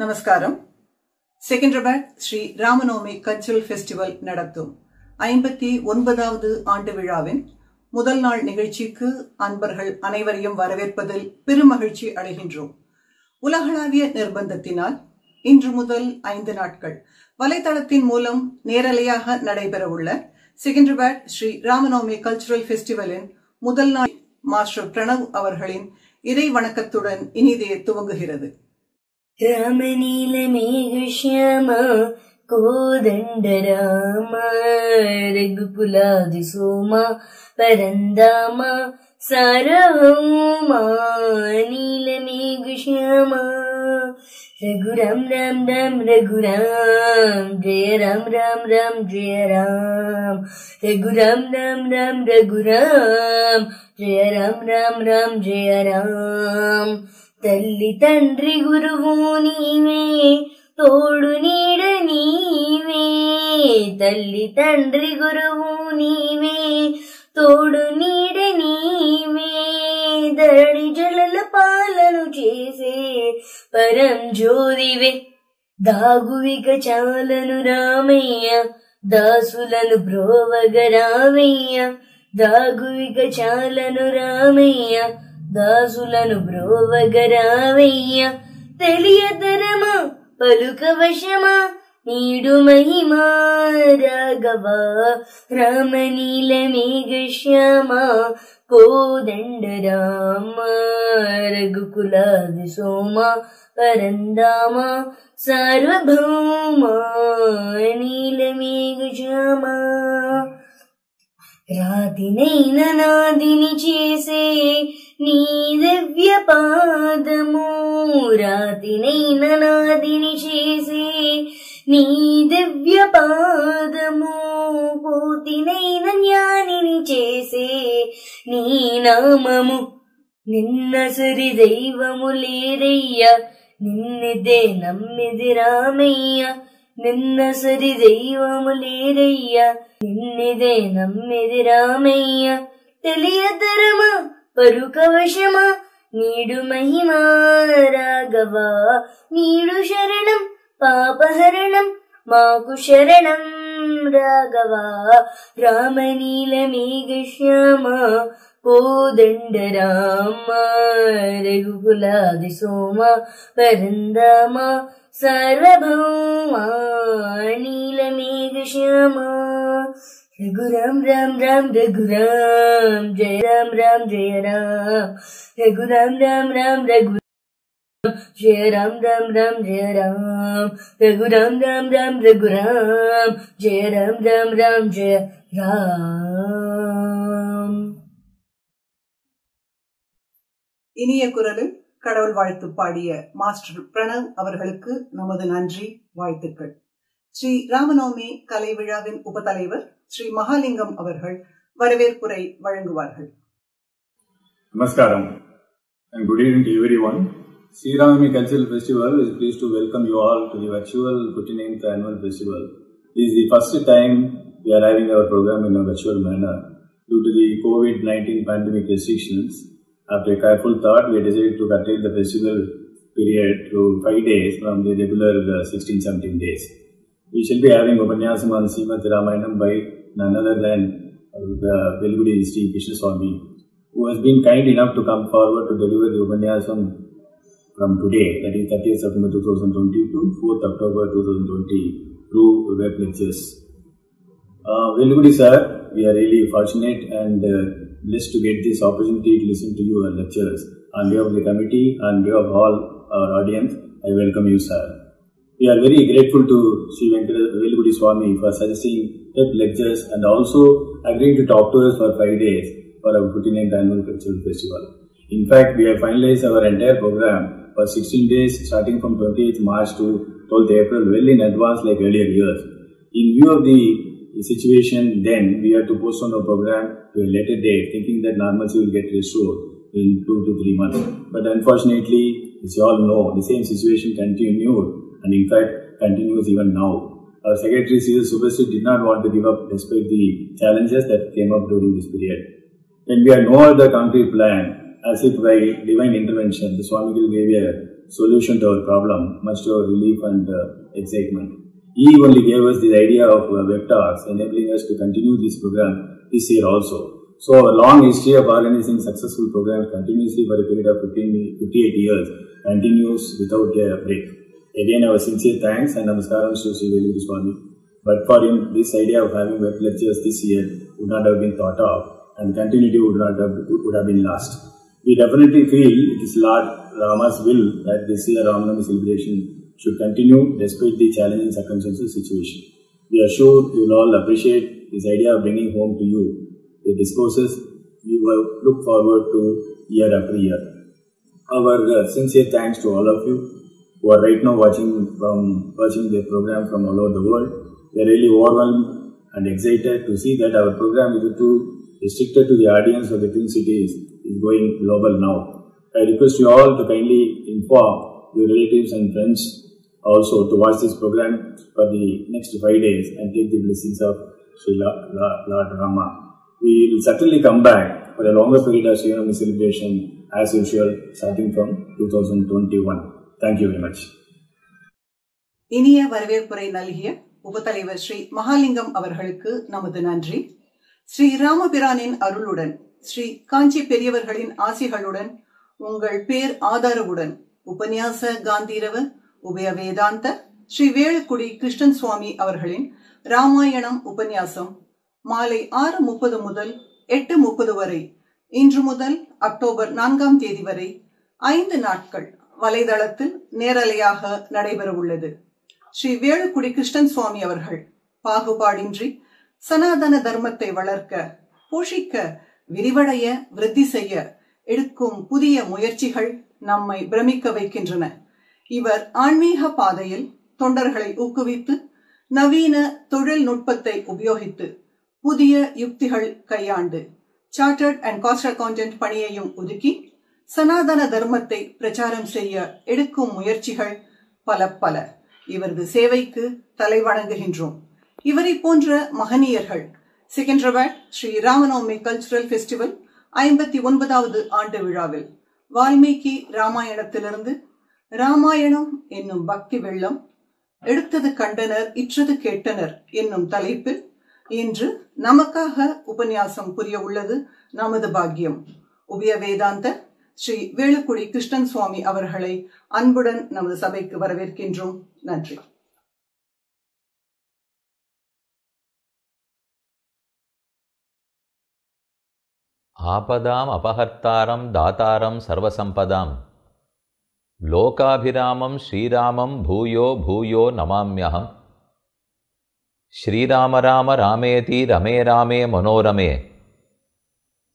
நமஸ்காரம் Secunderabad Sri Ramanavami cultural festival நடத்தும் ஐம்பத்தி ஒன்பதாவது ஆண்டு விழாவின் முதல் நாள் நிகழ்ச்சிக்கு அன்பர்கள் அனைவரையும் வரவேற்பதில் பெருமகிழ்ச்சி அடைகின்றோம் உலகளாவிய நிர்பந்தத்தினால் இன்று முதல் ஐந்து நாட்கள் வலைதளத்தின் மூலம் நேரலையாக நடைபெறவுள்ள செகண்டர்பேட் ஸ்ரீ ராமநவமி கல்ச்சுரல் ஃபெஸ்டிவலின் முதல் நாள் மாஸ்டர் பிரணவ் அவர்களின் இறை வணக்கத்துடன் இனிதே துவங்குகிறது म नील मेघ्या मा कोदण्ड राम रघुपुलादि सोमा परन्दामा मा सार मा नील मेघ्या रघु राम राम राम रघु राम जय राम राम राम जय राम रघु राम राम राम राम जय राम राम राम जय राम తల్లి తండ్రి గురువు నీవే తోడు నీడ నీవే తల్లి తండ్రి గురువు నీవే తోడు నీడ నీవే దడి జలల పాలను చేసే పరం దాగువిక చాలను రామయ్య దాసులను బ్రోవగ రామయ్య దాగువిక చాలను రామయ్య దాసులను బ్రోవగరావయ్య తెలియదరమా వశమా నీడు మహిమా రాఘవ రామనీల మేఘ శ్యామ కోదండ రామ రఘుకులాది సోమ పరందామ సార్వభౌమ నీల మేఘ శ్యామ రాతినైన నాదిని చేసే నీ దివ్య పాదము రాతినైన నాదిని చేసి నీ దివ్య పాదము పూతినైన జ్ఞానిని చేసి నీ నామము నిన్న సరి దైవము లేరయ్య నిన్నదే నమ్మిది రామయ్య నిన్న సరి దైవము లేరయ్య నిన్నదే నమ్మిది రామయ్య తెలియదరమా ಪರುಕವಶಮ ನೀಡು ಮಹಿಮಾ ರಾಘವ ನೀಡು ಶರಣಂ ಪಾಪಹರಣಂ ಮಾಕು ಶರಣಂ ರಾಘವ ರಾಮನೀಲಮೇಘ ಶ್ಯಾಮ ಕೋದಂಡ ರಾಮ ರಘುಕುಲಾದಿ ಸೋಮ ಪರಂದಾಮ ಸರ್ವಭೌಮ ನೀಲಮೇಘ ಶ್ಯಾಮ ரகுராம் ராம் ராம் ரகுராம் ஜெய ராம் ராம் ஜெய ராம் ரகுராம் ராம் ராம் ரகு ஜெய ராம் ராம் ராம் ஜெய ராம் ரகுராம் ராம் ராம் ரகுராம் ஜெய ராம் ராம் ராம் ஜெய ராம் இனிய குரலில் கடவுள் வாழ்த்து பாடிய மாஸ்டர் பிரணவ் அவர்களுக்கு நமது நன்றி வாழ்த்துக்கள் ஸ்ரீ ராமநவமி கலை விழாவின் உபதலைவர் ஸ்ரீ மகாலிங்கம் அவர்கள் வரவேற்புரை வழங்குவார்கள் நமஸ்காரம் and good evening to everyone. Sri Ramami Cultural Festival is pleased to welcome you all to the virtual 59th annual festival. This is the first time we are having our program in a virtual manner. Due to the COVID-19 pandemic restrictions, after careful thought, we decided to curtail the festival period to 5 days from the regular 16-17 uh, days. We shall be having Upanyasam on Srimad Ramayanam by none other than uh, the Telugu Sri Krishna Swami, who has been kind enough to come forward to deliver the Upanisham from today, that is 30th September 2020 to 4th October 2020 through web lectures. Uh, Velugudi sir, we are really fortunate and uh, blessed to get this opportunity to listen to your lectures. On behalf of the committee, on behalf of all our audience, I welcome you sir. We are very grateful to Sri Venkata Velugudi uh, Swami for suggesting lectures and also agreed to talk to us for five days for our 49th annual cultural festival. In fact, we have finalized our entire program for 16 days starting from 28th March to 12th April well in advance like earlier years. In view of the situation then, we had to postpone our program to a later date thinking that normalcy will get restored in two to three months. But unfortunately, as you all know, the same situation continued and in fact continues even now uh, Secretary Cecil Subhasich did not want to give up despite the challenges that came up during this period. When we had no other concrete plan, as if by divine intervention, the Swami gave a solution to our problem, much to our relief and uh, excitement. He only gave us the idea of uh, web enabling us to continue this program this year also. So, a long history of organizing successful programs continuously for a period of 15, 58 years continues without a break. Again, our sincere thanks and namaskaram to Sri Veluri Swami. But for him, this idea of having web lectures this year would not have been thought of and continuity would not have, would have been lost. We definitely feel it is Lord Rama's will that this year Ramnami celebration should continue despite the challenging circumstances situation. We are sure you will all appreciate this idea of bringing home to you the discourses you will look forward to year after year. Our uh, sincere thanks to all of you who are right now watching from watching their program from all over the world. They are really overwhelmed and excited to see that our program is too restricted to the audience of the Twin Cities is going global now. I request you all to kindly inform your relatives and friends also to watch this program for the next five days and take the blessings of Sri Lord Rama. We will certainly come back for a longer period of Sri Rama celebration as usual starting from 2021. Thank you very much இனிய வரவேற்புரை நல்கிய உபத்தலைவர் ஸ்ரீ மகாலிங்கம் அவர்களுக்கு நமது நன்றி ஸ்ரீ ராமபிரானின் அருளுடன் ஸ்ரீ காஞ்சி பெரியவர்களின் ஆசிகளுடன் உங்கள் பேர் ஆதரவுடன் உபன்யாச காந்திரவ உபய வேதாந்த ஸ்ரீ வேலுக்குடி கிருஷ்ணன் சுவாமி அவர்களின் ராமாயணம் உபன்யாசம் மாலை ஆறு முப்பது முதல் எட்டு முப்பது வரை இன்று முதல் அக்டோபர் நான்காம் தேதி வரை ஐந்து நாட்கள் வலைதளத்தில் நேரலையாக நடைபெற உள்ளது ஸ்ரீ வேலுக்குடி கிருஷ்ணன் சுவாமி அவர்கள் பாகுபாடின்றி சனாதன தர்மத்தை வளர்க்க போஷிக்க விரிவடைய விருத்தி செய்ய எடுக்கும் புதிய முயற்சிகள் நம்மை பிரமிக்க வைக்கின்றன இவர் ஆன்மீக பாதையில் தொண்டர்களை ஊக்குவித்து நவீன தொழில்நுட்பத்தை உபயோகித்து புதிய யுக்திகள் கையாண்டு சார்ட்டர்ட் அண்ட் காஸ்ட் அக்கௌண்டன்ட் பணியையும் ஒதுக்கி சனாதன தர்மத்தை பிரச்சாரம் செய்ய எடுக்கும் முயற்சிகள் பல பல இவரது சேவைக்கு தலை வணங்குகின்றோம் இவரை போன்ற மகனியர்கள் செகண்டராபாத் ஸ்ரீ ராமநவமி கல்ச்சுரல் ஃபெஸ்டிவல் ஐம்பத்தி ஒன்பதாவது ஆண்டு விழாவில் வால்மீகி ராமாயணத்திலிருந்து ராமாயணம் என்னும் பக்தி வெள்ளம் எடுத்தது கண்டனர் இற்றது கேட்டனர் என்னும் தலைப்பில் இன்று நமக்காக உபன்யாசம் புரிய உள்ளது நமது பாக்கியம் உபய வேதாந்த ஸ்ரீ வேலுக்குடி கிருஷ்ணன் சுவாமி அவர்களை அன்புடன் நமது சபைக்கு வரவேற்கின்றோம் நன்றி ஆபதாம் அபகர்த்தாரம் தாத்தாரம் சர்வசம்பதாம் லோகாபிராமம் ஸ்ரீராமம் பூயோ பூயோ நமாமியகம் ஸ்ரீராமராம ராமேதி ரமே ராமே மனோரமே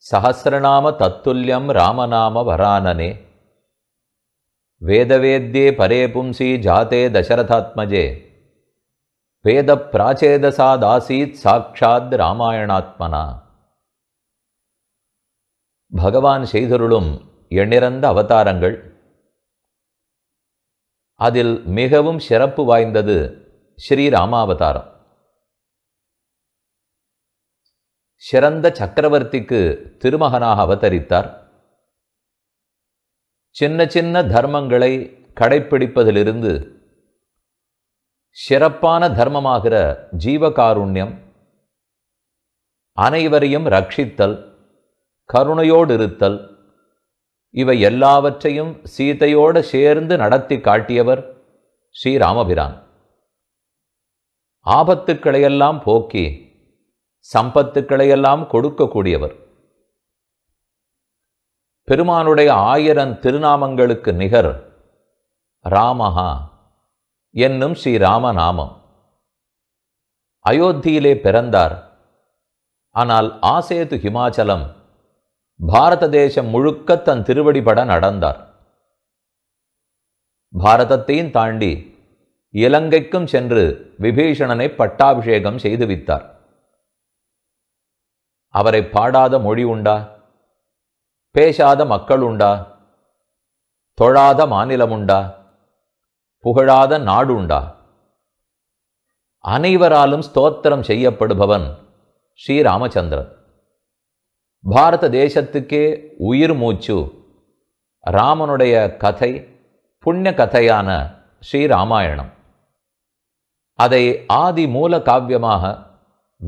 சகசிரநாம தத்துல்யம் ராமநாம வரானனே வேதவேத்யே பரே பும்சி ஜாதே தசரதாத்மஜே வேத பிராச்சேதசாதாசீத் சாட்சாத் ராமாயணாத்மனா பகவான் செய்தருளும் எண்ணிறந்த அவதாரங்கள் அதில் மிகவும் சிறப்பு வாய்ந்தது ஸ்ரீராமாவதாரம் சிறந்த சக்கரவர்த்திக்கு திருமகனாக அவதரித்தார் சின்ன சின்ன தர்மங்களை கடைப்பிடிப்பதிலிருந்து சிறப்பான தர்மமாகிற ஜீவகாருண்யம் அனைவரையும் ரட்சித்தல் கருணையோடு இருத்தல் இவை எல்லாவற்றையும் சீதையோடு சேர்ந்து நடத்தி காட்டியவர் ஸ்ரீராமபிரான் ஆபத்துக்களையெல்லாம் போக்கி சம்பத்துக்களை எல்லாம் கொடுக்கக்கூடியவர் பெருமானுடைய ஆயிரம் திருநாமங்களுக்கு நிகர் ராமஹா என்னும் ஸ்ரீராமநாமம் அயோத்தியிலே பிறந்தார் ஆனால் ஆசேது ஹிமாச்சலம் பாரத தேசம் முழுக்க தன் திருவடிபட நடந்தார் பாரதத்தையும் தாண்டி இலங்கைக்கும் சென்று விபீஷணனை பட்டாபிஷேகம் செய்துவித்தார் வித்தார் அவரை பாடாத மொழி உண்டா பேசாத மக்கள் உண்டா தொழாத மாநிலம் உண்டா புகழாத நாடு உண்டா அனைவராலும் ஸ்தோத்திரம் செய்யப்படுபவன் ஸ்ரீராமச்சந்திரன் பாரத தேசத்துக்கே உயிர் மூச்சு ராமனுடைய கதை புண்ணிய கதையான ஸ்ரீராமாயணம் அதை ஆதி மூல காவியமாக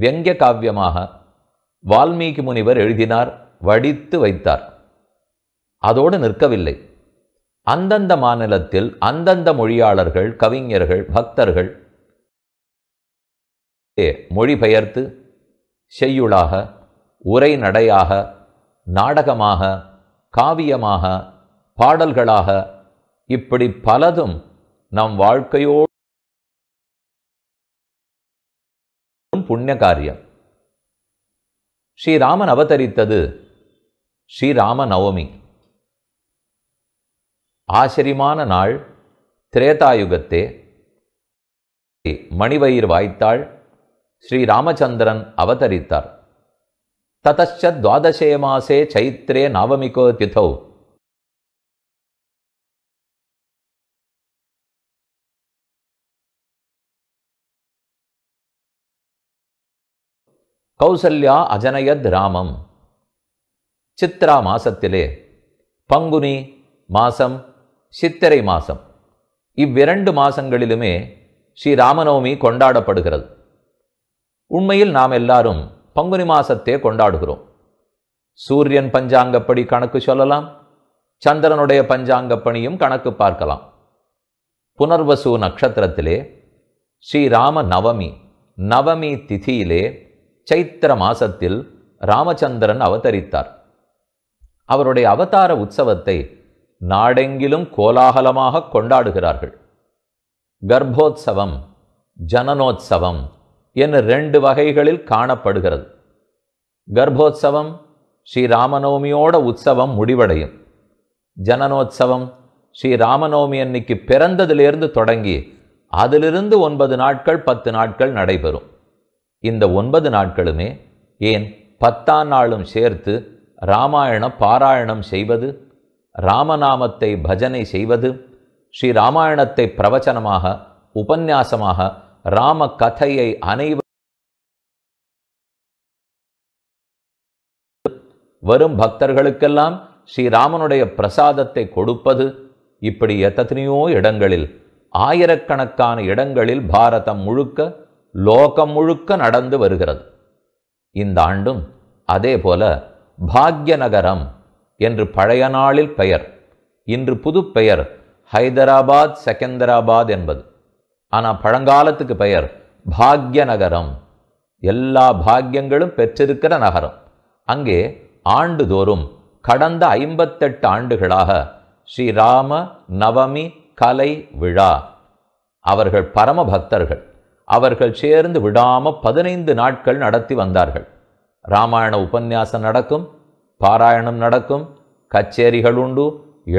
வெங்கிய காவியமாக வால்மீகி முனிவர் எழுதினார் வடித்து வைத்தார் அதோடு நிற்கவில்லை அந்தந்த மாநிலத்தில் அந்தந்த மொழியாளர்கள் கவிஞர்கள் பக்தர்கள் மொழிபெயர்த்து செய்யுளாக உரை நடையாக நாடகமாக காவியமாக பாடல்களாக இப்படி பலதும் நம் வாழ்க்கையோடு புண்ணிய காரியம் ஸ்ரீராமன் அவதரித்தது ஸ்ரீராம நவமி ஆச்சரியமான நாள் திரேதாயுகத்தே மணிவயிர் வாய்த்தாள் ஸ்ரீராமச்சந்திரன் அவதரித்தார் ததச்ச துவாதசே மாசே சைத்ரே நவமிகோ திதௌ கௌசல்யா அஜனயத் ராமம் சித்ரா மாசத்திலே பங்குனி மாசம் சித்திரை மாசம் இவ்விரண்டு மாசங்களிலுமே ஸ்ரீ ராமநவமி கொண்டாடப்படுகிறது உண்மையில் நாம் எல்லாரும் பங்குனி மாசத்தை கொண்டாடுகிறோம் சூரியன் பஞ்சாங்கப்படி கணக்கு சொல்லலாம் சந்திரனுடைய பஞ்சாங்கப்பணியும் கணக்கு பார்க்கலாம் புனர்வசு நட்சத்திரத்திலே ஸ்ரீராம நவமி நவமி திதியிலே சைத்திர மாசத்தில் ராமச்சந்திரன் அவதரித்தார் அவருடைய அவதார உற்சவத்தை நாடெங்கிலும் கோலாகலமாக கொண்டாடுகிறார்கள் கர்ப்போத்சவம் ஜனனோத்சவம் என ரெண்டு வகைகளில் காணப்படுகிறது கர்ப்போத்சவம் ஸ்ரீராமநவமியோட உற்சவம் முடிவடையும் ஜனனோத்சவம் ஸ்ரீராமநவமி அன்னைக்கு பிறந்ததிலிருந்து தொடங்கி அதிலிருந்து ஒன்பது நாட்கள் பத்து நாட்கள் நடைபெறும் இந்த ஒன்பது நாட்களுமே ஏன் பத்தாம் நாளும் சேர்த்து இராமாயண பாராயணம் செய்வது ராமநாமத்தை பஜனை செய்வது ஸ்ரீ ராமாயணத்தை பிரவச்சனமாக உபன்யாசமாக ராம கதையை அனைவரும் வரும் பக்தர்களுக்கெல்லாம் ஸ்ரீராமனுடைய பிரசாதத்தை கொடுப்பது இப்படி எத்தனையோ இடங்களில் ஆயிரக்கணக்கான இடங்களில் பாரதம் முழுக்க லோகம் முழுக்க நடந்து வருகிறது இந்த ஆண்டும் அதேபோல நகரம் என்று பழைய நாளில் பெயர் இன்று புது பெயர் ஹைதராபாத் செகந்தராபாத் என்பது ஆனால் பழங்காலத்துக்கு பெயர் பாக்ய நகரம் எல்லா பாக்யங்களும் பெற்றிருக்கிற நகரம் அங்கே ஆண்டுதோறும் கடந்த ஐம்பத்தெட்டு ஆண்டுகளாக ஸ்ரீராம நவமி கலை விழா அவர்கள் பரம பக்தர்கள் அவர்கள் சேர்ந்து விடாமல் பதினைந்து நாட்கள் நடத்தி வந்தார்கள் ராமாயண உபன்யாசம் நடக்கும் பாராயணம் நடக்கும் கச்சேரிகள் உண்டு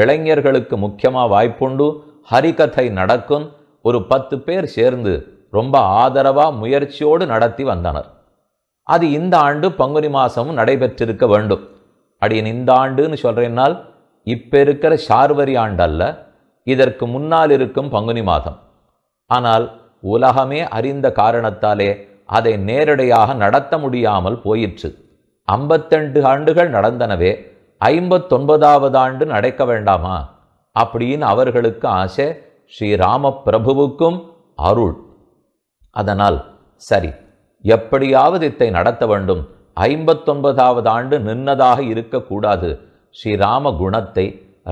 இளைஞர்களுக்கு முக்கியமாக வாய்ப்புண்டு ஹரிகதை நடக்கும் ஒரு பத்து பேர் சேர்ந்து ரொம்ப ஆதரவாக முயற்சியோடு நடத்தி வந்தனர் அது இந்த ஆண்டு பங்குனி மாதமும் நடைபெற்றிருக்க வேண்டும் அடியன் இந்த ஆண்டுன்னு சொல்கிறேன்னால் இப்போ இருக்கிற சார்வரி ஆண்டு அல்ல இதற்கு முன்னால் இருக்கும் பங்குனி மாதம் ஆனால் உலகமே அறிந்த காரணத்தாலே அதை நேரடியாக நடத்த முடியாமல் போயிற்று ஐம்பத்தெண்டு ஆண்டுகள் நடந்தனவே ஐம்பத்தொன்பதாவது ஆண்டு நடக்க வேண்டாமா அப்படின்னு அவர்களுக்கு ஆசை ஸ்ரீராம பிரபுவுக்கும் அருள் அதனால் சரி எப்படியாவது இத்தை நடத்த வேண்டும் ஐம்பத்தொன்பதாவது ஆண்டு நின்னதாக இருக்கக்கூடாது ஸ்ரீராம குணத்தை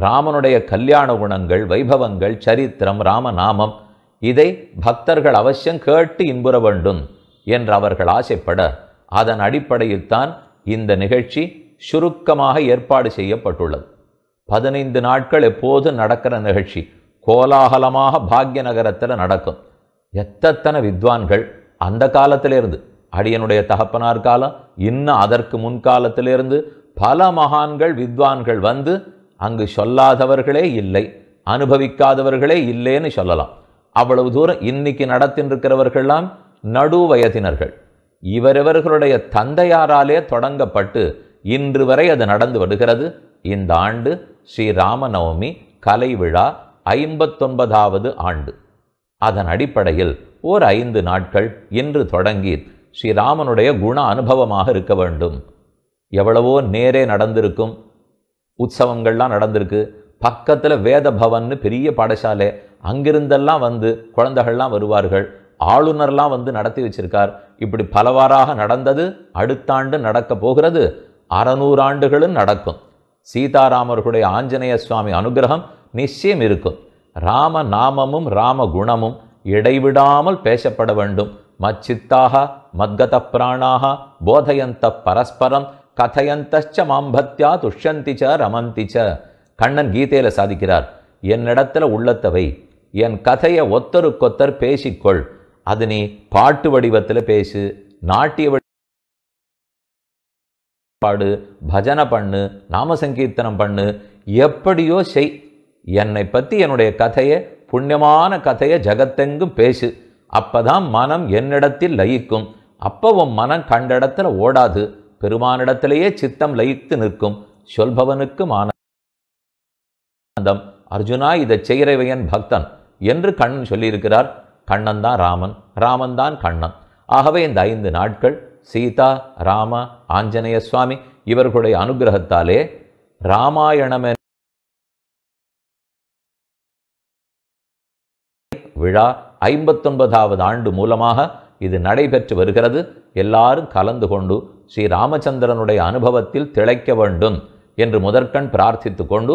ராமனுடைய கல்யாண குணங்கள் வைபவங்கள் சரித்திரம் ராமநாமம் இதை பக்தர்கள் அவசியம் கேட்டு இன்புற வேண்டும் என்று அவர்கள் ஆசைப்பட அதன் அடிப்படையில் தான் இந்த நிகழ்ச்சி சுருக்கமாக ஏற்பாடு செய்யப்பட்டுள்ளது பதினைந்து நாட்கள் எப்போது நடக்கிற நிகழ்ச்சி கோலாகலமாக பாக்ய நகரத்தில் நடக்கும் எத்தத்தனை வித்வான்கள் அந்த காலத்திலிருந்து அடியனுடைய தகப்பனார் காலம் இன்னும் அதற்கு முன்காலத்திலிருந்து பல மகான்கள் வித்வான்கள் வந்து அங்கு சொல்லாதவர்களே இல்லை அனுபவிக்காதவர்களே இல்லைன்னு சொல்லலாம் அவ்வளவு தூரம் இன்னைக்கு நடத்தின்றிருக்கிறவர்கள்லாம் நடு வயதினர்கள் இவரவர்களுடைய தந்தையாராலே தொடங்கப்பட்டு இன்று வரை அது நடந்து வருகிறது இந்த ஆண்டு ஸ்ரீ ராமநவமி கலை விழா ஐம்பத்தொன்பதாவது ஆண்டு அதன் அடிப்படையில் ஓர் ஐந்து நாட்கள் இன்று தொடங்கி ஸ்ரீராமனுடைய குண அனுபவமாக இருக்க வேண்டும் எவ்வளவோ நேரே நடந்திருக்கும் உற்சவங்கள்லாம் நடந்திருக்கு பக்கத்தில் வேத பவன்னு பெரிய பாடசாலை அங்கிருந்தெல்லாம் வந்து குழந்தைகள்லாம் வருவார்கள் ஆளுநர்லாம் வந்து நடத்தி வச்சிருக்கார் இப்படி பலவாறாக நடந்தது அடுத்த ஆண்டு நடக்க போகிறது அறநூறு ஆண்டுகளும் நடக்கும் சீதாராமர்களுடைய ஆஞ்சநேய சுவாமி அனுகிரகம் நிச்சயம் இருக்கும் ராம நாமமும் ராம குணமும் இடைவிடாமல் பேசப்பட வேண்டும் மச்சித்தாக மத்கத பிராணாக போதையந்த பரஸ்பரம் கதையந்தச்ச மாம்பத்தியா துஷ்யந்திச்ச ரமந்திச்ச கண்ணன் கீதையில் சாதிக்கிறார் என்னிடத்தில் உள்ளத்தவை என் கதையை ஒத்தருக்கொத்தர் பேசிக்கொள் அது நீ பாட்டு வடிவத்தில் பேசு நாட்டிய பாடு பஜனை பண்ணு நாம சங்கீர்த்தனம் பண்ணு எப்படியோ செய் என்னை பற்றி என்னுடைய கதையை புண்ணியமான கதையை ஜகத்தெங்கும் பேசு அப்பதான் மனம் என்னிடத்தில் லயிக்கும் அப்போ உன் மனம் கண்ட இடத்துல ஓடாது பெருமானிடத்திலேயே சித்தம் லயித்து நிற்கும் சொல்பவனுக்கு ஆனந்தம் அர்ஜுனா இதை செய்கிறவையன் பக்தன் என்று கண்ணன் சொல்லியிருக்கிறார் கண்ணன் தான் ராமன் ராமன் தான் கண்ணன் ஆகவே இந்த ஐந்து நாட்கள் சீதா ராம ஆஞ்சநேய சுவாமி இவர்களுடைய அனுகிரகத்தாலே ராமாயணம் விழா ஐம்பத்தொன்பதாவது ஆண்டு மூலமாக இது நடைபெற்று வருகிறது எல்லாரும் கலந்து கொண்டு ஸ்ரீ ராமச்சந்திரனுடைய அனுபவத்தில் திளைக்க வேண்டும் என்று முதற்கண் பிரார்த்தித்து கொண்டு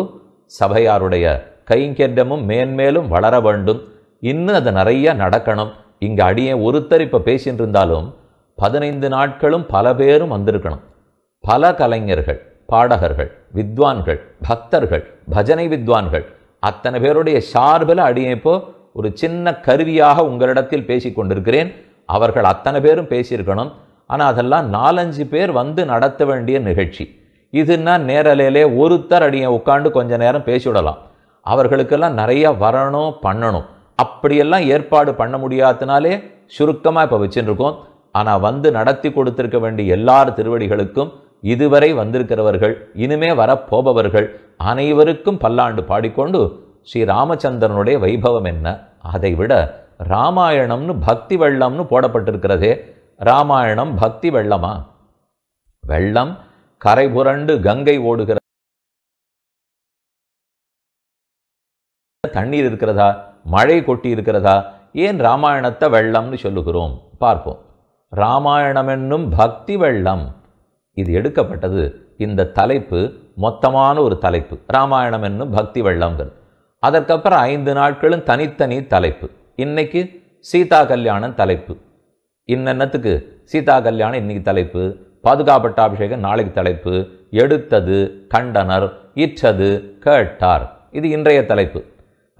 சபையாருடைய கைங்கெண்டமும் மேன்மேலும் வளர வேண்டும் இன்னும் அது நிறையா நடக்கணும் இங்கே அடியே ஒருத்தர் இப்போ பேசின்னு இருந்தாலும் பதினைந்து நாட்களும் பல பேரும் வந்திருக்கணும் பல கலைஞர்கள் பாடகர்கள் வித்வான்கள் பக்தர்கள் பஜனை வித்வான்கள் அத்தனை பேருடைய சார்பில் அடியே இப்போ ஒரு சின்ன கருவியாக உங்களிடத்தில் பேசி கொண்டிருக்கிறேன் அவர்கள் அத்தனை பேரும் பேசியிருக்கணும் ஆனால் அதெல்லாம் நாலஞ்சு பேர் வந்து நடத்த வேண்டிய நிகழ்ச்சி இதுன்னா நேரலையிலே ஒருத்தர் அடியை உட்காந்து கொஞ்ச நேரம் பேசிவிடலாம் அவர்களுக்கெல்லாம் நிறைய வரணும் பண்ணணும் அப்படியெல்லாம் ஏற்பாடு பண்ண முடியாதனாலே சுருக்கமாக இப்போ வச்சுருக்கோம் ஆனால் வந்து நடத்தி கொடுத்துருக்க வேண்டிய எல்லார் திருவடிகளுக்கும் இதுவரை வந்திருக்கிறவர்கள் இனிமே வரப்போபவர்கள் அனைவருக்கும் பல்லாண்டு பாடிக்கொண்டு ஸ்ரீ ராமச்சந்திரனுடைய வைபவம் என்ன அதை விட ராமாயணம்னு பக்தி வெள்ளம்னு போடப்பட்டிருக்கிறதே ராமாயணம் பக்தி வெள்ளமா வெள்ளம் கரை புரண்டு கங்கை ஓடுகிற தண்ணீர் இருக்கிறதா மழை கொட்டி இருக்கிறதா ஏன் ராமாயணத்தை வெள்ளம்னு சொல்லுகிறோம் பார்ப்போம் ராமாயணம் என்னும் பக்தி வெள்ளம் இது எடுக்கப்பட்டது இந்த தலைப்பு மொத்தமான ஒரு தலைப்பு ராமாயணம் என்னும் பக்தி வெள்ளம்கள் அதற்கப்புறம் ஐந்து நாட்களும் தனித்தனி தலைப்பு இன்னைக்கு சீதா கல்யாணம் தலைப்பு இன்னத்துக்கு சீதா கல்யாணம் இன்னைக்கு தலைப்பு பாதுகாப்பட்டாபிஷேகம் நாளைக்கு தலைப்பு எடுத்தது கண்டனர் இற்றது கேட்டார் இது இன்றைய தலைப்பு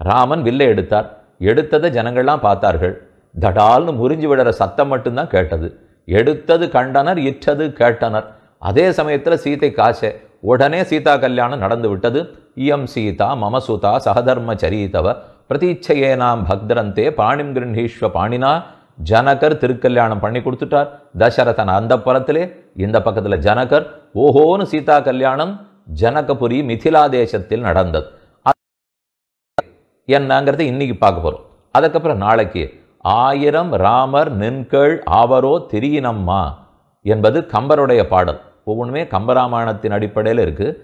ராமன் வில்லை எடுத்தார் எடுத்ததை ஜனங்கள்லாம் பார்த்தார்கள் தடால்னு முறிஞ்சு விடுற சத்தம் மட்டும்தான் கேட்டது எடுத்தது கண்டனர் இற்றது கேட்டனர் அதே சமயத்தில் சீத்தை காசே உடனே சீதா கல்யாணம் நடந்து விட்டது இயம் சீதா மமசுதா சகதர்ம சரீதவ பிரதீட்சையே நாம் பக்தரந்தே பாணிம் கிரண்டீஸ்வ பாணினா ஜனகர் திருக்கல்யாணம் பண்ணி கொடுத்துட்டார் தசரதன் அந்த புறத்திலே இந்த பக்கத்தில் ஜனகர் ஓஹோன்னு சீதா கல்யாணம் ஜனகபுரி மிதிலா தேசத்தில் நடந்தது என்னங்கிறத இன்னைக்கு பார்க்க போகிறோம் அதுக்கப்புறம் நாளைக்கு ஆயிரம் ராமர் நின்கள் ஆவரோ திரியினம்மா என்பது கம்பருடைய பாடல் ஒவ்வொன்றுமே கம்பராமாயணத்தின் அடிப்படையில் இருக்குது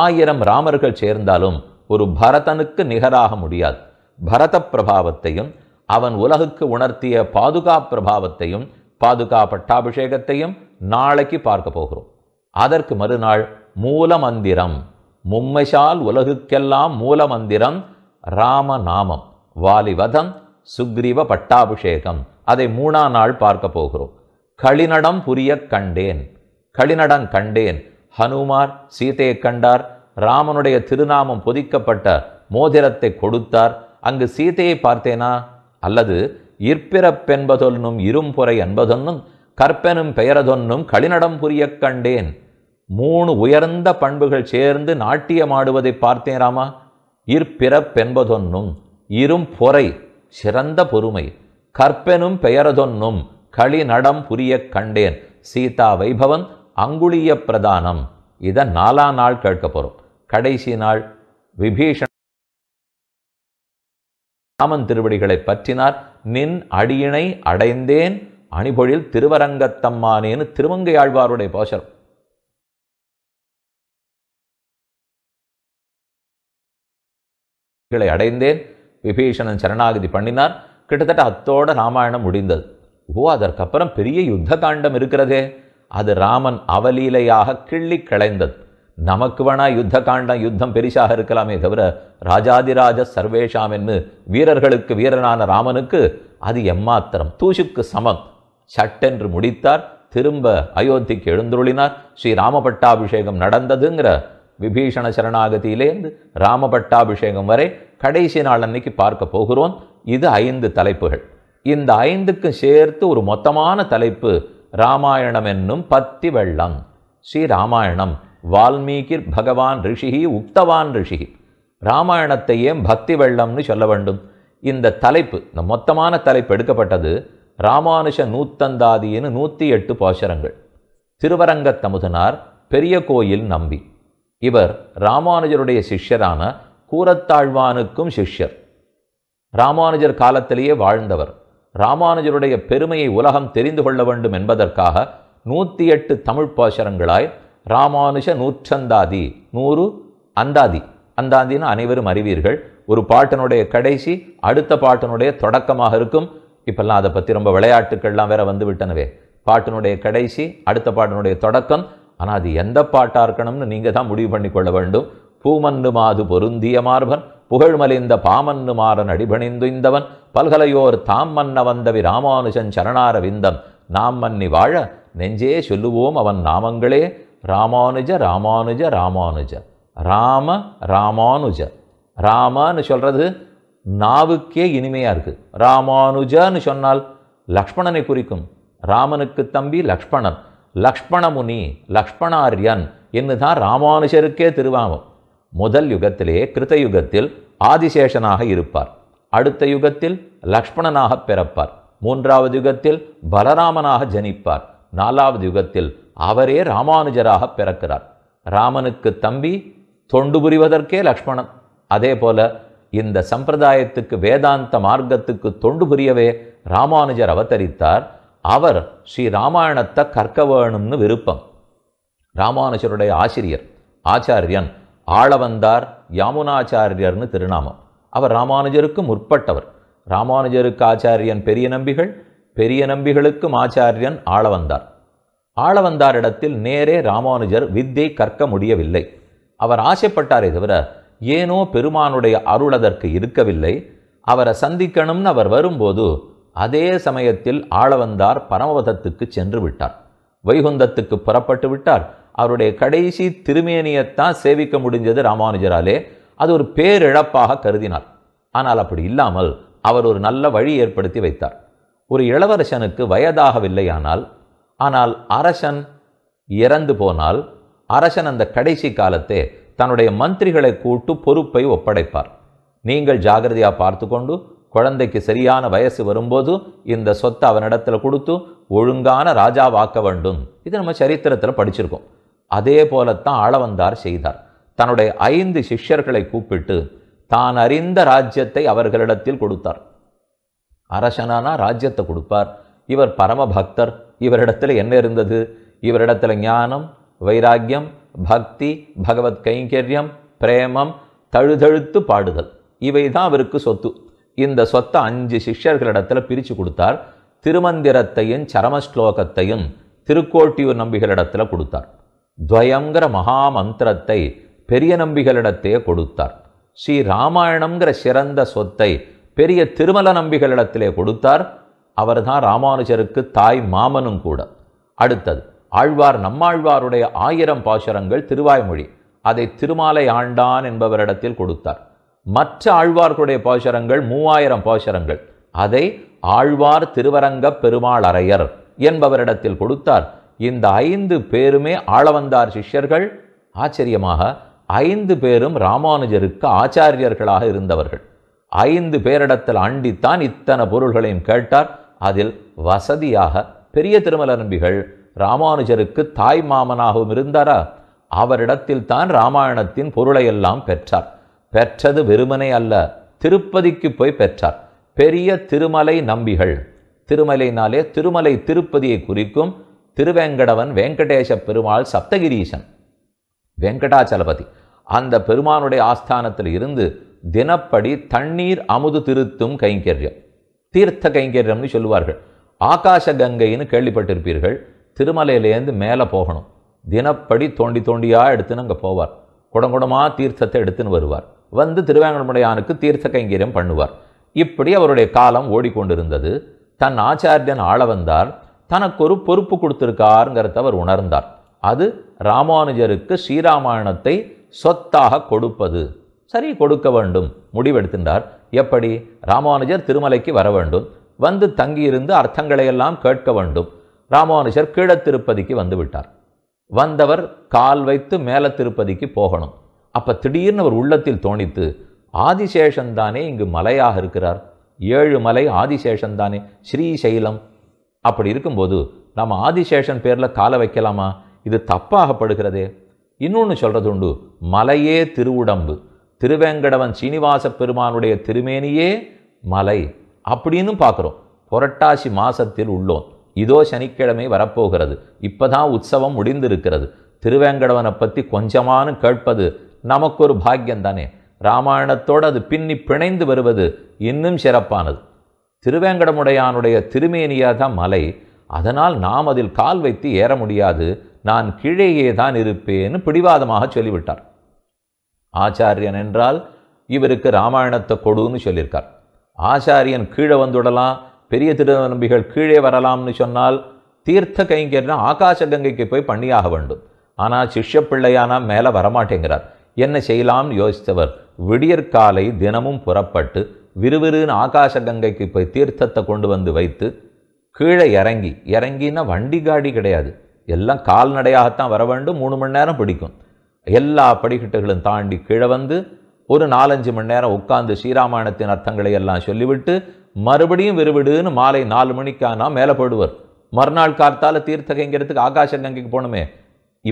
ஆயிரம் ராமர்கள் சேர்ந்தாலும் ஒரு பரதனுக்கு நிகராக முடியாது பரத பிரபாவத்தையும் அவன் உலகுக்கு உணர்த்திய பாதுகா பிரபாவத்தையும் பாதுகா பட்டாபிஷேகத்தையும் நாளைக்கு பார்க்க போகிறோம் அதற்கு மறுநாள் மூலமந்திரம் மும்மைசால் உலகுக்கெல்லாம் மூலமந்திரம் ராமநாமம் வாலிவதம் சுக்ரீவ பட்டாபிஷேகம் அதை மூணா நாள் பார்க்க போகிறோம் களிநடம் புரிய கண்டேன் களிநடம் கண்டேன் ஹனுமார் சீதையை கண்டார் ராமனுடைய திருநாமம் பொதிக்கப்பட்ட மோதிரத்தை கொடுத்தார் அங்கு சீதையை பார்த்தேனா அல்லது இற்பிறப்பென்பதொன்னும் இரும்புரை என்பதொன்னும் கற்பெனும் பெயரதொன்னும் களிநடம் புரிய கண்டேன் மூணு உயர்ந்த பண்புகள் சேர்ந்து நாட்டியமாடுவதை பார்த்தேன் ராமா இற்பிறப்பென்பதொன்னும் இரும் பொறை சிறந்த பொறுமை கற்பெனும் பெயரதொன்னும் களி நடம் புரியக் கண்டேன் சீதா வைபவன் அங்குளிய பிரதானம் இதை நாலா நாள் கேட்க போகிறோம் கடைசி நாள் விபீஷண ராமன் திருவடிகளை பற்றினார் நின் அடியினை அடைந்தேன் அணிபொழில் திருவரங்கத்தம்மானேன்னு திருவங்கையாழ்வாருடைய போஷரம் களை அடைந்தேன் விபீஷணன் சரணாகதி பண்ணினார் கிட்டத்தட்ட அத்தோட ராமாயணம் முடிந்தது ஓ அதற்கப்புறம் பெரிய யுத்த காண்டம் இருக்கிறதே அது ராமன் அவலீலையாக கிள்ளி களைந்தது நமக்கு வேணா யுத்த காண்டம் யுத்தம் பெரிசாக இருக்கலாமே தவிர ராஜாதிராஜ சர்வேஷாம் என்று வீரர்களுக்கு வீரனான ராமனுக்கு அது எம்மாத்திரம் தூசுக்கு சமம் சட்டென்று முடித்தார் திரும்ப அயோத்திக்கு எழுந்துருளினார் ஸ்ரீராமபட்டாபிஷேகம் நடந்ததுங்கிற விபீஷண சரணாகதியிலேருந்து ராமபட்டாபிஷேகம் வரை கடைசி நாள் அன்னைக்கு பார்க்க போகிறோம் இது ஐந்து தலைப்புகள் இந்த ஐந்துக்கும் சேர்த்து ஒரு மொத்தமான தலைப்பு ராமாயணம் என்னும் பத்தி வெள்ளம் ஸ்ரீ ராமாயணம் வால்மீகி பகவான் ரிஷிகி உக்தவான் ரிஷிகி ராமாயணத்தை ஏன் பக்தி வெள்ளம்னு சொல்ல வேண்டும் இந்த தலைப்பு இந்த மொத்தமான தலைப்பு எடுக்கப்பட்டது ராமானுஷ நூத்தந்தாதின்னு நூற்றி எட்டு போஷரங்கள் திருவரங்கத்தமுதனார் பெரிய கோயில் நம்பி இவர் ராமானுஜருடைய சிஷ்யரான கூரத்தாழ்வானுக்கும் சிஷ்யர் ராமானுஜர் காலத்திலேயே வாழ்ந்தவர் ராமானுஜருடைய பெருமையை உலகம் தெரிந்து கொள்ள வேண்டும் என்பதற்காக நூற்றி எட்டு தமிழ் பாசரங்களாய் ராமானுஜ நூற்றந்தாதி நூறு அந்தாதி அந்தாந்தின்னு அனைவரும் அறிவீர்கள் ஒரு பாட்டனுடைய கடைசி அடுத்த பாட்டனுடைய தொடக்கமாக இருக்கும் இப்பெல்லாம் அதை பற்றி ரொம்ப விளையாட்டுக்கள்லாம் வேற வந்து விட்டனவே பாட்டினுடைய கடைசி அடுத்த பாட்டினுடைய தொடக்கம் ஆனால் அது எந்த பாட்டாக இருக்கணும்னு நீங்கள் தான் முடிவு பண்ணி கொள்ள வேண்டும் பூமன்னு மாது பொருந்திய மார்பன் புகழ்மலிந்த பாமன்னு மாறன் அடிபணிந்து இந்தவன் பல்கலையோர் தாம் மன்ன வந்தவி ராமானுஜன் சரணாரவிந்தன் நாம் மன்னி வாழ நெஞ்சே சொல்லுவோம் அவன் நாமங்களே ராமானுஜ ராமானுஜ ராமானுஜ ராம ராமானுஜ ராமான்னு சொல்கிறது நாவுக்கே இனிமையாக இருக்குது ராமானுஜன்னு சொன்னால் லக்ஷ்மணனை குறிக்கும் ராமனுக்கு தம்பி லக்ஷ்மணன் லக்ஷ்மணமுனி லக்ஷ்மணாரியன் என்று தான் ராமானுஷருக்கே திருவாமம் முதல் யுகத்திலே கிருத யுகத்தில் ஆதிசேஷனாக இருப்பார் அடுத்த யுகத்தில் லக்ஷ்மணனாக பிறப்பார் மூன்றாவது யுகத்தில் பலராமனாக ஜனிப்பார் நாலாவது யுகத்தில் அவரே ராமானுஜராக பிறக்கிறார் ராமனுக்கு தம்பி தொண்டு புரிவதற்கே லக்ஷ்மணன் அதே போல இந்த சம்பிரதாயத்துக்கு வேதாந்த மார்க்கத்துக்கு தொண்டு புரியவே ராமானுஜர் அவதரித்தார் அவர் ஸ்ரீ ராமாயணத்தை கற்க வேணும்னு விருப்பம் ராமானுஜருடைய ஆசிரியர் ஆச்சாரியன் ஆளவந்தார் யாமுனாச்சாரியர்னு திருநாமம் அவர் ராமானுஜருக்கு முற்பட்டவர் ராமானுஜருக்கு ஆச்சாரியன் பெரிய நம்பிகள் பெரிய நம்பிகளுக்கும் ஆச்சாரியன் ஆளவந்தார் இடத்தில் நேரே ராமானுஜர் வித்தை கற்க முடியவில்லை அவர் ஆசைப்பட்டாரே தவிர ஏனோ பெருமானுடைய அருள் அதற்கு இருக்கவில்லை அவரை சந்திக்கணும்னு அவர் வரும்போது அதே சமயத்தில் ஆளவந்தார் பரமவதத்துக்கு சென்று விட்டார் வைகுந்தத்துக்கு புறப்பட்டு விட்டார் அவருடைய கடைசி திருமேனியத்தான் சேவிக்க முடிஞ்சது ராமானுஜராலே அது ஒரு பேரிழப்பாக கருதினார் ஆனால் அப்படி இல்லாமல் அவர் ஒரு நல்ல வழி ஏற்படுத்தி வைத்தார் ஒரு இளவரசனுக்கு வயதாகவில்லையானால் ஆனால் அரசன் இறந்து போனால் அரசன் அந்த கடைசி காலத்தே தன்னுடைய மந்திரிகளை கூட்டு பொறுப்பை ஒப்படைப்பார் நீங்கள் ஜாகிரதையாக பார்த்து கொண்டு குழந்தைக்கு சரியான வயசு வரும்போது இந்த சொத்தை அவனிடத்தில் கொடுத்து ஒழுங்கான ராஜாவாக்க வேண்டும் இது நம்ம சரித்திரத்தில் படிச்சிருக்கோம் அதே போலத்தான் ஆளவந்தார் செய்தார் தன்னுடைய ஐந்து சிஷ்யர்களை கூப்பிட்டு தான் அறிந்த ராஜ்யத்தை அவர்களிடத்தில் கொடுத்தார் அரசனானா ராஜ்யத்தை கொடுப்பார் இவர் பரம பக்தர் இவரிடத்தில் என்ன இருந்தது இவரிடத்தில் ஞானம் வைராக்கியம் பக்தி பகவத் கைங்கரியம் பிரேமம் தழுதழுத்து பாடுதல் இவை தான் அவருக்கு சொத்து இந்த சொத்தை அஞ்சு சிஷ்யர்களிடத்தில் பிரித்து கொடுத்தார் திருமந்திரத்தையும் சரமஸ்லோகத்தையும் திருக்கோட்டியூர் நம்பிகளிடத்தில் கொடுத்தார் துவயங்கிற மகா மந்திரத்தை பெரிய நம்பிகளிடத்தையே கொடுத்தார் ஸ்ரீ ராமாயணங்கிற சிறந்த சொத்தை பெரிய திருமல நம்பிகளிடத்திலே கொடுத்தார் அவர் தான் ராமானுஜருக்கு தாய் மாமனும் கூட அடுத்தது ஆழ்வார் நம்மாழ்வாருடைய ஆயிரம் பாசுரங்கள் திருவாய்மொழி அதை திருமாலை ஆண்டான் என்பவரிடத்தில் கொடுத்தார் மற்ற ஆழ்வார்களுடைய பாசரங்கள் மூவாயிரம் பாசரங்கள் அதை ஆழ்வார் திருவரங்க பெருமாள் அறையர் என்பவரிடத்தில் கொடுத்தார் இந்த ஐந்து பேருமே ஆளவந்தார் சிஷ்யர்கள் ஆச்சரியமாக ஐந்து பேரும் ராமானுஜருக்கு ஆச்சாரியர்களாக இருந்தவர்கள் ஐந்து பேரிடத்தில் அண்டித்தான் இத்தனை பொருள்களையும் கேட்டார் அதில் வசதியாக பெரிய திருமல நம்பிகள் ராமானுஜருக்கு தாய் மாமனாகவும் இருந்தாரா அவரிடத்தில் தான் ராமாயணத்தின் பொருளையெல்லாம் பெற்றார் பெற்றது வெறுமனை அல்ல திருப்பதிக்கு போய் பெற்றார் பெரிய திருமலை நம்பிகள் திருமலைனாலே திருமலை திருப்பதியை குறிக்கும் திருவேங்கடவன் வெங்கடேச பெருமாள் சப்தகிரீசன் வெங்கடாச்சலபதி அந்த பெருமானுடைய ஆஸ்தானத்தில் இருந்து தினப்படி தண்ணீர் அமுது திருத்தும் கைங்கரியம் தீர்த்த கைங்கரியம்னு சொல்லுவார்கள் ஆகாச கங்கைன்னு கேள்விப்பட்டிருப்பீர்கள் திருமலையிலேருந்து மேலே போகணும் தினப்படி தோண்டி தோண்டியாக எடுத்துன்னு அங்கே போவார் குடங்குடமாக தீர்த்தத்தை எடுத்துன்னு வருவார் வந்து திருவேங்கடமுடையானுக்கு தீர்த்த கைங்கரியம் பண்ணுவார் இப்படி அவருடைய காலம் ஓடிக்கொண்டிருந்தது தன் ஆச்சாரியன் ஆள வந்தார் தனக்கு ஒரு பொறுப்பு கொடுத்திருக்காருங்கிறத அவர் உணர்ந்தார் அது ராமானுஜருக்கு ஸ்ரீராமாயணத்தை சொத்தாக கொடுப்பது சரி கொடுக்க வேண்டும் முடிவெடுத்தார் எப்படி ராமானுஜர் திருமலைக்கு வர வேண்டும் வந்து தங்கியிருந்து அர்த்தங்களையெல்லாம் கேட்க வேண்டும் ராமானுஜர் திருப்பதிக்கு வந்துவிட்டார் வந்தவர் கால் வைத்து மேல திருப்பதிக்கு போகணும் அப்போ திடீர்னு அவர் உள்ளத்தில் தோணித்து ஆதிசேஷன் தானே இங்கு மலையாக இருக்கிறார் ஏழு மலை ஆதிசேஷன் தானே ஸ்ரீசைலம் அப்படி இருக்கும்போது நம்ம ஆதிசேஷன் பேரில் காலை வைக்கலாமா இது தப்பாகப்படுகிறதே இன்னொன்று சொல்கிறது உண்டு மலையே திருவுடம்பு திருவேங்கடவன் சீனிவாச பெருமானுடைய திருமேனியே மலை அப்படின்னு பார்க்குறோம் புரட்டாசி மாசத்தில் உள்ளோம் இதோ சனிக்கிழமை வரப்போகிறது இப்போதான் உற்சவம் முடிந்திருக்கிறது திருவேங்கடவனை பற்றி கொஞ்சமானு கேட்பது நமக்கு ஒரு பாக்கியம் தானே ராமாயணத்தோடு அது பின்னி பிணைந்து வருவது இன்னும் சிறப்பானது திருவேங்கடமுடையானுடைய திருமேனியாக மலை அதனால் நாம் அதில் கால் வைத்து ஏற முடியாது நான் கீழேயே தான் இருப்பேன்னு பிடிவாதமாக சொல்லிவிட்டார் ஆச்சாரியன் என்றால் இவருக்கு ராமாயணத்தை கொடுன்னு சொல்லியிருக்கார் ஆச்சாரியன் கீழே வந்துடலாம் பெரிய திருநம்பிகள் கீழே வரலாம்னு சொன்னால் தீர்த்த கைங்கன்னா ஆகாச கங்கைக்கு போய் பண்ணியாக வேண்டும் ஆனால் சிஷ்ய பிள்ளையானா மேலே வரமாட்டேங்கிறார் என்ன செய்யலாம்னு யோசித்தவர் விடியற்காலை தினமும் புறப்பட்டு விறுவிறுன்னு ஆகாச கங்கைக்கு போய் தீர்த்தத்தை கொண்டு வந்து வைத்து கீழே இறங்கி இறங்கினா வண்டி காடி கிடையாது எல்லாம் கால்நடையாகத்தான் வர வேண்டும் மூணு மணி நேரம் பிடிக்கும் எல்லா படிக்கட்டுகளும் தாண்டி கீழே வந்து ஒரு நாலஞ்சு மணி நேரம் உட்காந்து ஸ்ரீராமாயணத்தின் அர்த்தங்களை எல்லாம் சொல்லிவிட்டு மறுபடியும் விறுவிடுன்னு மாலை நாலு மணிக்கானா மேலே போடுவர் மறுநாள் காலத்தால் தீர்த்தகைங்கிறதுக்கு ஆகாச கங்கைக்கு போகணுமே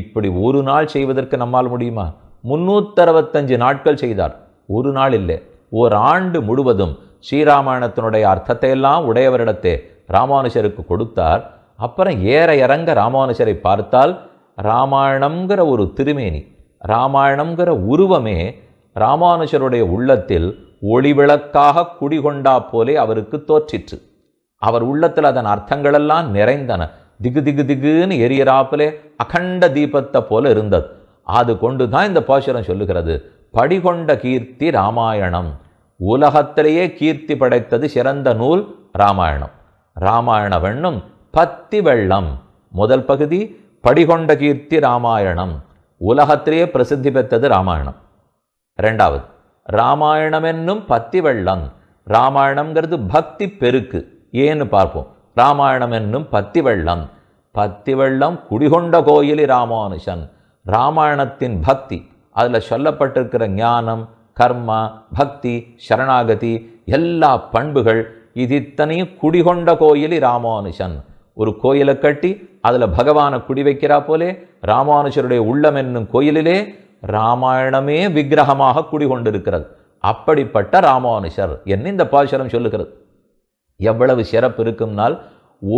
இப்படி ஒரு நாள் செய்வதற்கு நம்மால் முடியுமா முன்னூத்தறுபத்தஞ்சு நாட்கள் செய்தார் ஒரு நாள் இல்லை ஓர் ஆண்டு முழுவதும் ஸ்ரீராமாயணத்தினுடைய அர்த்தத்தை எல்லாம் உடையவரிடத்தே ராமானுஷருக்கு கொடுத்தார் அப்புறம் ஏற இறங்க ராமானுஷரை பார்த்தால் ராமாயணங்கிற ஒரு திருமேனி ராமாயணங்கிற உருவமே ராமானுஷருடைய உள்ளத்தில் ஒளிவிளக்காக குடிகொண்டா போலே அவருக்கு தோற்றிற்று அவர் உள்ளத்தில் அதன் அர்த்தங்களெல்லாம் நிறைந்தன திகு திகு திகுன்னு எரியராப்பிலே அகண்ட தீபத்தை போல இருந்தது அது கொண்டு தான் இந்த பாசுரம் சொல்லுகிறது படிகொண்ட கீர்த்தி ராமாயணம் உலகத்திலேயே கீர்த்தி படைத்தது சிறந்த நூல் ராமாயணம் ராமாயண வெண்ணும் பத்தி வெள்ளம் முதல் பகுதி படிகொண்ட கீர்த்தி ராமாயணம் உலகத்திலேயே பிரசித்தி பெற்றது ராமாயணம் ரெண்டாவது ராமாயணம் என்னும் பத்தி வெள்ளம் ராமாயணம்ங்கிறது பக்தி பெருக்கு ஏன்னு பார்ப்போம் ராமாயணம் என்னும் பத்தி வெள்ளம் பத்தி வெள்ளம் குடிகொண்ட கோயிலி ராமானுஷன் ராமாயணத்தின் பக்தி அதில் சொல்லப்பட்டிருக்கிற ஞானம் கர்மா பக்தி சரணாகதி எல்லா பண்புகள் இது இத்தனையும் குடிகொண்ட கோயிலி ராமானுஜன் ஒரு கோயிலை கட்டி அதில் பகவானை குடி வைக்கிறா போலே ராமானுஜருடைய உள்ளம் என்னும் கோயிலிலே ராமாயணமே விக்கிரகமாக குடிகொண்டிருக்கிறது அப்படிப்பட்ட ராமானுஷர் என்ன இந்த பாசுரம் சொல்லுகிறது எவ்வளவு சிறப்பு இருக்கும்னால்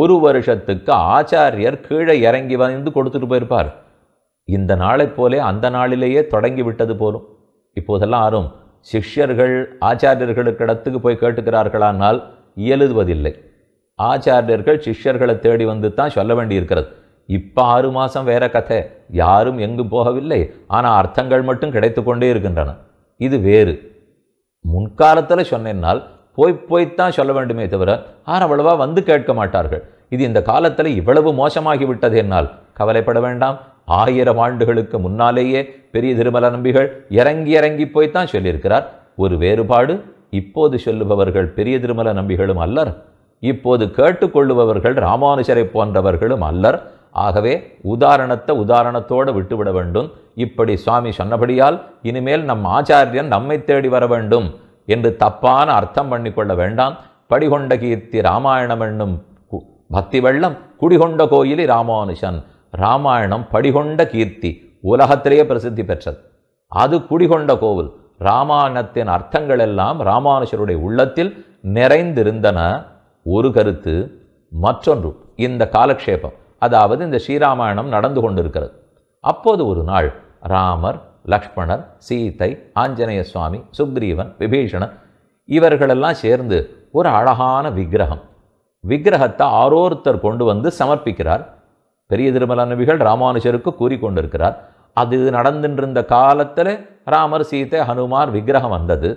ஒரு வருஷத்துக்கு ஆச்சாரியர் கீழே இறங்கி வந்து கொடுத்துட்டு போயிருப்பார் இந்த நாளைப் போலே அந்த நாளிலேயே தொடங்கிவிட்டது போலும் இப்போதெல்லாம் யாரும் சிஷ்யர்கள் ஆச்சாரியர்களுக்கு இடத்துக்கு போய் கேட்டுக்கிறார்களானால் இயலுவதில்லை ஆச்சாரியர்கள் சிஷ்யர்களை தேடி வந்து தான் சொல்ல வேண்டியிருக்கிறது இப்போ ஆறு மாதம் வேற கதை யாரும் எங்கும் போகவில்லை ஆனால் அர்த்தங்கள் மட்டும் கிடைத்து கொண்டே இருக்கின்றன இது வேறு முன்காலத்தில் சொன்னேன்னால் போய் போய்த்தான் சொல்ல வேண்டுமே தவிர ஆனால் அவ்வளவா வந்து கேட்க மாட்டார்கள் இது இந்த காலத்தில் இவ்வளவு மோசமாகிவிட்டது என்னால் கவலைப்பட வேண்டாம் ஆயிரம் ஆண்டுகளுக்கு முன்னாலேயே பெரிய திருமல நம்பிகள் இறங்கி இறங்கி போய்த்தான் சொல்லியிருக்கிறார் ஒரு வேறுபாடு இப்போது சொல்லுபவர்கள் பெரிய திருமல நம்பிகளும் அல்லர் இப்போது கேட்டுக்கொள்ளுபவர்கள் ராமானுஜரை போன்றவர்களும் அல்லர் ஆகவே உதாரணத்தை உதாரணத்தோடு விட்டுவிட வேண்டும் இப்படி சுவாமி சொன்னபடியால் இனிமேல் நம் ஆச்சாரியன் நம்மை தேடி வர வேண்டும் என்று தப்பான அர்த்தம் பண்ணிக்கொள்ள வேண்டாம் படிகொண்ட கீர்த்தி ராமாயணம் என்னும் பக்தி வெள்ளம் குடிகொண்ட கோயிலி ராமானுஜன் ராமாயணம் படிகொண்ட கீர்த்தி உலகத்திலேயே பிரசித்தி பெற்றது அது குடிகொண்ட கோவில் ராமாயணத்தின் அர்த்தங்கள் எல்லாம் ராமானுஷருடைய உள்ளத்தில் நிறைந்திருந்தன ஒரு கருத்து மற்றொன்று இந்த காலக்ஷேபம் அதாவது இந்த ஸ்ரீராமாயணம் நடந்து கொண்டிருக்கிறது அப்போது ஒரு நாள் ராமர் லக்ஷ்மணர் சீத்தை ஆஞ்சநேய சுவாமி சுக்ரீவன் விபீஷணன் இவர்களெல்லாம் சேர்ந்து ஒரு அழகான விக்கிரகம் விக்கிரகத்தை ஆரோருத்தர் கொண்டு வந்து சமர்ப்பிக்கிறார் பெரிய திருமல நபிகள் ராமானுஜருக்கு கூறிக்கொண்டிருக்கிறார் அது இது நடந்துட்டு காலத்தில் ராமர் சீதை ஹனுமார் விக்கிரகம் வந்தது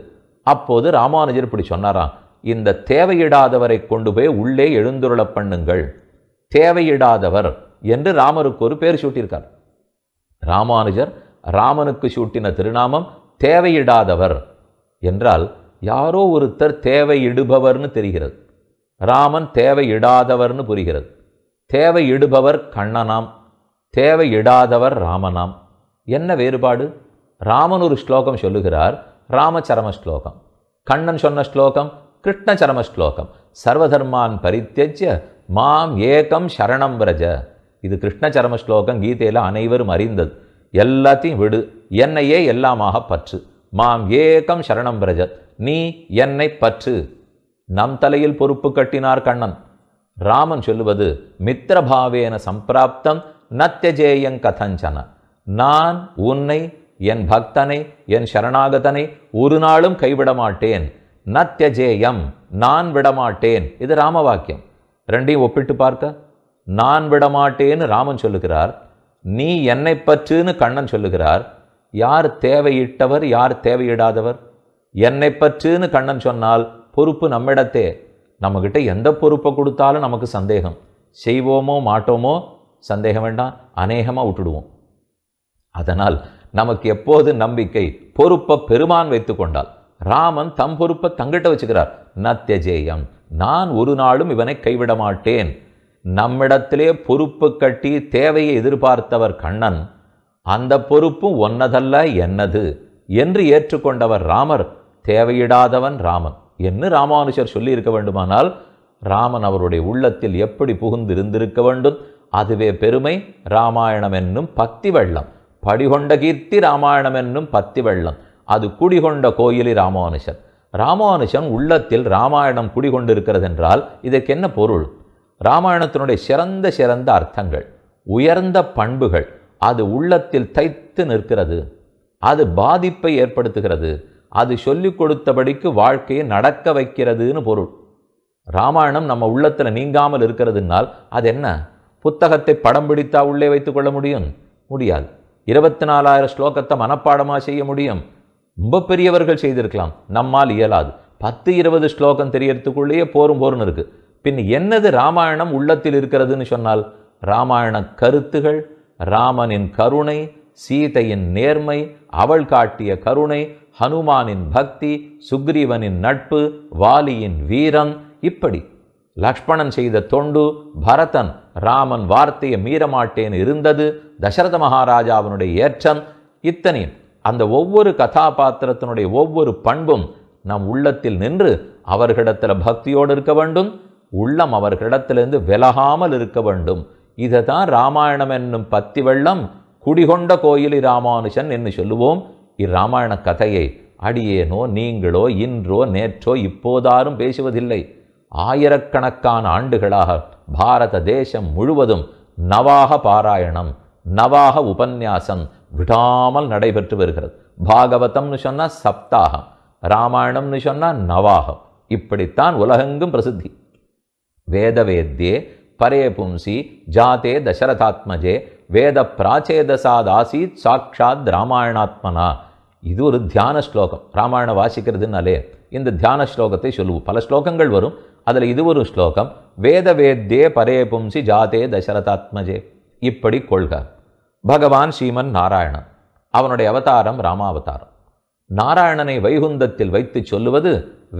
அப்போது ராமானுஜர் இப்படி சொன்னாராம் இந்த தேவையிடாதவரை கொண்டு போய் உள்ளே எழுந்துருள பண்ணுங்கள் தேவையிடாதவர் என்று ராமருக்கு ஒரு பேர் சூட்டியிருக்கார் ராமானுஜர் ராமனுக்கு சூட்டின திருநாமம் தேவையிடாதவர் என்றால் யாரோ ஒருத்தர் தேவையிடுபவர்னு தெரிகிறது ராமன் தேவையிடாதவர்னு புரிகிறது தேவையிடுபவர் கண்ணனாம் தேவையிடாதவர் ராமனாம் என்ன வேறுபாடு ராமன் ஒரு ஸ்லோகம் சொல்லுகிறார் ராமச்சரம ஸ்லோகம் கண்ணன் சொன்ன ஸ்லோகம் கிருஷ்ணச்சரம ஸ்லோகம் சர்வதர்மான் பரித்தஜ மாம் ஏகம் சரணம் விரஜ இது கிருஷ்ணச்சரம ஸ்லோகம் கீதையில் அனைவரும் அறிந்தது எல்லாத்தையும் விடு என்னையே எல்லாமாக பற்று மாம் ஏகம் சரணம் பிரஜ நீ என்னை பற்று நம் தலையில் பொறுப்பு கட்டினார் கண்ணன் ராமன் சொல்லுவது மித்திரபாவேன சம்பிராப்தம் நத்தியஜேயங் கதஞ்சன நான் உன்னை என் பக்தனை என் சரணாகதனை ஒரு நாளும் கைவிட மாட்டேன் நத்தியஜேயம் நான் விடமாட்டேன் இது ராம வாக்கியம் ரெண்டையும் ஒப்பிட்டு பார்க்க நான் விடமாட்டேன்னு ராமன் சொல்லுகிறார் நீ என்னை பற்றுன்னு கண்ணன் சொல்லுகிறார் யார் தேவையிட்டவர் யார் தேவையிடாதவர் என்னை பற்றுன்னு கண்ணன் சொன்னால் பொறுப்பு நம்மிடத்தே நம்மக்கிட்ட எந்த பொறுப்பை கொடுத்தாலும் நமக்கு சந்தேகம் செய்வோமோ மாட்டோமோ சந்தேகம் வேண்டாம் அநேகமாக விட்டுடுவோம் அதனால் நமக்கு எப்போது நம்பிக்கை பொறுப்பை பெருமான் வைத்து கொண்டால் ராமன் தம் பொறுப்பை தங்கிட்ட வச்சுக்கிறார் நத்தியஜேயம் நான் ஒரு நாளும் இவனை கைவிட மாட்டேன் நம்மிடத்திலே பொறுப்பு கட்டி தேவையை எதிர்பார்த்தவர் கண்ணன் அந்த பொறுப்பும் ஒன்னதல்ல என்னது என்று ஏற்றுக்கொண்டவர் ராமர் தேவையிடாதவன் ராமன் என்று ராமானுஷர் சொல்லியிருக்க வேண்டுமானால் ராமன் அவருடைய உள்ளத்தில் எப்படி புகுந்து இருந்திருக்க வேண்டும் அதுவே பெருமை ராமாயணம் என்னும் பக்தி வெள்ளம் படிகொண்ட கீர்த்தி ராமாயணம் என்னும் பக்தி வெள்ளம் அது குடிகொண்ட கோயிலி ராமானுஷன் ராமானுஷன் உள்ளத்தில் ராமாயணம் குடிகொண்டிருக்கிறது என்றால் இதற்கு என்ன பொருள் ராமாயணத்தினுடைய சிறந்த சிறந்த அர்த்தங்கள் உயர்ந்த பண்புகள் அது உள்ளத்தில் தைத்து நிற்கிறது அது பாதிப்பை ஏற்படுத்துகிறது அது சொல்லிக் கொடுத்தபடிக்கு வாழ்க்கையை நடக்க வைக்கிறதுன்னு பொருள் ராமாயணம் நம்ம உள்ளத்தில் நீங்காமல் இருக்கிறதுனால் அது என்ன புத்தகத்தை படம் பிடித்தா உள்ளே வைத்துக்கொள்ள முடியும் முடியாது இருபத்தி நாலாயிரம் ஸ்லோகத்தை மனப்பாடமாக செய்ய முடியும் ரொம்ப பெரியவர்கள் செய்திருக்கலாம் நம்மால் இயலாது பத்து இருபது ஸ்லோகம் தெரியறதுக்குள்ளேயே போரும் போர்னு இருக்குது பின் என்னது ராமாயணம் உள்ளத்தில் இருக்கிறதுன்னு சொன்னால் ராமாயண கருத்துகள் ராமனின் கருணை சீதையின் நேர்மை அவள் காட்டிய கருணை ஹனுமானின் பக்தி சுக்ரீவனின் நட்பு வாலியின் வீரம் இப்படி லக்ஷ்மணன் செய்த தொண்டு பரதன் ராமன் வார்த்தையை மீறமாட்டேன் இருந்தது தசரத மகாராஜாவினுடைய ஏற்றம் இத்தனையும் அந்த ஒவ்வொரு கதாபாத்திரத்தினுடைய ஒவ்வொரு பண்பும் நம் உள்ளத்தில் நின்று அவர்களிடத்தில் பக்தியோடு இருக்க வேண்டும் உள்ளம் அவர்களிடத்திலிருந்து விலகாமல் இருக்க வேண்டும் இதை தான் ராமாயணம் என்னும் பத்தி வெள்ளம் குடிகொண்ட கோயிலி ராமானுஷன் என்று சொல்லுவோம் இராமாயண கதையை அடியேனோ நீங்களோ இன்றோ நேற்றோ இப்போதாரும் பேசுவதில்லை ஆயிரக்கணக்கான ஆண்டுகளாக பாரத தேசம் முழுவதும் நவாக பாராயணம் நவாக உபன்யாசம் விடாமல் நடைபெற்று வருகிறது பாகவதம்னு சொன்னால் சப்தாகம் ராமாயணம்னு சொன்னால் நவாகம் இப்படித்தான் உலகெங்கும் பிரசித்தி வேதவேத்யே பரே பும்சி ஜாதே தசரதாத்மஜே வேத பிராச்சேதசாத் ஆசீத் சாட்சாத் ராமாயணாத்மனா இது ஒரு தியான ஸ்லோகம் ராமாயணம் வாசிக்கிறதுனாலே இந்த தியான ஸ்லோகத்தை சொல்லுவோம் பல ஸ்லோகங்கள் வரும் அதில் இது ஒரு ஸ்லோகம் வேத வேத்தே பரே பும்சி ஜாதே தசரதாத்மஜே இப்படி கொள்க பகவான் ஸ்ரீமன் நாராயணன் அவனுடைய அவதாரம் ராமாவதாரம் நாராயணனை வைகுந்தத்தில் வைத்து சொல்லுவது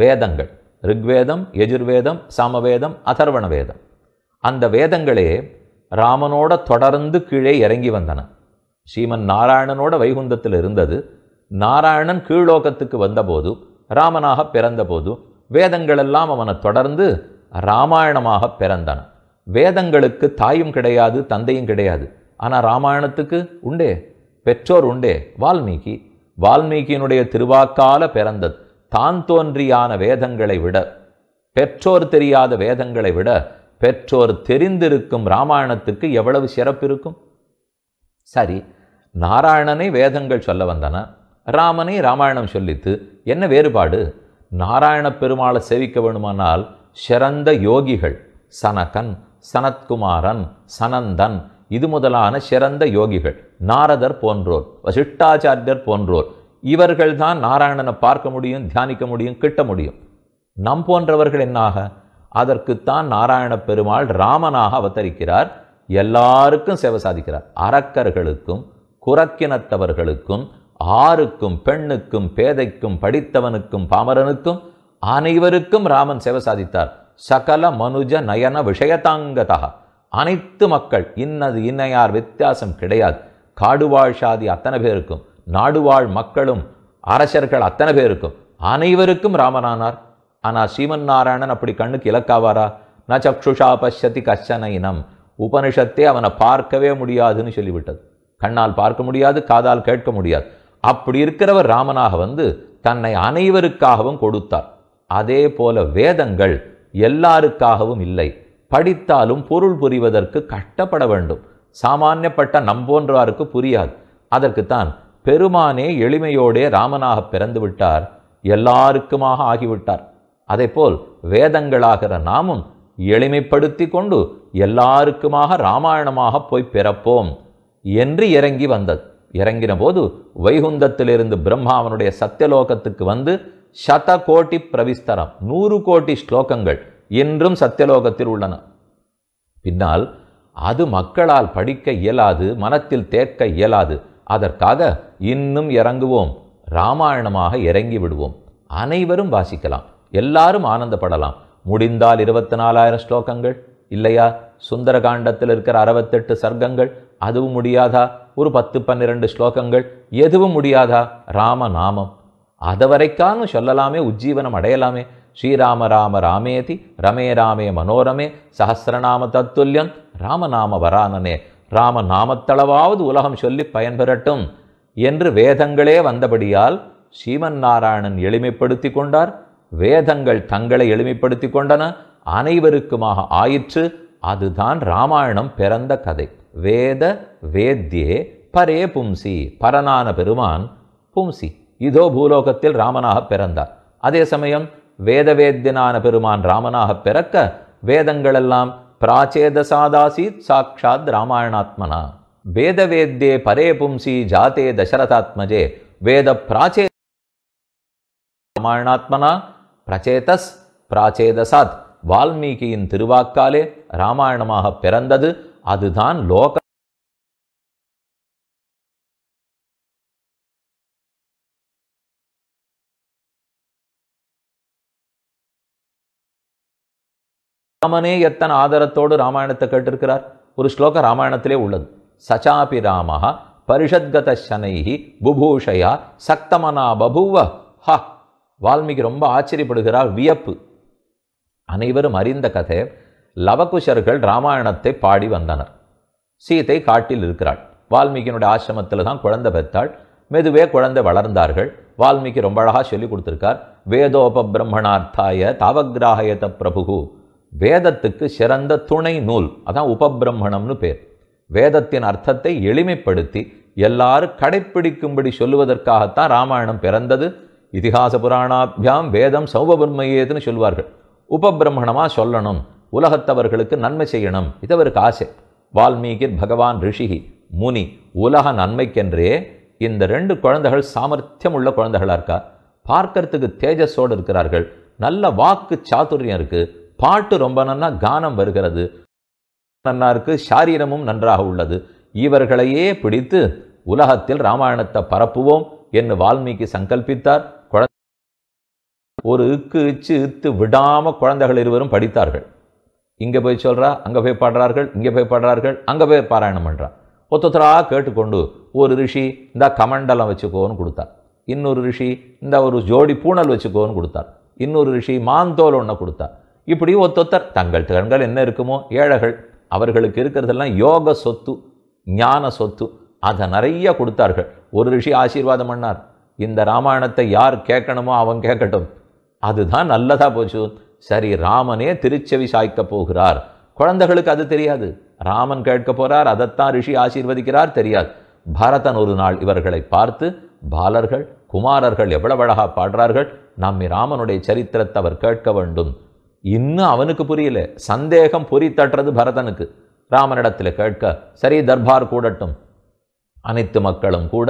வேதங்கள் ரிக்வேதம் எஜுர்வேதம் சமவேதம் அதர்வண வேதம் அந்த வேதங்களே ராமனோட தொடர்ந்து கீழே இறங்கி வந்தன ஸ்ரீமன் நாராயணனோட வைகுந்தத்தில் இருந்தது நாராயணன் கீழோகத்துக்கு வந்தபோது ராமனாக பிறந்தபோது வேதங்களெல்லாம் அவனை தொடர்ந்து ராமாயணமாக பிறந்தன வேதங்களுக்கு தாயும் கிடையாது தந்தையும் கிடையாது ஆனால் ராமாயணத்துக்கு உண்டே பெற்றோர் உண்டே வால்மீகி வால்மீகியினுடைய திருவாக்கால பிறந்தது தான் தோன்றியான வேதங்களை விட பெற்றோர் தெரியாத வேதங்களை விட பெற்றோர் தெரிந்திருக்கும் ராமாயணத்துக்கு எவ்வளவு சிறப்பு இருக்கும் சரி நாராயணனை வேதங்கள் சொல்ல வந்தன ராமனை ராமாயணம் சொல்லித்து என்ன வேறுபாடு நாராயண பெருமாளை சேவிக்க வேணுமானால் சிறந்த யோகிகள் சனகன் சனத்குமாரன் சனந்தன் இது முதலான சிறந்த யோகிகள் நாரதர் போன்றோர் வசிஷ்டாச்சாரியர் போன்றோர் இவர்கள்தான் நாராயணனை பார்க்க முடியும் தியானிக்க முடியும் கிட்ட முடியும் நம் போன்றவர்கள் என்னாக அதற்குத்தான் நாராயண பெருமாள் ராமனாக அவதரிக்கிறார் எல்லாருக்கும் சேவை சாதிக்கிறார் அரக்கர்களுக்கும் குரக்கினத்தவர்களுக்கும் ஆருக்கும் பெண்ணுக்கும் பேதைக்கும் படித்தவனுக்கும் பாமரனுக்கும் அனைவருக்கும் ராமன் சேவை சாதித்தார் சகல மனுஜ நயன விஷயதாங்கதா அனைத்து மக்கள் இன்னது இன்னையார் வித்தியாசம் கிடையாது காடுவாழ் சாதி அத்தனை பேருக்கும் நாடுவாழ் மக்களும் அரசர்கள் அத்தனை பேருக்கும் அனைவருக்கும் ராமனானார் ஆனால் ஸ்ரீமன் நாராயணன் அப்படி கண்ணுக்கு இலக்காவாரா ந சக்ஷுஷா பசதி கச்சன இனம் உபனிஷத்தை அவனை பார்க்கவே முடியாதுன்னு சொல்லிவிட்டது கண்ணால் பார்க்க முடியாது காதால் கேட்க முடியாது அப்படி இருக்கிறவர் ராமனாக வந்து தன்னை அனைவருக்காகவும் கொடுத்தார் அதே போல வேதங்கள் எல்லாருக்காகவும் இல்லை படித்தாலும் பொருள் புரிவதற்கு கட்டப்பட வேண்டும் சாமானியப்பட்ட நம்போன்றாருக்கு புரியாது அதற்குத்தான் பெருமானே எளிமையோடே ராமனாக பிறந்து விட்டார் எல்லாருக்குமாக ஆகிவிட்டார் அதேபோல் வேதங்களாகிற நாமும் எளிமைப்படுத்தி கொண்டு எல்லாருக்குமாக ராமாயணமாக போய் பிறப்போம் என்று இறங்கி வந்தது இறங்கின போது வைகுந்தத்திலிருந்து பிரம்மாவனுடைய சத்தியலோகத்துக்கு வந்து சத கோட்டி பிரவிஸ்தரம் நூறு கோட்டி ஸ்லோகங்கள் இன்றும் சத்தியலோகத்தில் உள்ளன பின்னால் அது மக்களால் படிக்க இயலாது மனத்தில் தேக்க இயலாது அதற்காக இன்னும் இறங்குவோம் ராமாயணமாக இறங்கி விடுவோம் அனைவரும் வாசிக்கலாம் எல்லாரும் ஆனந்தப்படலாம் முடிந்தால் இருபத்தி நாலாயிரம் ஸ்லோகங்கள் இல்லையா சுந்தரகாண்டத்தில் இருக்கிற அறுபத்தெட்டு சர்க்கங்கள் அதுவும் முடியாதா ஒரு பத்து பன்னிரண்டு ஸ்லோகங்கள் எதுவும் முடியாதா ராமநாமம் நாமம் வரைக்காலும் சொல்லலாமே உஜ்ஜீவனம் அடையலாமே ஸ்ரீராம ராம ராமேதி ரமே ராமே மனோரமே சஹசிரநாம தத்துல்யம் ராமநாம வரானனே ராம நாமத்தளவாவது உலகம் சொல்லி பயன்பெறட்டும் என்று வேதங்களே வந்தபடியால் ஸ்ரீமன் நாராயணன் எளிமைப்படுத்தி கொண்டார் வேதங்கள் தங்களை எளிமைப்படுத்தி கொண்டன அனைவருக்குமாக ஆயிற்று அதுதான் ராமாயணம் பிறந்த கதை வேத வேத்யே பரே பும்சி பரனான பெருமான் பும்சி இதோ பூலோகத்தில் ராமனாக பிறந்தார் அதே சமயம் வேதவேத்தியனான பெருமான் ராமனாக பிறக்க வேதங்களெல்லாம் பிராச்சேத சாதாசி சாட்சாத் ராமாயணாத்மனா வேதவேத்யே பரே பும்சி ஜாத்தே தசரதாத்மஜே வேத பிராச்சே ராமாயணாத்மனா பிரச்சேதஸ் பிராச்சேதசாத் வால்மீகியின் திருவாக்காலே ராமாயணமாக பிறந்தது அதுதான் லோக ராமனே எத்தனை ஆதரத்தோடு ராமாயணத்தை கேட்டிருக்கிறார் ஒரு ஸ்லோக ராமாயணத்திலே உள்ளது சச்சாபி ராம பரிஷத்கத சனைஹி புபூஷயா சக்தமனா பபுவ ஹ வால்மீகி ரொம்ப ஆச்சரியப்படுகிறார் வியப்பு அனைவரும் அறிந்த கதை லவகுஷர்கள் ராமாயணத்தை பாடி வந்தனர் சீதை காட்டில் இருக்கிறாள் வால்மீகியினுடைய ஆசிரமத்தில் தான் குழந்தை பெற்றாள் மெதுவே குழந்தை வளர்ந்தார்கள் வால்மீகி ரொம்ப அழகாக சொல்லி கொடுத்துருக்கார் வேதோப பிரம்மணார்த்தாய தாவகிராகயத பிரபுகு வேதத்துக்கு சிறந்த துணை நூல் அதான் உபபிரம்மணம்னு பேர் வேதத்தின் அர்த்தத்தை எளிமைப்படுத்தி எல்லாரும் கடைப்பிடிக்கும்படி சொல்லுவதற்காகத்தான் ராமாயணம் பிறந்தது இதிகாச புராணாபியாம் வேதம் சௌபபிரம்மையேதுன்னு சொல்வார்கள் உபபிரம்மணமாக சொல்லணும் உலகத்தவர்களுக்கு நன்மை செய்யணும் இது அவருக்கு ஆசை வால்மீகிர் பகவான் ரிஷிகி முனி உலக நன்மைக்கென்றே இந்த ரெண்டு குழந்தைகள் சாமர்த்தியம் உள்ள குழந்தைகளாக இருக்கா பார்க்கறதுக்கு தேஜஸோடு இருக்கிறார்கள் நல்ல வாக்கு சாத்துரியம் இருக்குது பாட்டு ரொம்ப நன்னா கானம் வருகிறது நன்னா இருக்கு சாரீரமும் நன்றாக உள்ளது இவர்களையே பிடித்து உலகத்தில் ராமாயணத்தை பரப்புவோம் என்று வால்மீகி சங்கல்பித்தார் குழந்தை ஒரு இக்கு இச்சு இத்து விடாமல் குழந்தைகள் இருவரும் படித்தார்கள் இங்கே போய் சொல்கிறா அங்கே போய் பாடுறார்கள் இங்கே போய் பாடுறார்கள் அங்கே போய் பாராயணம் பண்ணுறான் ஒத்தொத்தராக கேட்டுக்கொண்டு ஒரு ரிஷி இந்த கமண்டலம் வச்சுக்கோன்னு கொடுத்தார் இன்னொரு ரிஷி இந்த ஒரு ஜோடி பூணல் வச்சுக்கோன்னு கொடுத்தார் இன்னொரு ரிஷி மாந்தோல் ஒன்றை கொடுத்தார் இப்படி ஒத்தொத்தர் தங்கள் திறன்கள் என்ன இருக்குமோ ஏழைகள் அவர்களுக்கு இருக்கிறதெல்லாம் யோக சொத்து ஞான சொத்து அதை நிறைய கொடுத்தார்கள் ஒரு ரிஷி ஆசீர்வாதம் பண்ணார் இந்த ராமாயணத்தை யார் கேட்கணுமோ அவன் கேட்கட்டும் அதுதான் நல்லதாக போச்சு சரி ராமனே திருச்செவி சாய்க்க போகிறார் குழந்தைகளுக்கு அது தெரியாது ராமன் கேட்க போகிறார் அதைத்தான் ரிஷி ஆசீர்வதிக்கிறார் தெரியாது பரதன் ஒரு நாள் இவர்களை பார்த்து பாலர்கள் குமாரர்கள் எவ்வளவு அழகாக பாடுறார்கள் நம்மை ராமனுடைய சரித்திரத்தை அவர் கேட்க வேண்டும் இன்னும் அவனுக்கு புரியல சந்தேகம் பொறி தட்டுறது பரதனுக்கு ராமனிடத்தில் கேட்க சரி தர்பார் கூடட்டும் அனைத்து மக்களும் கூட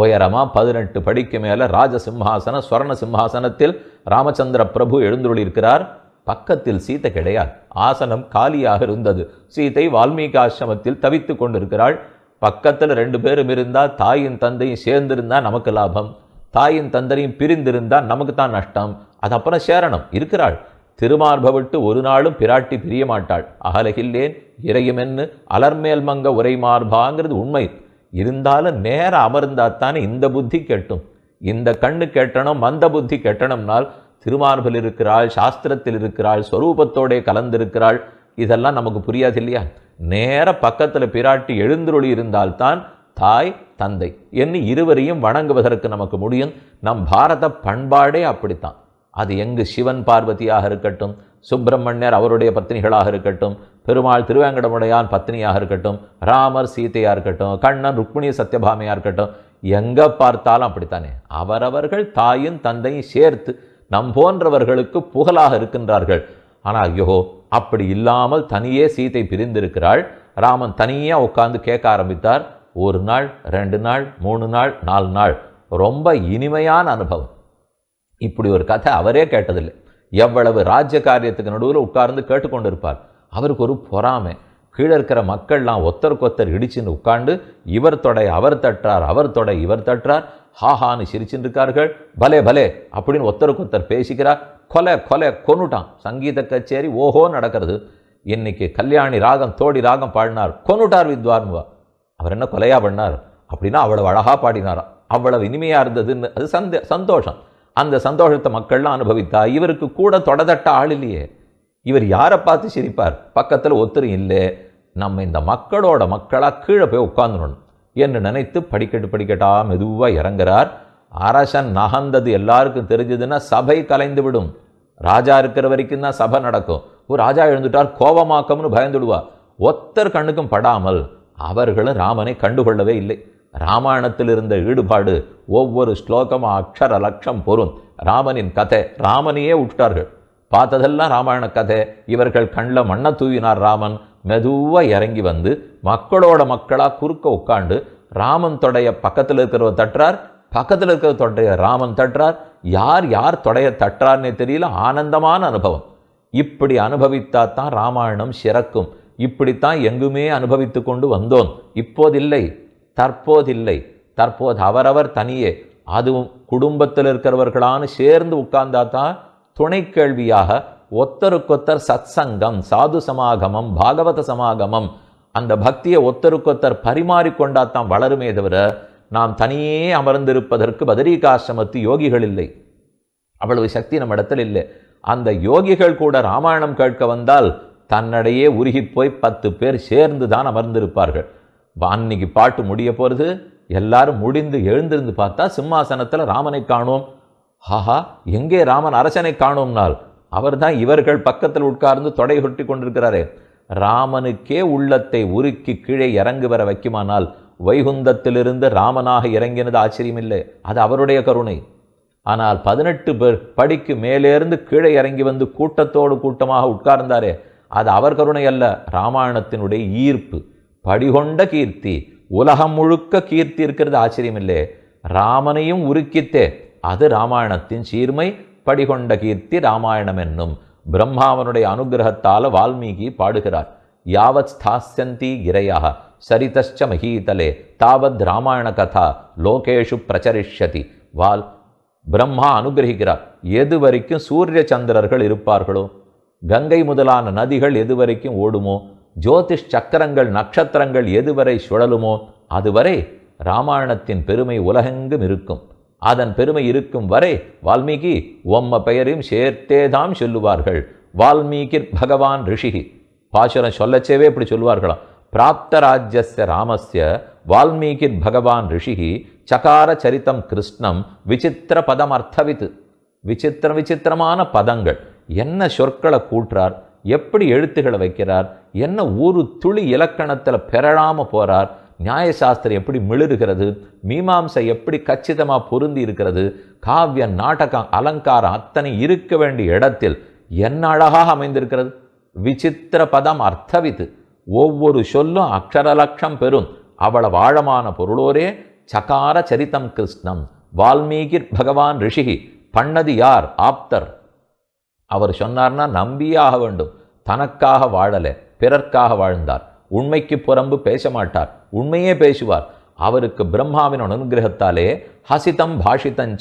உயரமாக பதினெட்டு படிக்கு மேலே ராஜ சிம்ஹாசன ஸ்வர்ண சிம்ஹாசனத்தில் ராமச்சந்திர பிரபு எழுந்துள்ளிருக்கிறார் பக்கத்தில் சீதை கிடையாது ஆசனம் காலியாக இருந்தது சீதை வால்மீகி ஆசிரமத்தில் தவித்து கொண்டிருக்கிறாள் பக்கத்தில் ரெண்டு பேரும் இருந்தால் தாயின் தந்தையும் சேர்ந்திருந்தால் நமக்கு லாபம் தாயின் தந்தையும் பிரிந்திருந்தால் நமக்கு தான் நஷ்டம் அது அப்புறம் சேரணம் இருக்கிறாள் திருமார்ப விட்டு ஒரு நாளும் பிராட்டி பிரிய மாட்டாள் அகலகில்லேன் இறையுமென்னு அலர்மேல் மங்க உரை மார்பாங்கிறது உண்மை இருந்தாலும் நேர அமர்ந்தாத்தானே இந்த புத்தி கேட்டும் இந்த கண்ணு கேட்டனும் மந்த புத்தி கெட்டணும்னால் திருமார்பில் இருக்கிறாள் சாஸ்திரத்தில் இருக்கிறாள் ஸ்வரூபத்தோடே கலந்திருக்கிறாள் இதெல்லாம் நமக்கு புரியாது இல்லையா நேர பக்கத்தில் பிராட்டி எழுந்துருளி இருந்தால்தான் தாய் தந்தை என்று இருவரையும் வணங்குவதற்கு நமக்கு முடியும் நம் பாரத பண்பாடே அப்படித்தான் அது எங்கு சிவன் பார்வதியாக இருக்கட்டும் சுப்பிரமணியர் அவருடைய பத்னிகளாக இருக்கட்டும் பெருமாள் திருவேங்கடமுடையான் பத்னியாக இருக்கட்டும் ராமர் சீதையாக இருக்கட்டும் கண்ணன் ருக்மிணி சத்யபாமையாக இருக்கட்டும் எங்கே பார்த்தாலும் அப்படித்தானே அவரவர்கள் தாயும் தந்தையும் சேர்த்து நம் போன்றவர்களுக்கு புகழாக இருக்கின்றார்கள் ஆனால் ஐயோ அப்படி இல்லாமல் தனியே சீத்தை பிரிந்திருக்கிறாள் ராமன் தனியாக உட்கார்ந்து கேட்க ஆரம்பித்தார் ஒரு நாள் ரெண்டு நாள் மூணு நாள் நாலு நாள் ரொம்ப இனிமையான அனுபவம் இப்படி ஒரு கதை அவரே கேட்டதில்லை எவ்வளவு ராஜ்ய காரியத்துக்கு நடுவில் உட்கார்ந்து கேட்டுக்கொண்டிருப்பார் அவருக்கு ஒரு பொறாமை கீழே இருக்கிற மக்கள்லாம் ஒத்தருக்கொத்தர் இடிச்சுன்னு உட்காண்டு இவர் தொடை அவர் தட்டார் அவர் தொடை இவர் தட்டார் ஹாஹான்னு சிரிச்சுட்டு இருக்கார்கள் பலே பலே அப்படின்னு ஒத்தருக்கொத்தர் பேசிக்கிறார் கொலை கொலை கொனுட்டான் சங்கீத கச்சேரி ஓஹோ நடக்கிறது இன்னைக்கு கல்யாணி ராகம் தோடி ராகம் பாடினார் கொனுட்டார் வித்வார்முவா அவர் என்ன கொலையாக பண்ணார் அப்படின்னா அவ்வளவு அழகாக பாடினார் அவ்வளவு இனிமையாக இருந்ததுன்னு அது சந்தே சந்தோஷம் அந்த சந்தோஷத்தை மக்கள்லாம் அனுபவித்தா இவருக்கு கூட தொடதட்ட ஆள் இல்லையே இவர் யாரை பார்த்து சிரிப்பார் பக்கத்தில் ஒத்துரும் இல்லை நம்ம இந்த மக்களோட மக்களாக கீழே போய் உட்காந்துடணும் என்று நினைத்து படிக்கட்டு படிக்கட்டா மெதுவாக இறங்குறார் அரசன் நகர்ந்தது எல்லாருக்கும் தெரிஞ்சதுன்னா சபை கலைந்து விடும் ராஜா இருக்கிற வரைக்கும் தான் சபை நடக்கும் ஒரு ராஜா எழுந்துட்டார் கோபமாக்கம்னு பயந்துடுவா ஒத்தர் கண்ணுக்கும் படாமல் அவர்களும் ராமனை கண்டுகொள்ளவே இல்லை ராமாயணத்தில் இருந்த ஈடுபாடு ஒவ்வொரு ஸ்லோகமாக அக்ஷர லட்சம் பொருள் ராமனின் கதை ராமனையே உட்டார்கள் பார்த்ததெல்லாம் ராமாயண கதை இவர்கள் கண்ணில் மண்ணை தூவினார் ராமன் மெதுவாக இறங்கி வந்து மக்களோட மக்களாக குறுக்க உட்காண்டு ராமன் தொடைய பக்கத்தில் இருக்கிறவ தட்டுறார் பக்கத்தில் இருக்கிற தொடைய ராமன் தட்டுறார் யார் யார் தொடைய தட்டுறார்னே தெரியல ஆனந்தமான அனுபவம் இப்படி அனுபவித்தா தான் ராமாயணம் சிறக்கும் இப்படித்தான் எங்குமே அனுபவித்து கொண்டு வந்தோம் இப்போதில்லை தற்போதில்லை தற்போது அவரவர் தனியே அதுவும் குடும்பத்தில் இருக்கிறவர்களான்னு சேர்ந்து உட்கார்ந்தா தான் துணை கேள்வியாக ஒத்தருக்கொத்தர் சத் சங்கம் சாது சமாகமம் பாகவத சமாகமம் அந்த பக்தியை ஒத்தருக்கொத்தர் பரிமாறிக்கொண்டா தான் வளருமே தவிர நாம் தனியே அமர்ந்திருப்பதற்கு பதிரிகாசிரமத்து யோகிகள் இல்லை அவ்வளவு சக்தி நம்ம இடத்துல இல்லை அந்த யோகிகள் கூட ராமாயணம் கேட்க வந்தால் தன்னடையே உருகி போய் பத்து பேர் சேர்ந்து தான் அமர்ந்திருப்பார்கள் அன்னைக்கு பாட்டு முடிய போகிறது எல்லாரும் முடிந்து எழுந்திருந்து பார்த்தா சிம்மாசனத்தில் ராமனை காணோம் ஹாஹா எங்கே ராமன் அரசனை காணோம்னால் அவர் தான் இவர்கள் பக்கத்தில் உட்கார்ந்து தொடை கொட்டி கொண்டிருக்கிறாரே ராமனுக்கே உள்ளத்தை உருக்கி கீழே இறங்கு வர வைக்குமானால் வைகுந்தத்திலிருந்து ராமனாக இறங்கினது ஆச்சரியமில்லை அது அவருடைய கருணை ஆனால் பதினெட்டு பேர் படிக்கு மேலேருந்து கீழே இறங்கி வந்து கூட்டத்தோடு கூட்டமாக உட்கார்ந்தாரே அது அவர் கருணை அல்ல ராமாயணத்தினுடைய ஈர்ப்பு படிகொண்ட கீர்த்தி உலகம் முழுக்க கீர்த்தி இருக்கிறது ஆச்சரியமில்லே ராமனையும் உருக்கித்தே அது ராமாயணத்தின் சீர்மை படிகொண்ட கீர்த்தி ராமாயணம் என்னும் பிரம்மாவனுடைய அனுகிரகத்தால் வால்மீகி பாடுகிறார் யாவத் ஸ்தாஸ்யந்தி கிரையாக சரிதச்ச மகீதலே தாவத் ராமாயண கதா லோகேஷு பிரச்சரிஷ்யதி வால் பிரம்மா அனுகிரகிக்கிறார் எது வரைக்கும் சூரிய சந்திரர்கள் இருப்பார்களோ கங்கை முதலான நதிகள் எது வரைக்கும் ஓடுமோ ஜோதிஷ் சக்கரங்கள் நட்சத்திரங்கள் எதுவரை சுழலுமோ அதுவரை ராமாயணத்தின் பெருமை உலகெங்கும் இருக்கும் அதன் பெருமை இருக்கும் வரை வால்மீகி உம்ம பெயரையும் சேர்த்தேதாம் சொல்லுவார்கள் வால்மீகிர் பகவான் ரிஷிகி பாசுரம் சொல்லச்சேவே இப்படி சொல்லுவார்களாம் பிராப்த ராஜ்யஸ்ய ராமஸ்ய வால்மீகிர் பகவான் ரிஷிகி சகார சரித்தம் கிருஷ்ணம் விசித்திர பதம் அர்த்தவித்து விசித்திர விசித்திரமான பதங்கள் என்ன சொற்களை கூற்றார் எப்படி எழுத்துக்களை வைக்கிறார் என்ன ஒரு துளி இலக்கணத்தில் பெறலாமல் போகிறார் நியாயசாஸ்திரம் எப்படி மிளிருகிறது மீமாம்சை எப்படி கச்சிதமாக பொருந்தி இருக்கிறது காவியம் நாடகம் அலங்காரம் அத்தனை இருக்க வேண்டிய இடத்தில் என்ன அழகாக அமைந்திருக்கிறது விசித்திர பதம் அர்த்தவித்து ஒவ்வொரு சொல்லும் அக்ஷரலட்சம் பெறும் அவள வாழமான பொருளோரே சகார சரித்தம் கிருஷ்ணம் வால்மீகிர் பகவான் ரிஷிகி பண்ணது யார் ஆப்தர் அவர் சொன்னார்னா நம்பியாக வேண்டும் தனக்காக வாழலை பிறர்க்காக வாழ்ந்தார் உண்மைக்கு புறம்பு பேச மாட்டார் உண்மையே பேசுவார் அவருக்கு பிரம்மாவின் அனுகிரகத்தாலே ஹசிதம்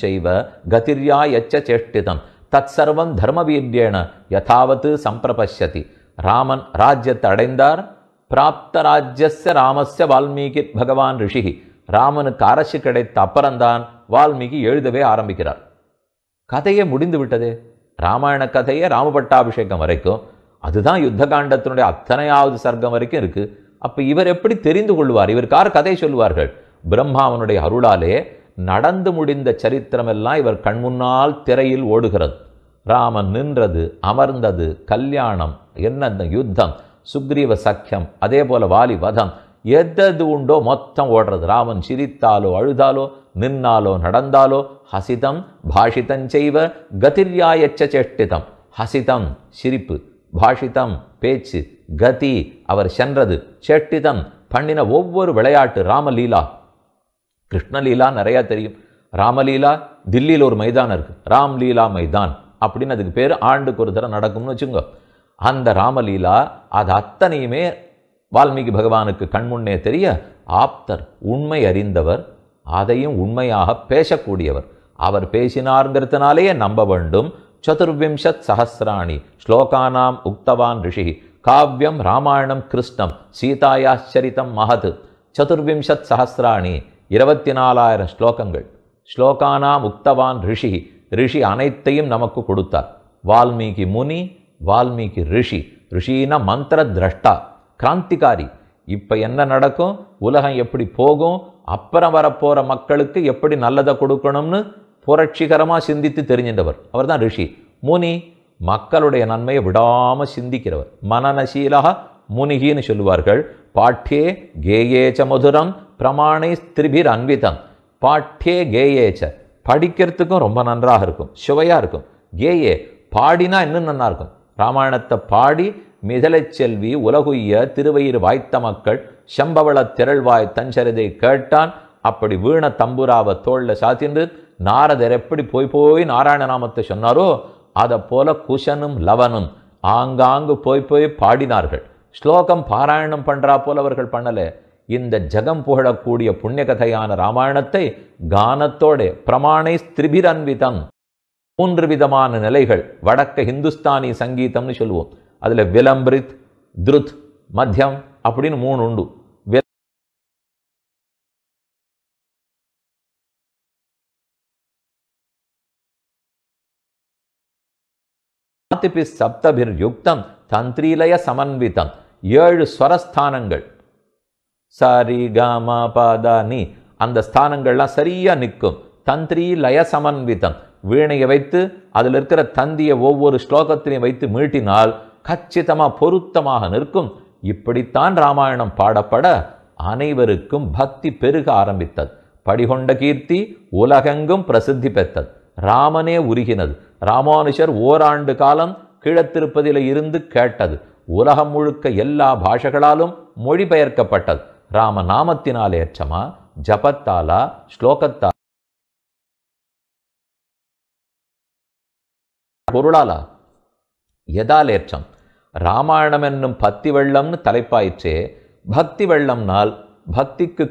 செய்வ கதிர்யா எச்ச சேஷ்டிதம் தத் சர்வம் தர்மவீரியேன யதாவத்து சம்பிரபஷ்யதி ராமன் ராஜ்யத்தை அடைந்தார் பிராப்த ராஜ்யஸ்ய ராமஸ்ய வால்மீகி பகவான் ரிஷிகி ராமனுக்கு அரசு கிடைத்த அப்புறம்தான் வால்மீகி எழுதவே ஆரம்பிக்கிறார் கதையே முடிந்து விட்டது ராமாயண கதையே ராமபட்டாபிஷேகம் வரைக்கும் அதுதான் யுத்த காண்டத்தினுடைய அத்தனையாவது சர்க்கம் வரைக்கும் இருக்குது அப்போ இவர் எப்படி தெரிந்து கொள்வார் இவர் கார் கதை சொல்வார்கள் பிரம்மாவனுடைய அருளாலே நடந்து முடிந்த சரித்திரமெல்லாம் இவர் கண்முன்னால் திரையில் ஓடுகிறது ராமன் நின்றது அமர்ந்தது கல்யாணம் என்ன யுத்தம் சுக்ரீவ சக்கியம் அதே போல் வாலி வதம் எதது உண்டோ மொத்தம் ஓடுறது ராமன் சிரித்தாலோ அழுதாலோ நின்னாலோ நடந்தாலோ ஹசிதம் செய்வ கதிர்யாயச்ச சேஷ்டிதம் ஹசிதம் சிரிப்பு பாஷிதம் பேச்சு கதி அவர் சென்றது செட்டிதம் பண்ணின ஒவ்வொரு விளையாட்டு ராமலீலா கிருஷ்ணலீலா நிறையா தெரியும் ராமலீலா தில்லியில் ஒரு மைதானம் இருக்குது ராம்லீலா மைதான் அப்படின்னு அதுக்கு பேர் ஆண்டுக்கு ஒரு தடவை நடக்கும்னு வச்சுங்க அந்த ராமலீலா அது அத்தனையுமே வால்மீகி பகவானுக்கு கண்முன்னே தெரிய ஆப்தர் உண்மை அறிந்தவர் அதையும் உண்மையாக பேசக்கூடியவர் அவர் பேசினார்ங்கிறதுனாலேயே நம்ப வேண்டும் சதுர்விம்சத் சஹசிராணி ஸ்லோகானாம் உக்தவான் ரிஷி காவியம் ராமாயணம் கிருஷ்ணம் சீதாயாச்சரித்தம் மகத் சதுர்விம்சத் சஹசிராணி இருபத்தி நாலாயிரம் ஸ்லோகங்கள் ஸ்லோகானாம் உக்தவான் ரிஷி ரிஷி அனைத்தையும் நமக்கு கொடுத்தார் வால்மீகி முனி வால்மீகி ரிஷி ரிஷினா மந்திர திரஷ்டா கிராந்திகாரி இப்போ என்ன நடக்கும் உலகம் எப்படி போகும் அப்புறம் வரப்போகிற மக்களுக்கு எப்படி நல்லதை கொடுக்கணும்னு புரட்சிகரமாக சிந்தித்து தெரிஞ்சின்றவர் அவர் தான் ரிஷி முனி மக்களுடைய நன்மையை விடாமல் சிந்திக்கிறவர் மனநசீலாக முனிகின்னு சொல்லுவார்கள் பாட்டியே கேயேச்ச மதுரம் பிரமாணை திரிபிர் அன்விதம் பாட்டியே கேயேச்ச படிக்கிறதுக்கும் ரொம்ப நன்றாக இருக்கும் சுவையாக இருக்கும் கேயே பாடினா இன்னும் நல்லா இருக்கும் ராமாயணத்தை பாடி செல்வி உலகுய்ய திருவயிறு வாய்த்த மக்கள் செம்பவள திரள்வாய் தஞ்சரிதை கேட்டான் அப்படி வீண தம்புராவை தோளில் சாத்தின்று நாரதர் எப்படி போய் போய் நாராயண நாமத்தை சொன்னாரோ அதை போல குஷனும் லவனும் ஆங்காங்கு போய் போய் பாடினார்கள் ஸ்லோகம் பாராயணம் பண்ணுறா போல் அவர்கள் பண்ணலை இந்த ஜகம் புகழக்கூடிய புண்ணிய கதையான ராமாயணத்தை கானத்தோடு பிரமாணை ஸ்திரிபிரன்விதம் மூன்று விதமான நிலைகள் வடக்க ஹிந்துஸ்தானி சங்கீதம்னு சொல்லுவோம் அதில் விலம்பிரித் த்ருத் மத்தியம் அப்படின்னு மூணு உண்டு சாத்திபி சப்தபிர் யுக்தம் தந்திரீலய சமன்விதம் ஏழு ஸ்வரஸ்தானங்கள் சரி காமா பாதானி அந்த ஸ்தானங்கள்லாம் சரியாக நிற்கும் தந்திரி லய சமன்விதம் வீணையை வைத்து அதில் இருக்கிற தந்தியை ஒவ்வொரு ஸ்லோகத்திலையும் வைத்து மீட்டினால் கச்சிதமாக பொருத்தமாக நிற்கும் இப்படித்தான் ராமாயணம் பாடப்பட அனைவருக்கும் பக்தி பெருக ஆரம்பித்தது படிகொண்ட கீர்த்தி உலகெங்கும் பிரசித்தி பெற்றது ராமனே உருகினது ராமானுஷர் ஓராண்டு காலம் கீழத்திருப்பதில் இருந்து கேட்டது உலகம் முழுக்க எல்லா பாஷைகளாலும் மொழிபெயர்க்கப்பட்டது ராம நாமத்தினால் ஏற்றமா ஜபத்தாலா ஸ்லோகத்தா பொருளாலா ஏற்றம் ராமாயணம் என்னும் பத்தி வெள்ளம்னு தலைப்பாயிற்றே பக்தி வெள்ளம்னால் பக்திக்கு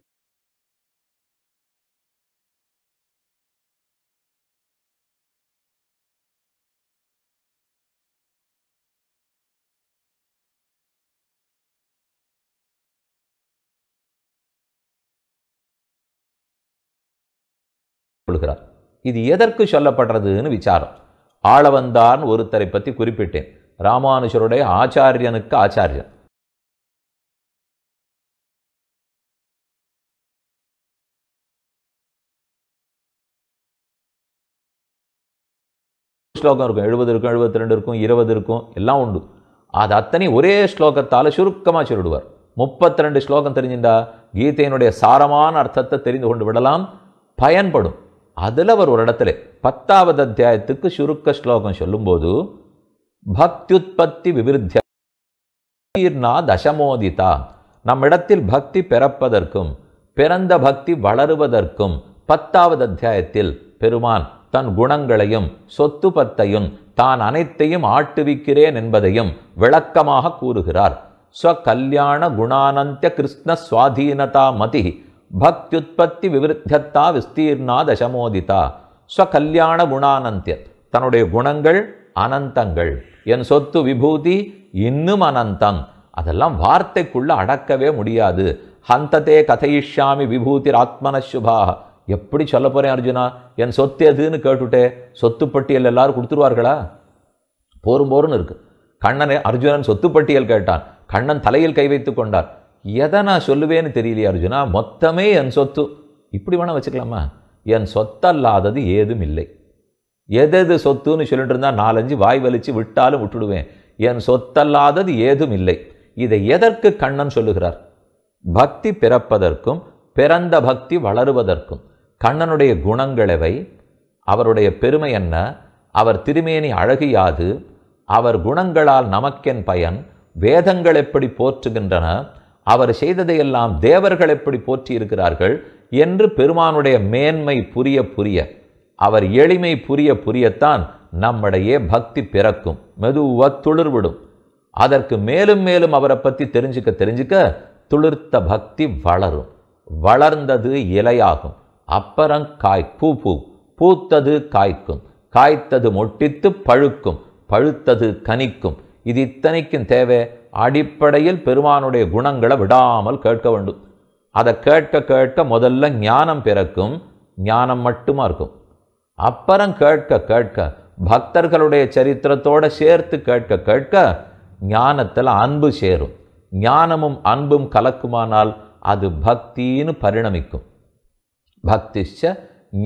இது எதற்கு சொல்லப்படுறதுன்னு விசாரம் ஆள ஒருத்தரை பற்றி குறிப்பிட்டேன் ராமானுஜருடைய ஆச்சாரியனுக்கு ஆச்சாரியன் ஸ்லோகம் இருக்கும் எழுபது இருக்கும் எழுபத்தி ரெண்டு இருக்கும் இருபது இருக்கும் எல்லாம் உண்டு அது அத்தனை ஒரே ஸ்லோகத்தால் சுருக்கமாக சொல்லிடுவார் முப்பத்தி ரெண்டு ஸ்லோகம் தெரிஞ்சுட்டா கீதையினுடைய சாரமான அர்த்தத்தை தெரிந்து கொண்டு விடலாம் பயன்படும் அதில் அவர் ஒரு இடத்துல பத்தாவது அத்தியாயத்துக்கு சுருக்க ஸ்லோகம் சொல்லும்போது பக்தியுற்பத்தி விவிருத்தியா தசமோதிதா நம்மிடத்தில் பக்தி பிறப்பதற்கும் பிறந்த பக்தி வளருவதற்கும் பத்தாவது அத்தியாயத்தில் பெருமான் தன் குணங்களையும் சொத்து பத்தையும் தான் அனைத்தையும் ஆட்டுவிக்கிறேன் என்பதையும் விளக்கமாக கூறுகிறார் ஸ்வ கல்யாண குணானந்திய கிருஷ்ண சுவாதீனதா மதி பக்தியுற்பத்தி விவிருத்தியத்தா விஸ்தீர்ணா தசமோதிதா ஸ்வகல்யாண குணானந்தியத் தன்னுடைய குணங்கள் அனந்தங்கள் என் சொத்து விபூதி இன்னும் அனந்தம் அதெல்லாம் வார்த்தைக்குள்ளே அடக்கவே முடியாது ஹந்ததே கதையிஷாமி விபூதி ஆத்மன எப்படி சொல்ல போகிறேன் அர்ஜுனா என் சொத்து எதுன்னு கேட்டுட்டே சொத்துப்பட்டியல் எல்லோரும் எல்லாரும் கொடுத்துருவார்களா போரும் போரும்னு இருக்குது கண்ணனை அர்ஜுனன் சொத்து பட்டியல் கேட்டான் கண்ணன் தலையில் கை வைத்து கொண்டார் எதை நான் சொல்லுவேன்னு தெரியலையா அர்ஜுனா மொத்தமே என் சொத்து இப்படி வேணால் வச்சுக்கலாமா என் சொத்தல்லாதது ஏதும் இல்லை எதெது சொத்துன்னு சொல்லிட்டு இருந்தால் நாலஞ்சு வாய் வலிச்சு விட்டாலும் விட்டுடுவேன் என் சொத்தல்லாதது ஏதும் இல்லை இதை எதற்கு கண்ணன் சொல்லுகிறார் பக்தி பிறப்பதற்கும் பிறந்த பக்தி வளருவதற்கும் கண்ணனுடைய குணங்களவை அவருடைய பெருமை என்ன அவர் திருமேனி அழகியாது அவர் குணங்களால் நமக்கென் பயன் வேதங்கள் எப்படி போற்றுகின்றன அவர் செய்ததையெல்லாம் தேவர்கள் எப்படி போற்றி இருக்கிறார்கள் என்று பெருமானுடைய மேன்மை புரிய புரிய அவர் எளிமை புரிய புரியத்தான் நம்மிடையே பக்தி பிறக்கும் மெதுவாக துளிர்விடும் அதற்கு மேலும் மேலும் அவரை பற்றி தெரிஞ்சுக்க தெரிஞ்சுக்க துளிர்த்த பக்தி வளரும் வளர்ந்தது இலையாகும் அப்புறம் காய் பூ பூ பூத்தது காய்க்கும் காய்த்தது மொட்டித்து பழுக்கும் பழுத்தது கனிக்கும் இது இத்தனைக்கும் தேவை அடிப்படையில் பெருமானுடைய குணங்களை விடாமல் கேட்க வேண்டும் அதை கேட்க கேட்க முதல்ல ஞானம் பிறக்கும் ஞானம் மட்டுமா இருக்கும் அப்புறம் கேட்க கேட்க பக்தர்களுடைய சரித்திரத்தோடு சேர்த்து கேட்க கேட்க ஞானத்தில் அன்பு சேரும் ஞானமும் அன்பும் கலக்குமானால் அது பக்தின்னு பரிணமிக்கும் பக்திஷ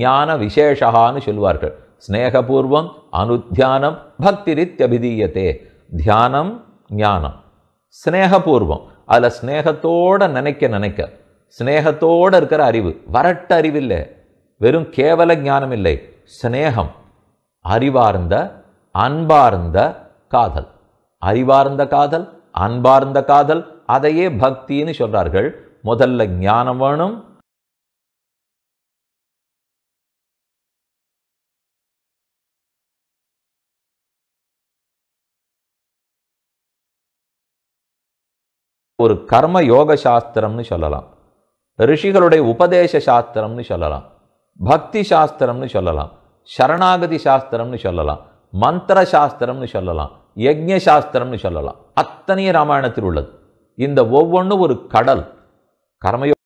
ஞான விசேஷகான்னு சொல்வார்கள் ஸ்நேகபூர்வம் அனுத்தியானம் பக்திரித்யபிதீயத்தே தியானம் ஞானம் சிநேகபூர்வம் அதில் ஸ்னேகத்தோடு நினைக்க நினைக்க ஸ்னேகத்தோடு இருக்கிற அறிவு வரட்ட அறிவில்லை வெறும் கேவல ஞானம் இல்லை ஸ்னேகம் அறிவார்ந்த அன்பார்ந்த காதல் அறிவார்ந்த காதல் அன்பார்ந்த காதல் அதையே பக்தின்னு சொல்கிறார்கள் முதல்ல ஞானம் வேணும் ஒரு கர்ம யோக சாஸ்திரம்னு சொல்லலாம் ரிஷிகளுடைய உபதேச சாஸ்திரம்னு சொல்லலாம் பக்தி சாஸ்திரம்னு சொல்லலாம் சரணாகதி சாஸ்திரம்னு சொல்லலாம் மந்திர சாஸ்திரம்னு சொல்லலாம் யஜ்ய சாஸ்திரம்னு சொல்லலாம் அத்தனையும் ராமாயணத்தில் உள்ளது இந்த ஒவ்வொன்றும் ஒரு கடல் கர்மயோக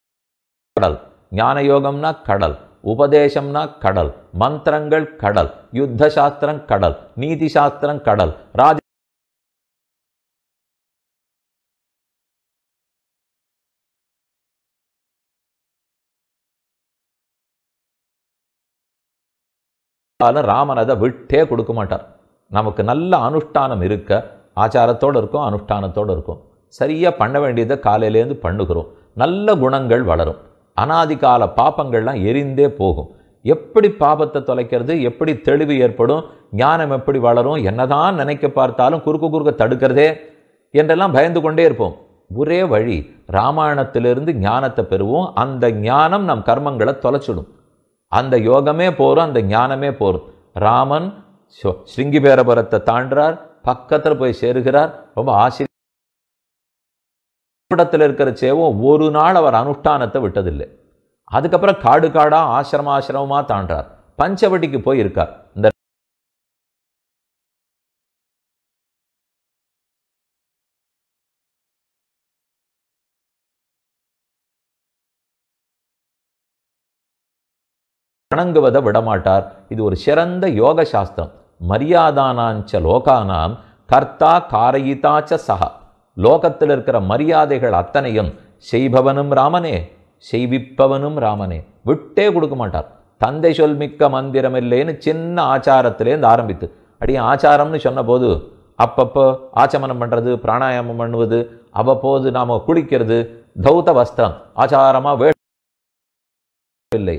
கடல் ஞான யோகம்னா கடல் உபதேசம்னா கடல் மந்திரங்கள் கடல் யுத்த சாஸ்திரம் கடல் நீதி சாஸ்திரம் கடல் ராஜ ஆனால் ராமன் அதை விட்டே கொடுக்க மாட்டார் நமக்கு நல்ல அனுஷ்டானம் இருக்க ஆச்சாரத்தோடு இருக்கும் அனுஷ்டானத்தோடு இருக்கும் சரியாக பண்ண வேண்டியதை காலையிலேருந்து பண்ணுகிறோம் நல்ல குணங்கள் வளரும் அனாதிகால பாப்பங்கள்லாம் எரிந்தே போகும் எப்படி பாபத்தை தொலைக்கிறது எப்படி தெளிவு ஏற்படும் ஞானம் எப்படி வளரும் என்னதான் நினைக்க பார்த்தாலும் குறுக்கு குறுக்க தடுக்கிறதே என்றெல்லாம் பயந்து கொண்டே இருப்போம் ஒரே வழி ராமாயணத்திலிருந்து ஞானத்தை பெறுவோம் அந்த ஞானம் நம் கர்மங்களை தொலைச்சிடும் அந்த யோகமே போகிறோம் அந்த ஞானமே போகிறது ராமன் ஸ்ருங்கி பேரபுரத்தை தாண்டார் பக்கத்தில் போய் சேருகிறார் ரொம்ப ஆசிரியர் இருக்கிற சேவம் ஒரு நாள் அவர் அனுஷ்டானத்தை விட்டதில்லை அதுக்கப்புறம் காடு காடாக ஆசிரம ஆசிரமமாக தாண்டார் பஞ்சவட்டிக்கு போய் இருக்கார் இந்த வணங்குவதை விடமாட்டார் இது ஒரு சிறந்த யோக சாஸ்திரம் மரியாதானாஞ்ச லோகானாம் கர்த்தா காரயிதாச்ச சக லோகத்தில் இருக்கிற மரியாதைகள் அத்தனையும் செய்பவனும் ராமனே செய்விப்பவனும் ராமனே விட்டே கொடுக்க மாட்டார் தந்தை சொல் மிக்க மந்திரம் இல்லைன்னு சின்ன ஆச்சாரத்திலேருந்து ஆரம்பித்து அடி ஆச்சாரம்னு சொன்னபோது அப்பப்போ ஆச்சமனம் பண்ணுறது பிராணாயாமம் பண்ணுவது அவ்வப்போது நாம் குளிக்கிறது தௌத வஸ்திரம் ஆச்சாரமாக வே இல்லை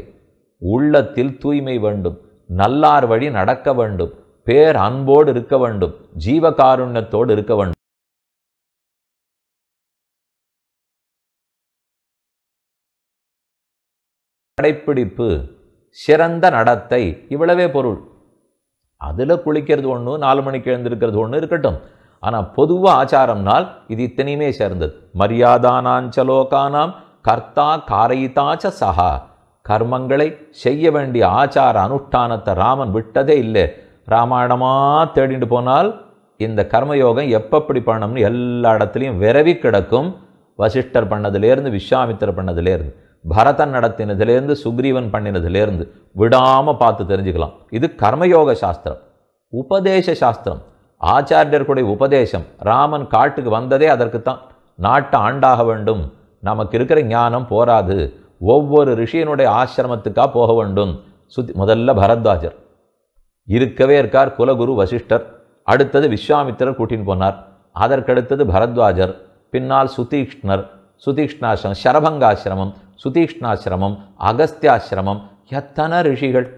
உள்ளத்தில் தூய்மை வேண்டும் நல்லார் வழி நடக்க வேண்டும் பேர் அன்போடு இருக்க வேண்டும் ஜீவகாருண்யத்தோடு இருக்க வேண்டும் கடைப்பிடிப்பு சிறந்த நடத்தை இவ்வளவே பொருள் அதில் குளிக்கிறது ஒன்று நாலு மணிக்கு எழுந்திருக்கிறது ஒன்று இருக்கட்டும் ஆனால் பொதுவாக ஆச்சாரம்னால் இது இத்தனையுமே சேர்ந்தது மரியாதானாஞ்சலோகானாம் கர்த்தா காரயிதாச்ச சஹா கர்மங்களை செய்ய வேண்டிய ஆச்சார அனுஷ்டானத்தை ராமன் விட்டதே இல்லை ராமாயணமாக தேடிட்டு போனால் இந்த கர்மயோகம் எப்பப்படி பண்ணணும்னு எல்லா இடத்துலையும் விரவி கிடக்கும் வசிஷ்டர் பண்ணதுலேருந்து விஸ்வாமித்தர் பண்ணதுலேருந்து பரதன் நடத்தினதுலேருந்து சுக்ரீவன் பண்ணினதுலேருந்து விடாமல் பார்த்து தெரிஞ்சுக்கலாம் இது கர்மயோக சாஸ்திரம் உபதேச சாஸ்திரம் ஆச்சாரியர்களுடைய உபதேசம் ராமன் காட்டுக்கு வந்ததே அதற்குத்தான் நாட்டை ஆண்டாக வேண்டும் நமக்கு இருக்கிற ஞானம் போராது ஒவ்வொரு ரிஷியனுடைய ஆசிரமத்துக்காக போக வேண்டும் சுத்தி முதல்ல பரத்வாஜர் இருக்கவே இருக்கார் குலகுரு வசிஷ்டர் அடுத்தது விஸ்வாமித்திரர் கூட்டின்னு போனார் அதற்கடுத்தது பரத்வாஜர் பின்னால் சுதீக்ஷ்ணர் சுதீக்ஷ்ணாசிரமம் சரபங்காசிரமம் சுதீக்ஷ்ணாசிரமம் அகஸ்தியாசிரமம் எத்தனை ரிஷிகள்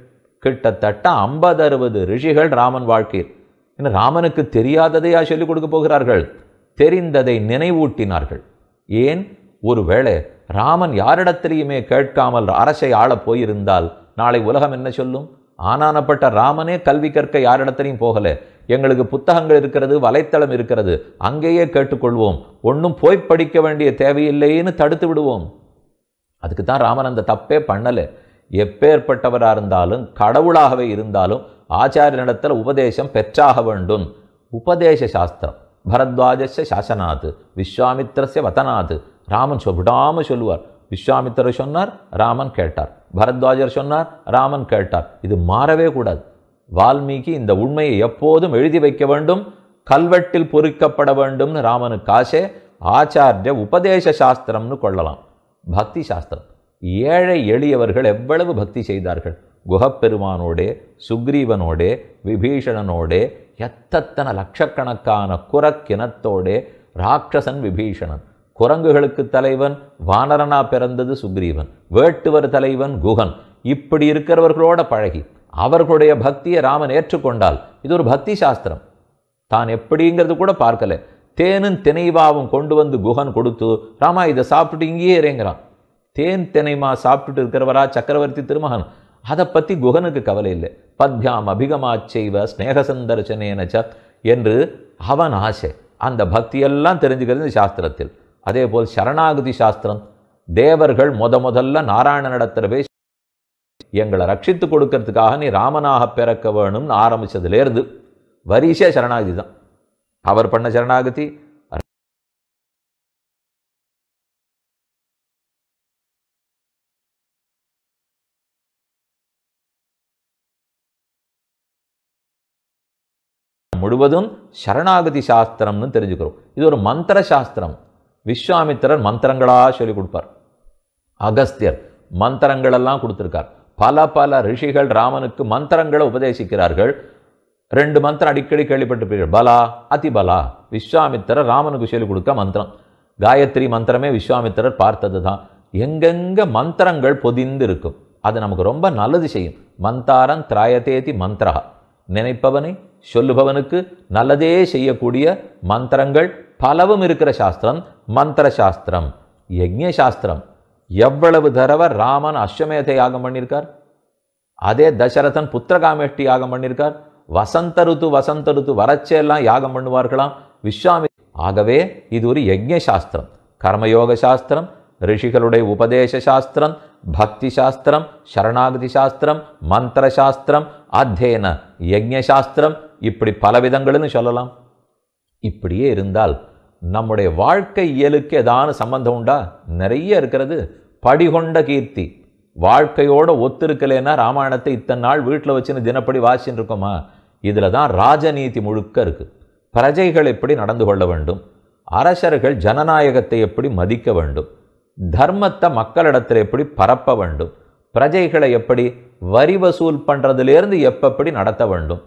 கிட்டத்தட்ட ஐம்பது அறுபது ரிஷிகள் ராமன் வாழ்க்கை இன்னும் ராமனுக்கு தெரியாததையா சொல்லிக் கொடுக்க போகிறார்கள் தெரிந்ததை நினைவூட்டினார்கள் ஏன் ஒருவேளை ராமன் யாரிடத்திலையுமே கேட்காமல் அரசை ஆளப் போயிருந்தால் நாளை உலகம் என்ன சொல்லும் ஆனானப்பட்ட ராமனே கல்வி கற்க யாரிடத்திலையும் போகல எங்களுக்கு புத்தகங்கள் இருக்கிறது வலைத்தளம் இருக்கிறது அங்கேயே கேட்டுக்கொள்வோம் ஒன்றும் போய் படிக்க வேண்டிய தேவையில்லைன்னு தடுத்து விடுவோம் அதுக்கு தான் ராமன் அந்த தப்பே பண்ணலை எப்பேற்பட்டவராக இருந்தாலும் கடவுளாகவே இருந்தாலும் ஆச்சாரியனிடத்தில் உபதேசம் பெற்றாக வேண்டும் உபதேச சாஸ்திரம் பரத்வாஜஸ்ய சாசனாத் விஸ்வாமித்ரஸ்ய வதனாத் ராமன் சொல் விடாமல் சொல்லுவார் விஸ்வாமித்தர் சொன்னார் ராமன் கேட்டார் பரத்வாஜர் சொன்னார் ராமன் கேட்டார் இது மாறவே கூடாது வால்மீகி இந்த உண்மையை எப்போதும் எழுதி வைக்க வேண்டும் கல்வெட்டில் பொறிக்கப்பட வேண்டும்னு ராமனுக்கு ஆசை ஆச்சாரிய உபதேச சாஸ்திரம்னு கொள்ளலாம் பக்தி சாஸ்திரம் ஏழை எளியவர்கள் எவ்வளவு பக்தி செய்தார்கள் குகப்பெருமானோடே சுக்ரீவனோடே விபீஷணனோடே எத்தத்தன லட்சக்கணக்கான குரக்கினத்தோடே ராட்சசன் விபீஷணன் குரங்குகளுக்கு தலைவன் வானரனா பிறந்தது சுக்ரீவன் வேட்டுவர் தலைவன் குகன் இப்படி இருக்கிறவர்களோட பழகி அவர்களுடைய பக்தியை ராமன் ஏற்றுக்கொண்டால் இது ஒரு பக்தி சாஸ்திரம் தான் எப்படிங்கிறது கூட பார்க்கல தேனும் தினைவாவும் கொண்டு வந்து குகன் கொடுத்து ராமா இதை சாப்பிட்டு இங்கேயே இறங்குறான் தேன் தினைமா சாப்பிட்டுட்டு இருக்கிறவரா சக்கரவர்த்தி திருமகன் அதை பற்றி குகனுக்கு கவலை இல்லை பத்யாம் அபிகமாச்செய்வ ஸ்நேகசந்தர்சனேனச்ச என்று அவன் ஆசை அந்த பக்தியெல்லாம் தெரிஞ்சுக்கிறது சாஸ்திரத்தில் அதே போல் சரணாகுதி சாஸ்திரம் தேவர்கள் முத முதல்ல நாராயண போய் எங்களை ரட்சித்து கொடுக்கறதுக்காக நீ ராமனாக பிறக்க வேணும்னு ஆரம்பித்ததுலேருந்து வரிசையாக சரணாகுதி தான் அவர் பண்ண சரணாகதி முழுவதும் சரணாகதி சாஸ்திரம்னு தெரிஞ்சுக்கிறோம் இது ஒரு மந்திர சாஸ்திரம் விஸ்வாமித்திரர் மந்திரங்களாக சொல்லிக் கொடுப்பார் அகஸ்தியர் மந்திரங்களெல்லாம் கொடுத்துருக்கார் பல பல ரிஷிகள் ராமனுக்கு மந்திரங்களை உபதேசிக்கிறார்கள் ரெண்டு மந்திரம் அடிக்கடி கேள்விப்பட்டிருப்பீர்கள் பலா அதிபலா விஸ்வாமித்திரர் ராமனுக்கு சொல்லிக் கொடுக்க மந்திரம் காயத்ரி மந்திரமே விஸ்வாமித்திரர் பார்த்தது தான் எங்கெங்கே மந்திரங்கள் பொதிந்து இருக்கும் அது நமக்கு ரொம்ப நல்லது செய்யும் மந்தாரம் திராயதேதி மந்திரா நினைப்பவனை சொல்லுபவனுக்கு நல்லதே செய்யக்கூடிய மந்திரங்கள் பலவும் இருக்கிற சாஸ்திரம் மந்திர சாஸ்திரம் யஜ்ய சாஸ்திரம் எவ்வளவு தடவை ராமன் அஸ்வமேத யாகம் பண்ணியிருக்கார் அதே தசரதன் புத்திரகாமேஷ்டி யாகம் பண்ணியிருக்கார் வசந்த ருத்து வசந்த ருத்து வரச்செல்லாம் யாகம் பண்ணுவார்களாம் விஸ்வாமி ஆகவே இது ஒரு யஜ்ய சாஸ்திரம் கர்மயோக சாஸ்திரம் ரிஷிகளுடைய உபதேச சாஸ்திரம் பக்தி சாஸ்திரம் சரணாகதி சாஸ்திரம் மந்திர சாஸ்திரம் அத்தியன யஜ்யசாஸ்திரம் இப்படி பலவிதங்கள்னு சொல்லலாம் இப்படியே இருந்தால் நம்முடைய வாழ்க்கை இயலுக்கு ஏதான சம்பந்தம் உண்டா நிறைய இருக்கிறது படிகொண்ட கீர்த்தி வாழ்க்கையோட ஒத்திருக்கலைன்னா ராமாயணத்தை இத்தனை நாள் வீட்டில் வச்சுன்னு தினப்படி வாசின்னு இருக்கோமா இதில் தான் ராஜநீதி முழுக்க இருக்குது பிரஜைகள் எப்படி நடந்து கொள்ள வேண்டும் அரசர்கள் ஜனநாயகத்தை எப்படி மதிக்க வேண்டும் தர்மத்தை மக்களிடத்தில் எப்படி பரப்ப வேண்டும் பிரஜைகளை எப்படி வரி வசூல் பண்ணுறதுலேருந்து எப்படி நடத்த வேண்டும்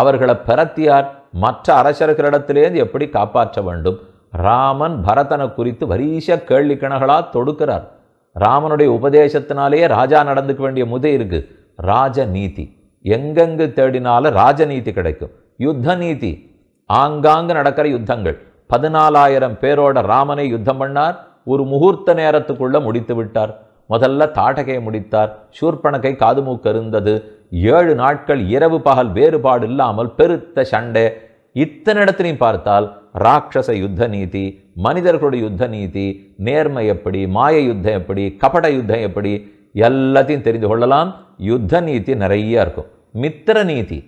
அவர்களை பிறத்தியார் மற்ற அரசர்களிடத்திலேருந்து எப்படி காப்பாற்ற வேண்டும் ராமன் பரதனை குறித்து வரிச கேள்வி கணகளாக தொடுக்கிறார் ராமனுடைய உபதேசத்தினாலேயே ராஜா நடந்துக்க வேண்டிய முதை இருக்குது ராஜநீதி எங்கெங்கு தேடினாலும் ராஜநீதி கிடைக்கும் யுத்த நீதி ஆங்காங்கு நடக்கிற யுத்தங்கள் பதினாலாயிரம் பேரோட ராமனை யுத்தம் பண்ணார் ஒரு முகூர்த்த நேரத்துக்குள்ள முடித்து விட்டார் முதல்ல தாடகை முடித்தார் சூர்பணக்கை காதுமூக்கு இருந்தது ஏழு நாட்கள் இரவு பகல் வேறுபாடு இல்லாமல் பெருத்த சண்டை இத்தனை இடத்துலையும் பார்த்தால் ராட்சச யுத்த நீதி மனிதர்களுடைய யுத்த நீதி நேர்மை எப்படி மாய யுத்தம் எப்படி கபட யுத்தம் எப்படி எல்லாத்தையும் தெரிந்து கொள்ளலாம் யுத்த நீதி நிறைய இருக்கும் மித்திர நீதி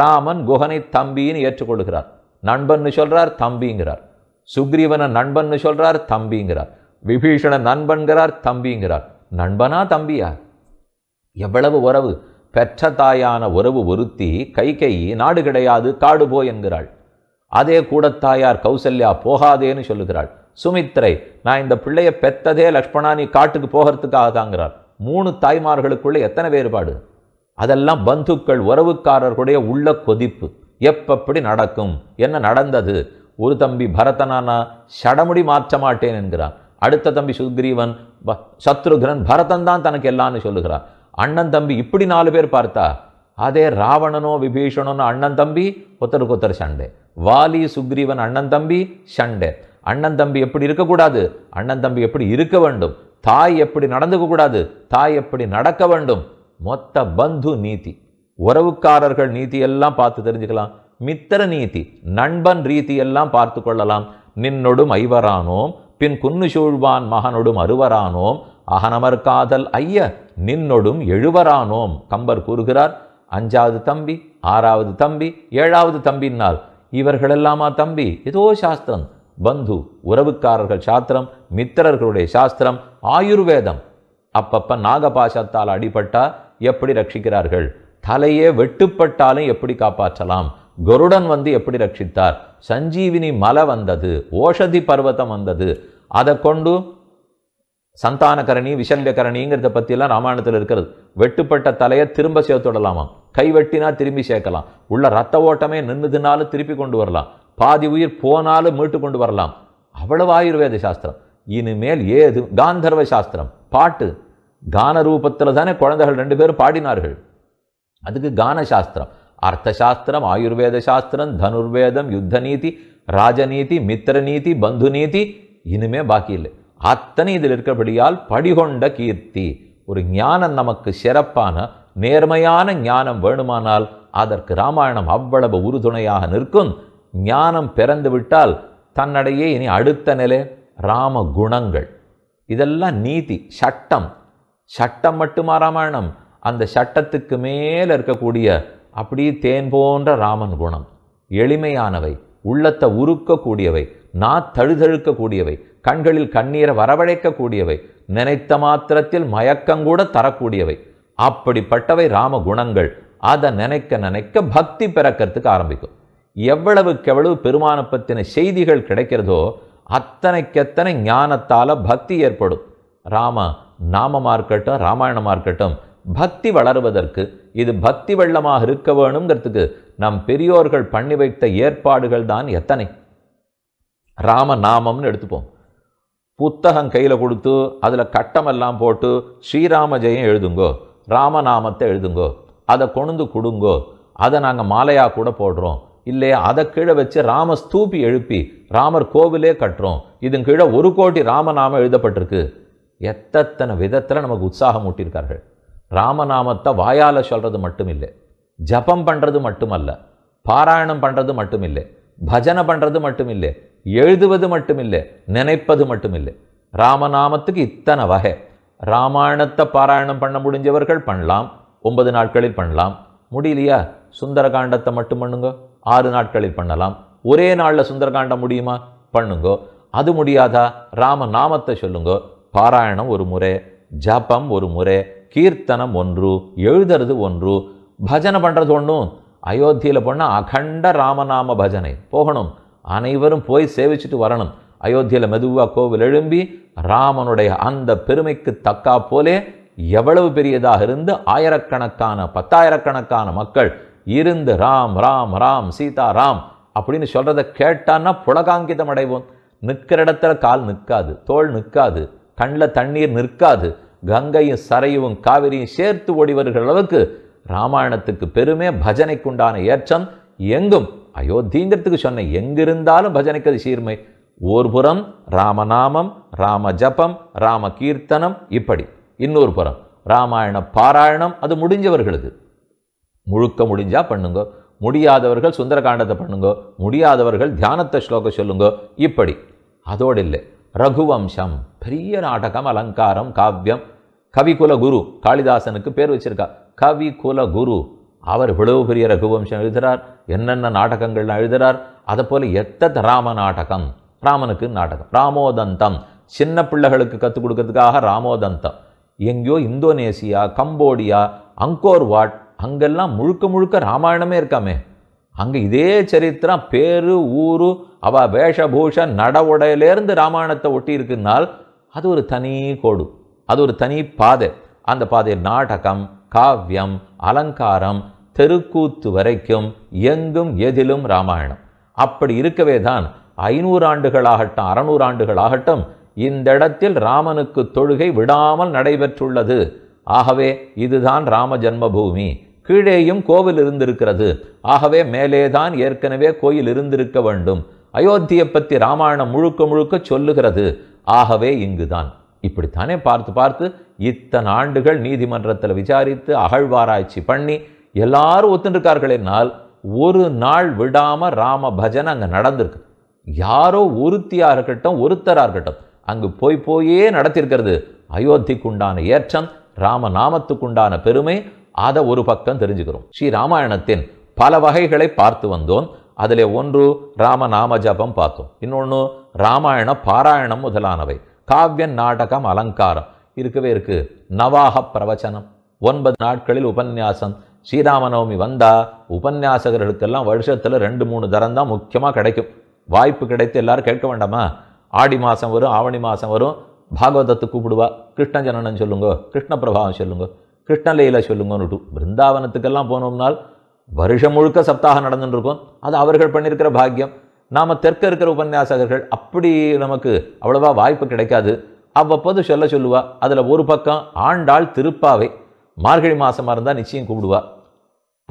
ராமன் குகனை தம்பின்னு ஏற்றுக்கொள்கிறார் நண்பன் சொல்கிறார் தம்பிங்கிறார் சுக்ரீவனை நண்பன்னு சொல்கிறார் தம்பிங்கிறார் விபீஷண நண்பன்கிறார் தம்பிங்கிறார் நண்பனா தம்பியா எவ்வளவு உறவு பெற்ற தாயான உறவு ஒருத்தி கை கை நாடு கிடையாது காடு போ என்கிறாள் அதே கூட தாயார் கௌசல்யா போகாதேன்னு சொல்லுகிறாள் சுமித்ரை நான் இந்த பிள்ளைய பெத்ததே லக்ஷ்மணா நீ காட்டுக்கு போகிறதுக்காக தாங்கிறார் மூணு தாய்மார்களுக்குள்ளே எத்தனை வேறுபாடு அதெல்லாம் பந்துக்கள் உறவுக்காரர்களுடைய உள்ள கொதிப்பு எப்பப்படி நடக்கும் என்ன நடந்தது ஒரு தம்பி பரதனான சடமுடி மாற்ற மாட்டேன் என்கிறான் அடுத்த தம்பி சுக்ரீவன் சத்ருகிரன் பரதன் தான் தனக்கு எல்லான்னு சொல்லுகிறான் அண்ணன் தம்பி இப்படி நாலு பேர் பார்த்தா அதே ராவணனோ விபீஷணனோ அண்ணன் தம்பி ஒருத்தருக்கு ஒருத்தர் சண்டை வாலி சுக்ரீவன் அண்ணன் தம்பி சண்டை அண்ணன் தம்பி எப்படி இருக்கக்கூடாது அண்ணன் தம்பி எப்படி இருக்க வேண்டும் தாய் எப்படி நடந்துக்க கூடாது தாய் எப்படி நடக்க வேண்டும் மொத்த பந்து நீதி உறவுக்காரர்கள் நீதி எல்லாம் பார்த்து தெரிஞ்சுக்கலாம் மித்திர நீதி நண்பன் ரீதியெல்லாம் பார்த்து கொள்ளலாம் நின்னொடும் ஐவரானோம் பின் குன்னு சூழ்வான் மகனொடும் அறுவரானோம் அகனமர் காதல் ஐய நின்னொடும் எழுவரானோம் கம்பர் கூறுகிறார் அஞ்சாவது தம்பி ஆறாவது தம்பி ஏழாவது தம்பினால் இவர்களெல்லாமா தம்பி ஏதோ சாஸ்திரம் பந்து உறவுக்காரர்கள் சாஸ்திரம் மித்திரர்களுடைய சாஸ்திரம் ஆயுர்வேதம் அப்பப்ப நாகபாசத்தால் அடிபட்டா எப்படி ரட்சிக்கிறார்கள் தலையே வெட்டுப்பட்டாலும் எப்படி காப்பாற்றலாம் கருடன் வந்து எப்படி ரட்சித்தார் சஞ்சீவினி மலை வந்தது ஓஷதி பர்வத்தம் வந்தது அதை கொண்டு சந்தானகரணி விஷல்யகரணிங்கிறத பற்றியெல்லாம் ராமாயணத்தில் இருக்கிறது வெட்டுப்பட்ட தலையை திரும்ப சேர்த்து விடலாமா கை வெட்டினா திரும்பி சேர்க்கலாம் உள்ள ரத்த ஓட்டமே நின்றுதுனாலும் திருப்பி கொண்டு வரலாம் பாதி உயிர் போனாலும் மீட்டு கொண்டு வரலாம் அவ்வளவு ஆயுர்வேத சாஸ்திரம் இனிமேல் ஏது காந்தர்வ சாஸ்திரம் பாட்டு கான ரூபத்தில் தானே குழந்தைகள் ரெண்டு பேரும் பாடினார்கள் அதுக்கு கான சாஸ்திரம் அர்த்தசாஸ்திரம் ஆயுர்வேத சாஸ்திரம் தனுர்வேதம் யுத்த நீதி ராஜநீதி மித்திர நீதி பந்து நீதி இனிமே பாக்கி இல்லை அத்தனை இதில் இருக்கிறபடியால் படிகொண்ட கீர்த்தி ஒரு ஞானம் நமக்கு சிறப்பான நேர்மையான ஞானம் வேணுமானால் அதற்கு ராமாயணம் அவ்வளவு உறுதுணையாக நிற்கும் ஞானம் பிறந்துவிட்டால் தன்னடையே இனி அடுத்த நிலை ராம குணங்கள் இதெல்லாம் நீதி சட்டம் சட்டம் மட்டுமா ராமாயணம் அந்த சட்டத்துக்கு மேலே இருக்கக்கூடிய அப்படி தேன் போன்ற ராமன் குணம் எளிமையானவை உள்ளத்தை உருக்கக்கூடியவை நா தழுதழுக்கக்கூடியவை கண்களில் கண்ணீரை வரவழைக்கக்கூடியவை நினைத்த மாத்திரத்தில் மயக்கங்கூட தரக்கூடியவை அப்படிப்பட்டவை ராம குணங்கள் அதை நினைக்க நினைக்க பக்தி பிறக்கிறதுக்கு ஆரம்பிக்கும் எவ்வளவுக்கெவ்வளவு பெருமான பற்றின செய்திகள் கிடைக்கிறதோ அத்தனைக்கெத்தனை ஞானத்தால் பக்தி ஏற்படும் ராம நாமமாக இருக்கட்டும் ராமாயணமாக இருக்கட்டும் பக்தி வளருவதற்கு இது பக்தி வெள்ளமாக இருக்க வேணுங்கிறதுக்கு நம் பெரியோர்கள் பண்ணி வைத்த ஏற்பாடுகள் தான் எத்தனை ராம நாமம்னு எடுத்துப்போம் புத்தகம் கையில் கொடுத்து அதில் கட்டமெல்லாம் போட்டு ஸ்ரீராம ஜெயம் எழுதுங்கோ ராமநாமத்தை எழுதுங்கோ அதை கொண்டு கொடுங்கோ அதை நாங்கள் மாலையாக கூட போடுறோம் இல்லையா அதை கீழே வச்சு ராம ஸ்தூபி எழுப்பி ராமர் கோவிலே கட்டுறோம் இதன் கீழே ஒரு கோடி ராமநாமம் எழுதப்பட்டிருக்கு எத்தனை விதத்தில் நமக்கு உற்சாகம் ஊட்டியிருக்கார்கள் ராமநாமத்தை வாயால் சொல்கிறது மட்டும் இல்லை ஜபம் பண்ணுறது மட்டுமல்ல பாராயணம் பண்ணுறது மட்டும் இல்லை பஜனை பண்ணுறது மட்டும் இல்லை எழுதுவது மட்டும் இல்லை நினைப்பது மட்டும் இல்லை ராமநாமத்துக்கு இத்தனை வகை ராமாயணத்தை பாராயணம் பண்ண முடிஞ்சவர்கள் பண்ணலாம் ஒன்பது நாட்களில் பண்ணலாம் முடியலையா சுந்தரகாண்டத்தை மட்டும் பண்ணுங்க ஆறு நாட்களில் பண்ணலாம் ஒரே நாளில் சுந்தரகாண்டம் முடியுமா பண்ணுங்கோ அது முடியாதா ராம நாமத்தை சொல்லுங்க பாராயணம் ஒரு முறை ஜபம் ஒரு முறை கீர்த்தனம் ஒன்று எழுதுறது ஒன்று பஜனை பண்ணுறது ஒன்றும் அயோத்தியில் போனால் அகண்ட ராமநாம பஜனை போகணும் அனைவரும் போய் சேவிச்சுட்டு வரணும் அயோத்தியில் மெதுவாக கோவில் எழும்பி ராமனுடைய அந்த பெருமைக்கு தக்கா போலே எவ்வளவு பெரியதாக இருந்து ஆயிரக்கணக்கான பத்தாயிரக்கணக்கான மக்கள் இருந்து ராம் ராம் ராம் சீதா ராம் அப்படின்னு சொல்கிறத கேட்டான்னா புலகாங்கிதம் அடைவோம் நிற்கிற இடத்துல கால் நிற்காது தோல் நிற்காது கண்ணில் தண்ணீர் நிற்காது கங்கையும் சரையும் காவிரியும் சேர்த்து ஓடிவருகிற அளவுக்கு ராமாயணத்துக்கு பெருமை பஜனைக்குண்டான ஏற்றம் எங்கும் அயோத்திங்கிறதுக்கு சொன்ன எங்கிருந்தாலும் பஜனைக்கு அது சீர்மை ஒரு புறம் ராமநாமம் ராம ஜபம் ராம கீர்த்தனம் இப்படி இன்னொரு புறம் ராமாயண பாராயணம் அது முடிஞ்சவர்களுக்கு முழுக்க முடிஞ்சா பண்ணுங்க முடியாதவர்கள் சுந்தரகாண்டத்தை பண்ணுங்க முடியாதவர்கள் தியானத்தை ஸ்லோகம் சொல்லுங்க இப்படி அதோடு இல்லை ரகுவம்சம் பெரிய நாடகம் அலங்காரம் காவியம் கவிகுல குரு காளிதாசனுக்கு பேர் வச்சிருக்கா கவிகுல குரு அவர் இவ்வளவு பெரிய ரகுவம்சம் எழுதுகிறார் என்னென்ன நாடகங்கள்லாம் எழுதுகிறார் அதை போல் எத்தத் ராம நாடகம் ராமனுக்கு நாடகம் ராமோதந்தம் சின்ன பிள்ளைகளுக்கு கற்றுக் கொடுக்கறதுக்காக ராமோதந்தம் எங்கேயோ இந்தோனேசியா கம்போடியா அங்கோர் வாட் அங்கெல்லாம் முழுக்க முழுக்க ராமாயணமே இருக்காமே அங்கே இதே சரித்திரம் பேரு ஊரு அவ வேஷபூஷ நட உடையிலேருந்து ராமாயணத்தை ஒட்டி இருக்குன்னால் அது ஒரு தனி கோடு அது ஒரு தனி பாதை அந்த பாதையில் நாடகம் காவியம் அலங்காரம் தெருக்கூத்து வரைக்கும் எங்கும் எதிலும் ராமாயணம் அப்படி இருக்கவே தான் ஐநூறு ஆண்டுகளாகட்டும் அறநூறு ஆண்டுகளாகட்டும் இந்த இடத்தில் ராமனுக்கு தொழுகை விடாமல் நடைபெற்றுள்ளது ஆகவே இதுதான் ராம ஜன்மபூமி கீழேயும் கோவில் இருந்திருக்கிறது ஆகவே மேலேதான் ஏற்கனவே கோயில் இருந்திருக்க வேண்டும் அயோத்தியை பற்றி ராமாயணம் முழுக்க முழுக்க சொல்லுகிறது ஆகவே இங்குதான் இப்படித்தானே பார்த்து பார்த்து இத்தனை ஆண்டுகள் நீதிமன்றத்தில் விசாரித்து அகழ்வாராய்ச்சி பண்ணி எல்லாரும் ஒத்துருக்கார்கள் என்னால் ஒரு நாள் விடாமல் ராம பஜனை அங்கே நடந்திருக்கு யாரோ ஒருத்தியாக இருக்கட்டும் ஒருத்தராக இருக்கட்டும் அங்கு போய் போயே நடத்தியிருக்கிறது அயோத்திக்குண்டான ஏற்றம் ராம பெருமை அதை ஒரு பக்கம் தெரிஞ்சுக்கிறோம் ஸ்ரீ ராமாயணத்தின் பல வகைகளை பார்த்து வந்தோம் அதில் ஒன்று ராம நாம ஜபம் பார்த்தோம் இன்னொன்று ராமாயண பாராயணம் முதலானவை காவ்ய நாடகம் அலங்காரம் இருக்கவே இருக்கு நவாக பிரவச்சனம் ஒன்பது நாட்களில் உபன்யாசம் ஸ்ரீராமநவமி வந்தால் உபன்யாசகர்களுக்கெல்லாம் வருஷத்தில் ரெண்டு மூணு தரம் தான் முக்கியமாக கிடைக்கும் வாய்ப்பு கிடைத்து எல்லாரும் கேட்க வேண்டாமா ஆடி மாதம் வரும் ஆவணி மாதம் வரும் பாகவதத்தை கூப்பிடுவா கிருஷ்ண ஜனனம் சொல்லுங்க கிருஷ்ண பிரபாவம் சொல்லுங்க கிருஷ்ணலீல சொல்லுங்கன்னுட்டு பிருந்தாவனத்துக்கெல்லாம் போனோம்னால் வருஷம் முழுக்க சப்தாக நடந்துட்டு இருக்கும் அது அவர்கள் பண்ணியிருக்கிற பாக்கியம் நாம் தெற்க இருக்கிற உபன்யாசகர்கள் அப்படி நமக்கு அவ்வளோவா வாய்ப்பு கிடைக்காது அவ்வப்போது சொல்ல சொல்லுவா அதில் ஒரு பக்கம் ஆண்டாள் திருப்பாவை மார்கழி மாதமாக இருந்தால் நிச்சயம் கூப்பிடுவா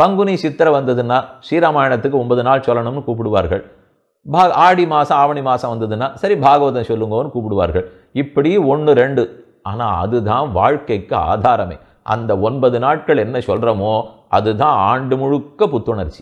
பங்குனி சித்திரை வந்ததுன்னா ஸ்ரீராமாயணத்துக்கு ஒன்பது நாள் சொல்லணும்னு கூப்பிடுவார்கள் பா ஆடி மாதம் ஆவணி மாதம் வந்ததுன்னா சரி பாகவதம் சொல்லுங்கன்னு கூப்பிடுவார்கள் இப்படி ஒன்று ரெண்டு ஆனால் அதுதான் வாழ்க்கைக்கு ஆதாரமே அந்த ஒன்பது நாட்கள் என்ன சொல்கிறோமோ அதுதான் ஆண்டு முழுக்க புத்துணர்ச்சி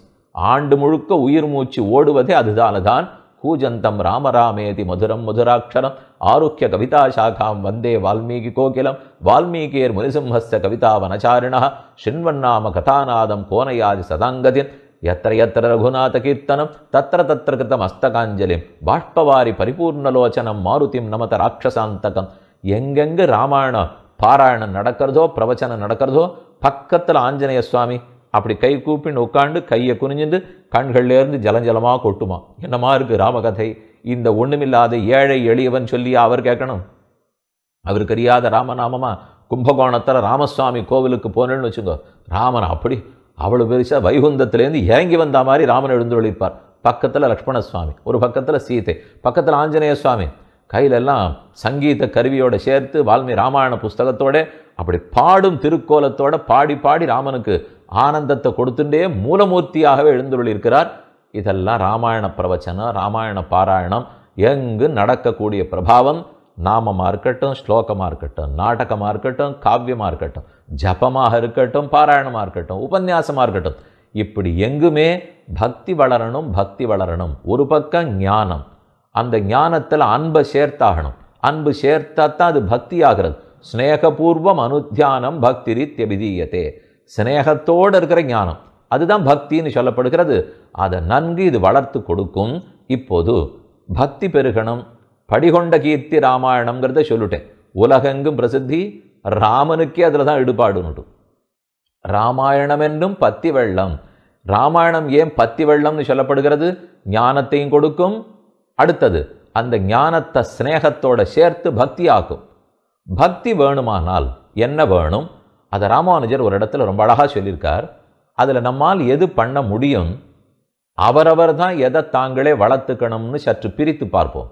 ஆண்டு முழுக்க உயிர் மூச்சு ஓடுவதே அதுதான் தான் கூஜந்தம் ராமராமேதி மதுரம் மதுராட்சரம் ஆரோக்கிய கவிதா சாகாம் வந்தே வால்மீகி கோகிலம் வால்மீகியர் முனிசிம்ஹஸ்த கவிதா வனச்சாரிணா ஷின்வண்ணாம கதாநாதம் கோனையாதி சதாங்கதின் எத்திர எத்திர ரகுநாத கீர்த்தனம் தத்திர தத்திர கிருதம் அஸ்தகாஞ்சலிம் பாஷ்பவாரி பரிபூர்ணலோச்சனம் மாருதிம் நமத ராட்சசாந்தகம் எங்கெங்கு ராமாயணம் பாராயணம் நடக்கிறதோ பிரவச்சனம் நடக்கிறதோ பக்கத்தில் ஆஞ்சநேய சுவாமி அப்படி கை கூப்பின்னு உட்காண்டு கையை குனிஞ்சிட்டு கண்கள்லேருந்து ஜலஞ்சலமாக கொட்டுமா என்னமா இருக்கு ராமகதை இந்த ஒண்ணுமில்லாத ஏழை எளியவன் சொல்லி அவர் கேட்கணும் அவருக்கு அறியாத ராமநாமமா கும்பகோணத்தில் ராமசுவாமி கோவிலுக்கு போனேன்னு வச்சுக்கோ ராமன் அப்படி அவ்வளோ பெருசாக வைகுந்தத்துலேருந்து இறங்கி வந்த மாதிரி ராமன் எழுந்தொழிப்பார் பக்கத்தில் லக்ஷ்மண சுவாமி ஒரு பக்கத்தில் சீதை பக்கத்தில் ஆஞ்சநேய சுவாமி கையிலெல்லாம் சங்கீத கருவியோடு சேர்த்து வால்மீ ராமாயண புஸ்தகத்தோட அப்படி பாடும் திருக்கோலத்தோட பாடி பாடி ராமனுக்கு ஆனந்தத்தை கொடுத்துட்டே மூலமூர்த்தியாகவே எழுந்துள்ளிருக்கிறார் இதெல்லாம் ராமாயண பிரவச்சனம் ராமாயண பாராயணம் எங்கு நடக்கக்கூடிய பிரபாவம் நாமமாக இருக்கட்டும் ஸ்லோகமாக இருக்கட்டும் நாடகமாக இருக்கட்டும் காவியமாக இருக்கட்டும் ஜபமாக இருக்கட்டும் பாராயணமாக இருக்கட்டும் உபன்யாசமாக இருக்கட்டும் இப்படி எங்குமே பக்தி வளரணும் பக்தி வளரணும் ஒரு பக்கம் ஞானம் அந்த ஞானத்தில் அன்பை சேர்த்தாகணும் அன்பு சேர்த்தா தான் அது பக்தி ஆகிறது ஸ்நேகபூர்வம் அனுத்தியானம் பக்தி ரீத்தியபிதீயத்தே சிநேகத்தோடு இருக்கிற ஞானம் அதுதான் பக்தின்னு சொல்லப்படுகிறது அதை நன்கு இது வளர்த்து கொடுக்கும் இப்போது பக்தி பெருகணும் படிகொண்ட கீர்த்தி ராமாயணங்கிறத சொல்லிட்டேன் உலகெங்கும் பிரசித்தி ராமனுக்கே அதில் தான் ஈடுபாடுன்னு ராமாயணம் என்றும் பத்தி வெள்ளம் ராமாயணம் ஏன் பத்தி வெள்ளம்னு சொல்லப்படுகிறது ஞானத்தையும் கொடுக்கும் அடுத்தது அந்த ஞானத்தை ஸ்நேகத்தோட சேர்த்து பக்தி ஆக்கும் பக்தி வேணுமானால் என்ன வேணும் அதை ராமானுஜர் ஒரு இடத்துல ரொம்ப அழகாக சொல்லியிருக்கார் அதில் நம்மால் எது பண்ண முடியும் அவரவர் தான் எதை தாங்களே வளர்த்துக்கணும்னு சற்று பிரித்து பார்ப்போம்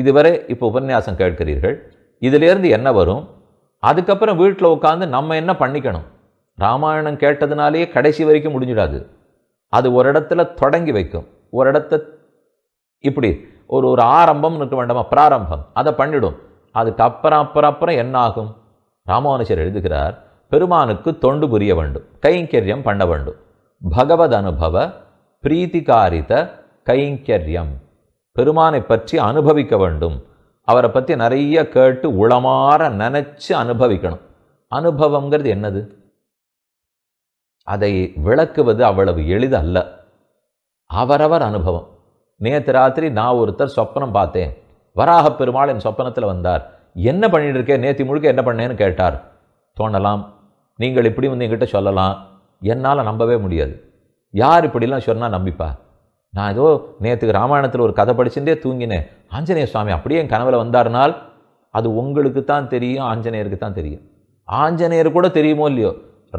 இதுவரை இப்போ உபன்யாசம் கேட்கிறீர்கள் இதிலேருந்து என்ன வரும் அதுக்கப்புறம் வீட்டில் உட்காந்து நம்ம என்ன பண்ணிக்கணும் ராமாயணம் கேட்டதுனாலேயே கடைசி வரைக்கும் முடிஞ்சிடாது அது ஒரு இடத்துல தொடங்கி வைக்கும் ஒரு இடத்த இப்படி ஒரு ஒரு ஆரம்பம் இருக்க வேண்டாமா பிராரம்பம் அதை பண்ணிடும் அதுக்கப்புறம் அப்புறம் அப்புறம் என்ன ஆகும் ராமானுஜர் எழுதுகிறார் பெருமானுக்கு தொண்டு புரிய வேண்டும் கைங்கரியம் பண்ண வேண்டும் பகவத் அனுபவ பிரீத்திகாரித கைங்கரியம் பெருமானை பற்றி அனுபவிக்க வேண்டும் அவரை பற்றி நிறைய கேட்டு உளமாற நினச்சி அனுபவிக்கணும் அனுபவங்கிறது என்னது அதை விளக்குவது அவ்வளவு எளிது அல்ல அவரவர் அனுபவம் நேற்று ராத்திரி நான் ஒருத்தர் சொப்பனம் பார்த்தேன் வராக பெருமாள் என் சொப்பனத்தில் வந்தார் என்ன பண்ணிட்டு இருக்கேன் நேத்தி முழுக்க என்ன பண்ணேன்னு கேட்டார் தோணலாம் நீங்கள் இப்படி வந்து என்கிட்ட சொல்லலாம் என்னால் நம்பவே முடியாது யார் இப்படிலாம் சொன்னால் நம்பிப்பா நான் ஏதோ நேற்றுக்கு ராமாயணத்தில் ஒரு கதை படிச்சுட்டே தூங்கினேன் ஆஞ்சநேய சுவாமி அப்படியே என் கனவில் வந்தார்னால் அது உங்களுக்கு தான் தெரியும் ஆஞ்சநேயருக்கு தான் தெரியும் ஆஞ்சநேயர் கூட தெரியுமோ இல்லையோ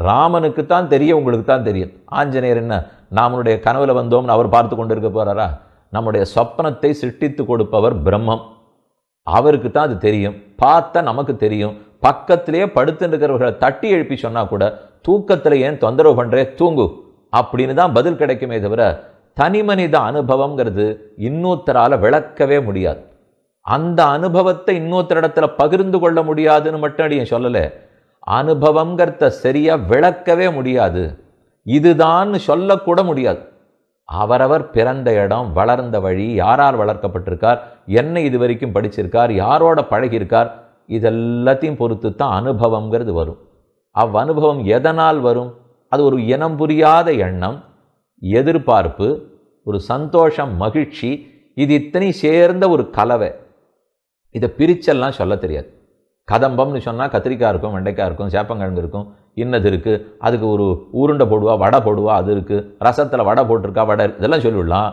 ராமனுக்கு தான் தெரியும் உங்களுக்கு தான் தெரியும் ஆஞ்சநேயர் என்ன நாமனுடைய கனவில் வந்தோம்னு அவர் பார்த்து கொண்டு இருக்க போகிறாரா நம்முடைய சொப்பனத்தை சிருஷ்டித்து கொடுப்பவர் பிரம்மம் அவருக்கு தான் அது தெரியும் பார்த்தா நமக்கு தெரியும் பக்கத்திலேயே படுத்துன்னு தட்டி எழுப்பி சொன்னால் கூட தூக்கத்தில் ஏன் தொந்தரவு பண்ணுறே தூங்கு அப்படின்னு தான் பதில் கிடைக்குமே தவிர தனி மனித அனுபவங்கிறது இன்னொருத்தரால் விளக்கவே முடியாது அந்த அனுபவத்தை இடத்துல பகிர்ந்து கொள்ள முடியாதுன்னு மட்டும் அடியும் சொல்லலை அனுபவங்கிறத சரியாக விளக்கவே முடியாது இதுதான்னு சொல்லக்கூட முடியாது அவரவர் பிறந்த இடம் வளர்ந்த வழி யாரால் வளர்க்கப்பட்டிருக்கார் என்ன இது வரைக்கும் படிச்சிருக்கார் யாரோட பழகியிருக்கார் இதெல்லாத்தையும் பொறுத்து தான் அனுபவங்கிறது வரும் அவ் அனுபவம் எதனால் வரும் அது ஒரு இனம் புரியாத எண்ணம் எதிர்பார்ப்பு ஒரு சந்தோஷம் மகிழ்ச்சி இது இத்தனை சேர்ந்த ஒரு கலவை இதை பிரிச்செல்லாம் சொல்ல தெரியாது கதம்பம்னு சொன்னால் கத்திரிக்காய் இருக்கும் வெண்டைக்காய் இருக்கும் சேப்பங்கிழங்கு இருக்கும் இன்னது இருக்குது அதுக்கு ஒரு உருண்டை போடுவா வடை போடுவா அது இருக்குது ரசத்தில் வடை போட்டிருக்கா வடை இதெல்லாம் சொல்லிவிடலாம்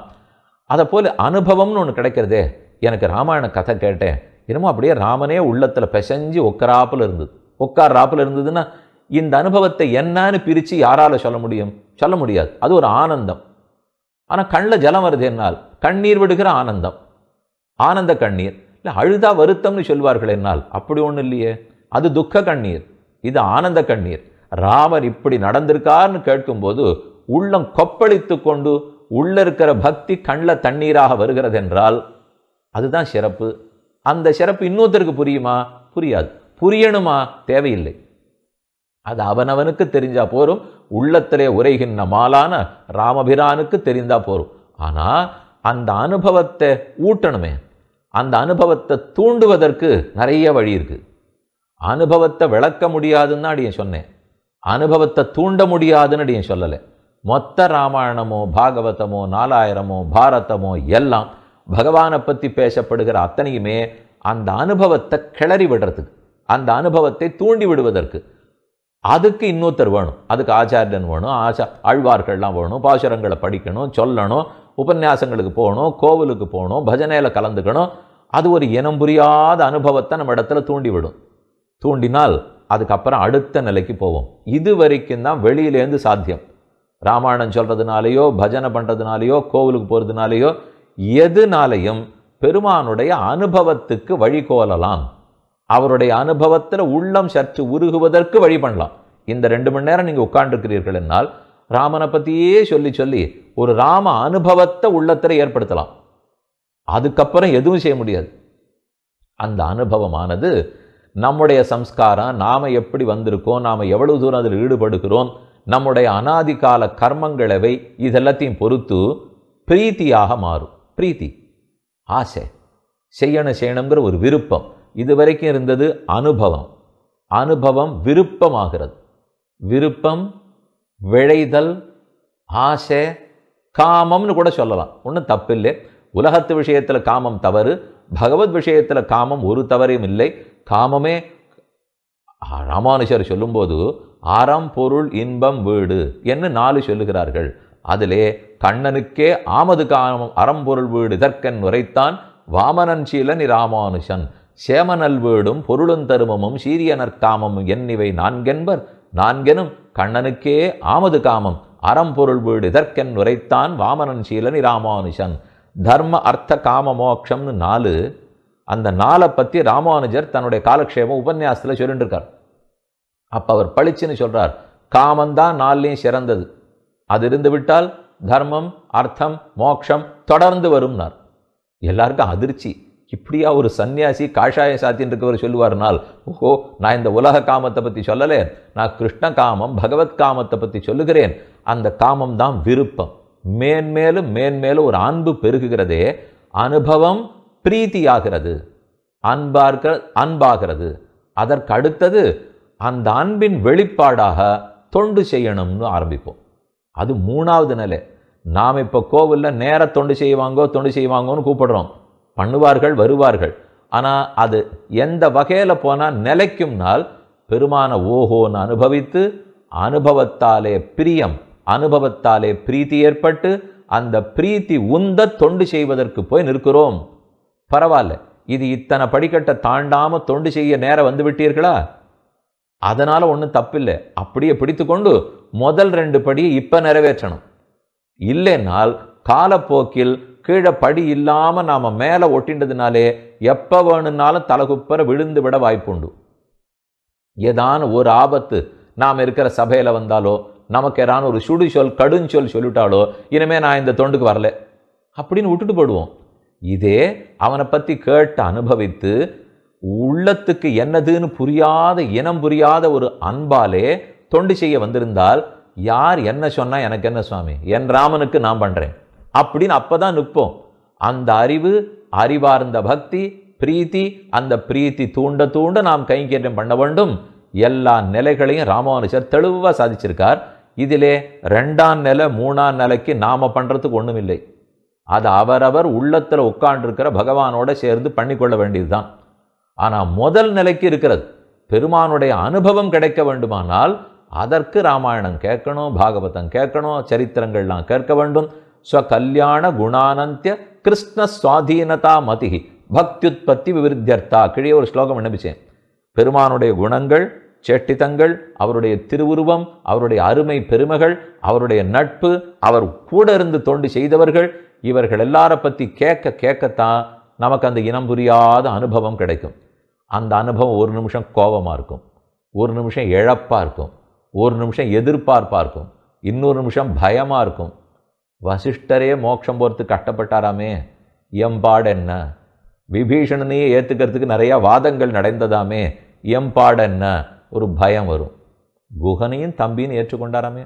அதை போல் அனுபவம்னு ஒன்று கிடைக்கிறதே எனக்கு ராமாயண கதை கேட்டேன் என்னமோ அப்படியே ராமனே உள்ளத்தில் பிசைஞ்சு உட்காராப்பில் இருந்தது உட்காராப்பில் இருந்ததுன்னா இந்த அனுபவத்தை என்னன்னு பிரித்து யாரால் சொல்ல முடியும் சொல்ல முடியாது அது ஒரு ஆனந்தம் ஆனால் கண்ணில் ஜலம் வருது என்னால் கண்ணீர் விடுகிற ஆனந்தம் ஆனந்த கண்ணீர் இல்லை அழுதா வருத்தம்னு சொல்வார்கள் என்னால் அப்படி ஒன்றும் இல்லையே அது துக்க கண்ணீர் இது ஆனந்த கண்ணீர் ராமர் இப்படி நடந்திருக்கார்னு கேட்கும்போது உள்ளம் கொப்பளித்து கொண்டு உள்ள இருக்கிற பக்தி கண்ணில் தண்ணீராக வருகிறது என்றால் அதுதான் சிறப்பு அந்த சிறப்பு இன்னொருத்தருக்கு புரியுமா புரியாது புரியணுமா தேவையில்லை அது அவனவனுக்கு தெரிஞ்சா போரும் உள்ளத்திலே உரைகின்ற மாலான ராமபிரானுக்கு தெரிந்தா போரும் ஆனால் அந்த அனுபவத்தை ஊட்டணுமே அந்த அனுபவத்தை தூண்டுவதற்கு நிறைய வழி இருக்குது அனுபவத்தை விளக்க முடியாதுன்னு அப்படியே சொன்னேன் அனுபவத்தை தூண்ட முடியாதுன்னு அப்படியே சொல்லலை மொத்த ராமாயணமோ பாகவதமோ நாலாயிரமோ பாரதமோ எல்லாம் பகவானை பற்றி பேசப்படுகிற அத்தனையுமே அந்த அனுபவத்தை கிளறி விடுறதுக்கு அந்த அனுபவத்தை தூண்டி விடுவதற்கு அதுக்கு இன்னொருத்தர் வேணும் அதுக்கு ஆச்சாரியன் வேணும் ஆச்சா ஆழ்வார்கள்லாம் வேணும் பாசுரங்களை படிக்கணும் சொல்லணும் உபன்யாசங்களுக்கு போகணும் கோவிலுக்கு போகணும் பஜனையில் கலந்துக்கணும் அது ஒரு இனம் புரியாத அனுபவத்தை நம்ம இடத்துல தூண்டி விடும் தூண்டினால் அதுக்கப்புறம் அடுத்த நிலைக்கு போவோம் இது வரைக்கும் தான் வெளியிலேருந்து சாத்தியம் ராமாயணம் சொல்கிறதுனாலேயோ பஜனை பண்ணுறதுனாலேயோ கோவிலுக்கு போகிறதுனாலேயோ எதுனாலையும் பெருமானுடைய அனுபவத்துக்கு வழி கோலலாம் அவருடைய அனுபவத்தில் உள்ளம் சற்று உருகுவதற்கு வழி பண்ணலாம் இந்த ரெண்டு மணி நேரம் நீங்கள் உட்காண்டிருக்கிறீர்கள் என்னால் ராமனை பற்றியே சொல்லி சொல்லி ஒரு ராம அனுபவத்தை உள்ளத்தில் ஏற்படுத்தலாம் அதுக்கப்புறம் எதுவும் செய்ய முடியாது அந்த அனுபவமானது நம்முடைய சம்ஸ்காரம் நாம் எப்படி வந்திருக்கோம் நாம் எவ்வளவு தூரம் அதில் ஈடுபடுகிறோம் நம்முடைய அனாதிகால கர்மங்களவை இதெல்லாத்தையும் பொறுத்து பிரீத்தியாக மாறும் பிரீத்தி ஆசை செய்யணும் செய்யணுங்கிற ஒரு விருப்பம் இது வரைக்கும் இருந்தது அனுபவம் அனுபவம் விருப்பமாகிறது விருப்பம் விளைதல் ஆசை காமம்னு கூட சொல்லலாம் ஒன்றும் தப்பில்லை உலகத்து விஷயத்தில் காமம் தவறு பகவத் விஷயத்தில் காமம் ஒரு தவறையும் இல்லை காமமே ராமானுஷர் சொல்லும்போது அறம் பொருள் இன்பம் வீடு என்று நாலு சொல்லுகிறார்கள் அதிலே கண்ணனுக்கே ஆமது காமம் அறம்பொருள் வீடு இதற்கன் உரைத்தான் வாமனன் சீலன் இராமானுஷன் சேமநல் வீடும் பொருளும் தருமமும் சீரியனர் காமமும் என்னிவை நான்கென்பர் நான்கெனும் கண்ணனுக்கே ஆமது காமம் அறம்பொருள் வீடு இதற்கென் உரைத்தான் வாமனன் சீலன் இராமானுஷன் தர்ம அர்த்த காம மோக்ஷம்னு நாலு அந்த நாளை பற்றி ராமானுஜர் தன்னுடைய காலக்ஷேமம் உபன்யாசத்தில் சொல்லிட்டு இருக்கார் அப்போ அவர் பளிச்சுன்னு சொல்கிறார் காமந்தான் நாள்லேயும் சிறந்தது அது இருந்துவிட்டால் தர்மம் அர்த்தம் மோக்ஷம் தொடர்ந்து வரும்னார் எல்லாருக்கும் அதிர்ச்சி இப்படியா ஒரு சன்னியாசி காஷாய சாத்தின்னு இருக்கவர் சொல்லுவார்னால் ஓஹோ நான் இந்த உலக காமத்தை பற்றி சொல்லலை நான் கிருஷ்ண காமம் பகவத் காமத்தை பற்றி சொல்லுகிறேன் அந்த காமம் தான் விருப்பம் மேன்மேலும் மேன்மேலும் ஒரு அன்பு பெருகுகிறதே அனுபவம் பிரீத்தியாகிறது அன்பார்க்க அன்பாகிறது அதற்கு அடுத்தது அந்த அன்பின் வெளிப்பாடாக தொண்டு செய்யணும்னு ஆரம்பிப்போம் அது மூணாவது நிலை நாம் இப்போ கோவிலில் நேர தொண்டு செய்வாங்கோ தொண்டு செய்வாங்கோன்னு கூப்பிடுறோம் பண்ணுவார்கள் வருவார்கள் ஆனால் அது எந்த வகையில் போனால் நிலைக்கும் நாள் பெருமான ஓஹோன்னு அனுபவித்து அனுபவத்தாலே பிரியம் அனுபவத்தாலே பிரீத்தி ஏற்பட்டு அந்த பிரீத்தி உந்த தொண்டு செய்வதற்கு போய் நிற்கிறோம் பரவாயில்ல இது இத்தனை படிக்கட்டை தாண்டாமல் தொண்டு செய்ய நேரம் வந்து விட்டீர்களா அதனால் ஒன்றும் தப்பில்லை அப்படியே பிடித்து கொண்டு முதல் ரெண்டு படியை இப்போ நிறைவேற்றணும் இல்லைனால் காலப்போக்கில் கீழே படி இல்லாமல் நாம் மேலே ஒட்டின்றதுனாலே எப்போ வேணும்னாலும் தலகுப்பர விழுந்து விட வாய்ப்புண்டு ஏதான ஒரு ஆபத்து நாம் இருக்கிற சபையில் வந்தாலோ நமக்கு ஏதான ஒரு சுடு சொல் கடுஞ்சொல் சொல்லிட்டாலோ இனிமேல் நான் இந்த தொண்டுக்கு வரல அப்படின்னு விட்டுட்டு போடுவோம் இதே அவனை பற்றி கேட்டு அனுபவித்து உள்ளத்துக்கு என்னதுன்னு புரியாத இனம் புரியாத ஒரு அன்பாலே தொண்டு செய்ய வந்திருந்தால் யார் என்ன சொன்னால் எனக்கு என்ன சுவாமி என் ராமனுக்கு நான் பண்ணுறேன் அப்படின்னு அப்போ தான் நிற்போம் அந்த அறிவு அறிவார்ந்த பக்தி பிரீத்தி அந்த பிரீத்தி தூண்ட தூண்ட நாம் கைங்கேற்றம் பண்ண வேண்டும் எல்லா நிலைகளையும் ராமானுஜர் தெளிவாக சாதிச்சிருக்கார் இதிலே ரெண்டாம் நிலை மூணாம் நிலைக்கு நாம் பண்ணுறதுக்கு ஒன்றும் இல்லை அது அவரவர் உள்ளத்தில் உட்காண்டிருக்கிற பகவானோட சேர்ந்து பண்ணிக்கொள்ள வேண்டியது தான் ஆனால் முதல் நிலைக்கு இருக்கிறது பெருமானுடைய அனுபவம் கிடைக்க வேண்டுமானால் அதற்கு ராமாயணம் கேட்கணும் பாகவதம் கேட்கணும் சரித்திரங்கள்லாம் கேட்க வேண்டும் ஸ்வகல்யாண குணானந்திய கிருஷ்ண சுவாதீனதா மதி பக்தியுற்பத்தி விருத்தியர்த்தா கிழிய ஒரு ஸ்லோகம் விண்ணப்பிச்சேன் பெருமானுடைய குணங்கள் சேட்டித்தங்கள் அவருடைய திருவுருவம் அவருடைய அருமை பெருமைகள் அவருடைய நட்பு அவர் கூட இருந்து தொண்டு செய்தவர்கள் இவர்கள் எல்லாரை பற்றி கேட்க கேட்கத்தான் நமக்கு அந்த இனம் புரியாத அனுபவம் கிடைக்கும் அந்த அனுபவம் ஒரு நிமிஷம் கோபமாக இருக்கும் ஒரு நிமிஷம் இழப்பாக இருக்கும் ஒரு நிமிஷம் எதிர்பார்ப்பாக இருக்கும் இன்னொரு நிமிஷம் பயமாக இருக்கும் வசிஷ்டரே மோட்சம் போகிறதுக்கு கஷ்டப்பட்டாராமே எம்பாடு என்ன விபீஷணனையே ஏற்றுக்கிறதுக்கு நிறையா வாதங்கள் நடந்ததாமே எம்பாடு என்ன ஒரு பயம் வரும் குகனையும் தம்பின்னு ஏற்றுக்கொண்டாராமே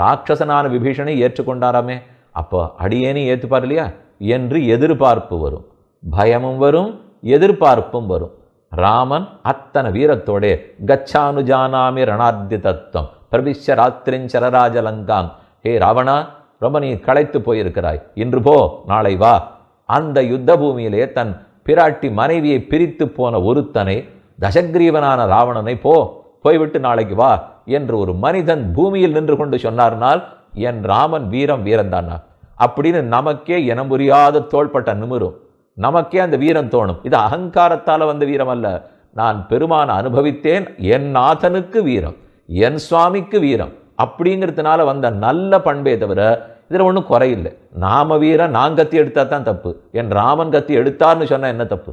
ராட்சசனான விபீஷனை ஏற்றுக்கொண்டாராமே அப்போ அடியேனையும் ஏற்றுப்பார் இல்லையா என்று எதிர்பார்ப்பு வரும் பயமும் வரும் எதிர்பார்ப்பும் வரும் ராமன் அத்தனை வீரத்தோட கச்சானுஜானாமி ரணாத்தி தத்துவம் பிரவிஷ்ய ராத்திரிஞ்சரராஜலங்காம் ஹே ராவணா ரொம்ப நீ களைத்து போயிருக்கிறாய் இன்று போ நாளை வா அந்த யுத்த பூமியிலே தன் பிராட்டி மனைவியை பிரித்து போன ஒருத்தனை தசக்ரீவனான ராவணனை போ போய்விட்டு நாளைக்கு வா என்று ஒரு மனிதன் பூமியில் நின்று கொண்டு சொன்னார்னால் என் ராமன் வீரம் வீரந்தானா அப்படின்னு நமக்கே இனம்புரியாத தோள்பட்ட நிமிரும் நமக்கே அந்த வீரம் தோணும் இது அகங்காரத்தால் வந்த வீரம் அல்ல நான் பெருமான அனுபவித்தேன் என் நாதனுக்கு வீரம் என் சுவாமிக்கு வீரம் அப்படிங்கிறதுனால வந்த நல்ல பண்பே தவிர இதில் ஒன்றும் குறையில்லை நாம வீரம் நான் கத்தி எடுத்தா தான் தப்பு என் ராமன் கத்தி எடுத்தார்னு சொன்னால் என்ன தப்பு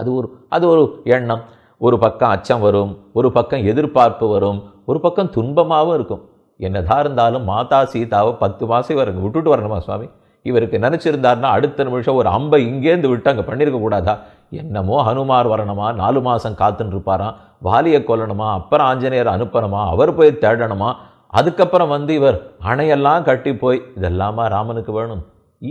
அது ஒரு அது ஒரு எண்ணம் ஒரு பக்கம் அச்சம் வரும் ஒரு பக்கம் எதிர்பார்ப்பு வரும் ஒரு பக்கம் துன்பமாகவும் இருக்கும் என்னதாக இருந்தாலும் மாதா சீதாவை பத்து மாதம் வரணும் விட்டுட்டு வரணுமா சுவாமி இவருக்கு நினச்சிருந்தார்னா அடுத்த நிமிஷம் ஒரு அம்பை இங்கேருந்து விட்டு அங்கே பண்ணியிருக்க கூடாதா என்னமோ ஹனுமார் வரணுமா நாலு மாதம் காத்துன்னு இருப்பாராம் வாலியை கொல்லணுமா அப்புறம் ஆஞ்சநேயர் அனுப்பணுமா அவர் போய் தேடணுமா அதுக்கப்புறம் வந்து இவர் அணையெல்லாம் கட்டி போய் இதெல்லாமா ராமனுக்கு வேணும்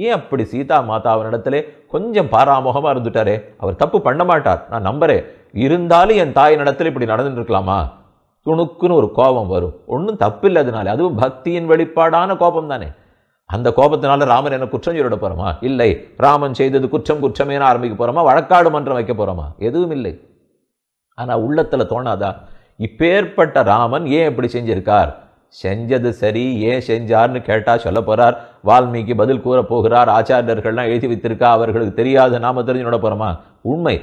ஏன் அப்படி சீதா மாதா அவனிடத்துல கொஞ்சம் பாராமுகமாக இருந்துட்டாரே அவர் தப்பு பண்ண மாட்டார் நான் நம்புறேன் இருந்தாலும் என் தாய் தாயினிடத்தில் இப்படி நடந்துட்டு இருக்கலாமா துணுக்குன்னு ஒரு கோபம் வரும் ஒன்றும் இல்லை அதனால அதுவும் பக்தியின் வெளிப்பாடான கோபம் தானே அந்த கோபத்தினால ராமன் என்ன குற்றம் சொல்லிட போகிறோமா இல்லை ராமன் செய்தது குற்றம் குற்றமேனு ஆரம்பிக்க போகிறோமா வழக்காடு மன்றம் வைக்க போறோமா எதுவும் இல்லை ஆனால் உள்ளத்தில் தோணாதா இப்பேற்பட்ட ராமன் ஏன் இப்படி செஞ்சிருக்கார் செஞ்சது சரி ஏன் செஞ்சார்னு கேட்டால் சொல்ல போகிறார் வால்மீகி பதில் கூற போகிறார் ஆச்சாரியர்கள்லாம் எழுதி வைத்திருக்கா அவர்களுக்கு தெரியாத நாம தெரிஞ்சு நட போகிறோமா உண்மை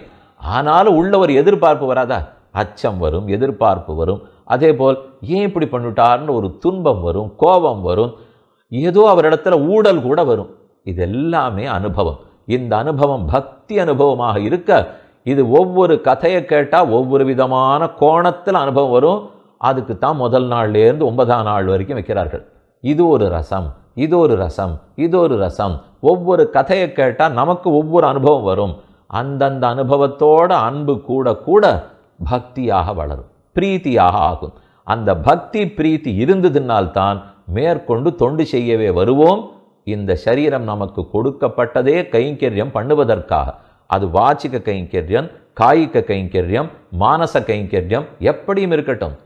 ஆனாலும் உள்ள ஒரு எதிர்பார்ப்பு வராதா அச்சம் வரும் எதிர்பார்ப்பு வரும் அதே போல் ஏன் இப்படி பண்ணிட்டார்னு ஒரு துன்பம் வரும் கோபம் வரும் ஏதோ அவரிடத்துல ஊடல் கூட வரும் இது எல்லாமே அனுபவம் இந்த அனுபவம் பக்தி அனுபவமாக இருக்க இது ஒவ்வொரு கதையை கேட்டால் ஒவ்வொரு விதமான கோணத்தில் அனுபவம் வரும் அதுக்கு தான் முதல் நாள்லேருந்து ஒன்பதாம் நாள் வரைக்கும் வைக்கிறார்கள் இது ஒரு ரசம் இது ஒரு ரசம் இது ஒரு ரசம் ஒவ்வொரு கதையை கேட்டால் நமக்கு ஒவ்வொரு அனுபவம் வரும் அந்தந்த அனுபவத்தோட அன்பு கூட கூட பக்தியாக வளரும் பிரீத்தியாக ஆகும் அந்த பக்தி பிரீத்தி இருந்ததுனால்தான் மேற்கொண்டு தொண்டு செய்யவே வருவோம் இந்த சரீரம் நமக்கு கொடுக்கப்பட்டதே கைங்கரியம் பண்ணுவதற்காக அது வாச்சிக்க கைங்கரியம் காய்க்க கைங்கரியம் மானச கைங்கரியம் எப்படியும் இருக்கட்டும்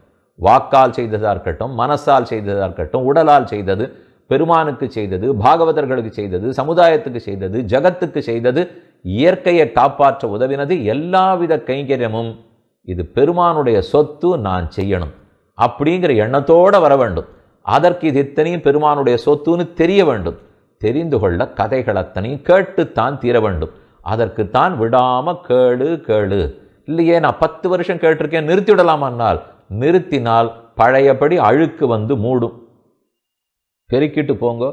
வாக்கால் செய்ததாக இருக்கட்டும் மனசால் செய்ததாக இருக்கட்டும் உடலால் செய்தது பெருமானுக்கு செய்தது பாகவதர்களுக்கு செய்தது சமுதாயத்துக்கு செய்தது ஜகத்துக்கு செய்தது இயற்கையை காப்பாற்ற உதவினது எல்லாவித கைங்கரியமும் இது பெருமானுடைய சொத்து நான் செய்யணும் அப்படிங்கிற எண்ணத்தோடு வர வேண்டும் அதற்கு இது இத்தனையும் பெருமானுடைய சொத்துன்னு தெரிய வேண்டும் தெரிந்து கொள்ள கதைகள் அத்தனையும் கேட்டுத்தான் தீர வேண்டும் அதற்கு தான் விடாமல் கேளு கேளு இல்லையே நான் பத்து வருஷம் கேட்டிருக்கேன் நிறுத்திவிடலாமன்னால் நிறுத்தினால் பழையபடி அழுக்கு வந்து மூடும் பெருக்கிட்டு போங்க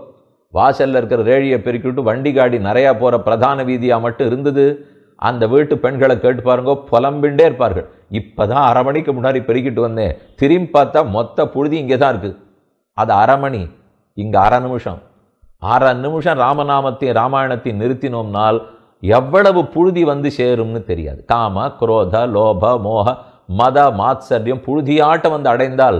வாசலில் இருக்கிற ரேழியை பெருக்கிட்டு வண்டி காடி நிறையா போகிற பிரதான வீதியாக மட்டும் இருந்தது அந்த வீட்டு பெண்களை கேட்டு பாருங்க புலம்பின்ண்டே இருப்பார்கள் இப்போ தான் அரை மணிக்கு முன்னாடி பெருக்கிட்டு வந்தேன் திரும்பி பார்த்தா மொத்த புழுதி இங்கே தான் இருக்குது அது அரை மணி இங்கே அரை நிமிஷம் அரை நிமிஷம் ராமநாமத்தை ராமாயணத்தை நிறுத்தினோம்னால் எவ்வளவு புழுதி வந்து சேரும்னு தெரியாது காம குரோத லோப மோக மத மாத்சரியம் புழுதியாட்டம் வந்து அடைந்தால்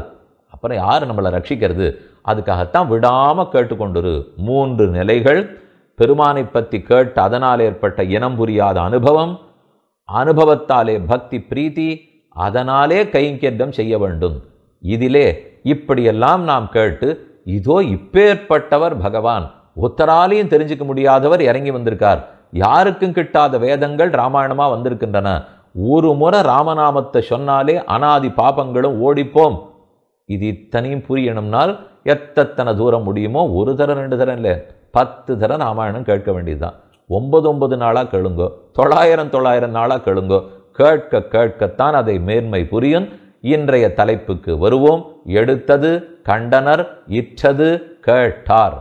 அப்புறம் யார் நம்மளை ரட்சிக்கிறது அதுக்காகத்தான் விடாமல் கேட்டுக்கொண்டுரு மூன்று நிலைகள் பெருமானை பற்றி கேட்டு அதனால் ஏற்பட்ட இனம் புரியாத அனுபவம் அனுபவத்தாலே பக்தி பிரீத்தி அதனாலே கைங்கெட்டம் செய்ய வேண்டும் இதிலே இப்படியெல்லாம் நாம் கேட்டு இதோ இப்பேற்பட்டவர் பகவான் ஒத்தராலையும் தெரிஞ்சுக்க முடியாதவர் இறங்கி வந்திருக்கார் யாருக்கும் கிட்டாத வேதங்கள் ராமாயணமாக வந்திருக்கின்றன ஒரு முறை ராமநாமத்தை சொன்னாலே அனாதி பாபங்களும் ஓடிப்போம் இது இத்தனையும் புரியணும்னால் எத்தனை தூரம் முடியுமோ ஒரு தரம் ரெண்டு தரம் இல்லை பத்து தரம் ராமாயணம் கேட்க வேண்டியதுதான் ஒன்பது ஒன்பது நாளாக கேளுங்கோ தொள்ளாயிரம் தொள்ளாயிரம் நாளாக கேளுங்கோ கேட்க கேட்கத்தான் அதை மேன்மை புரியும் இன்றைய தலைப்புக்கு வருவோம் எடுத்தது கண்டனர் இற்றது கேட்டார்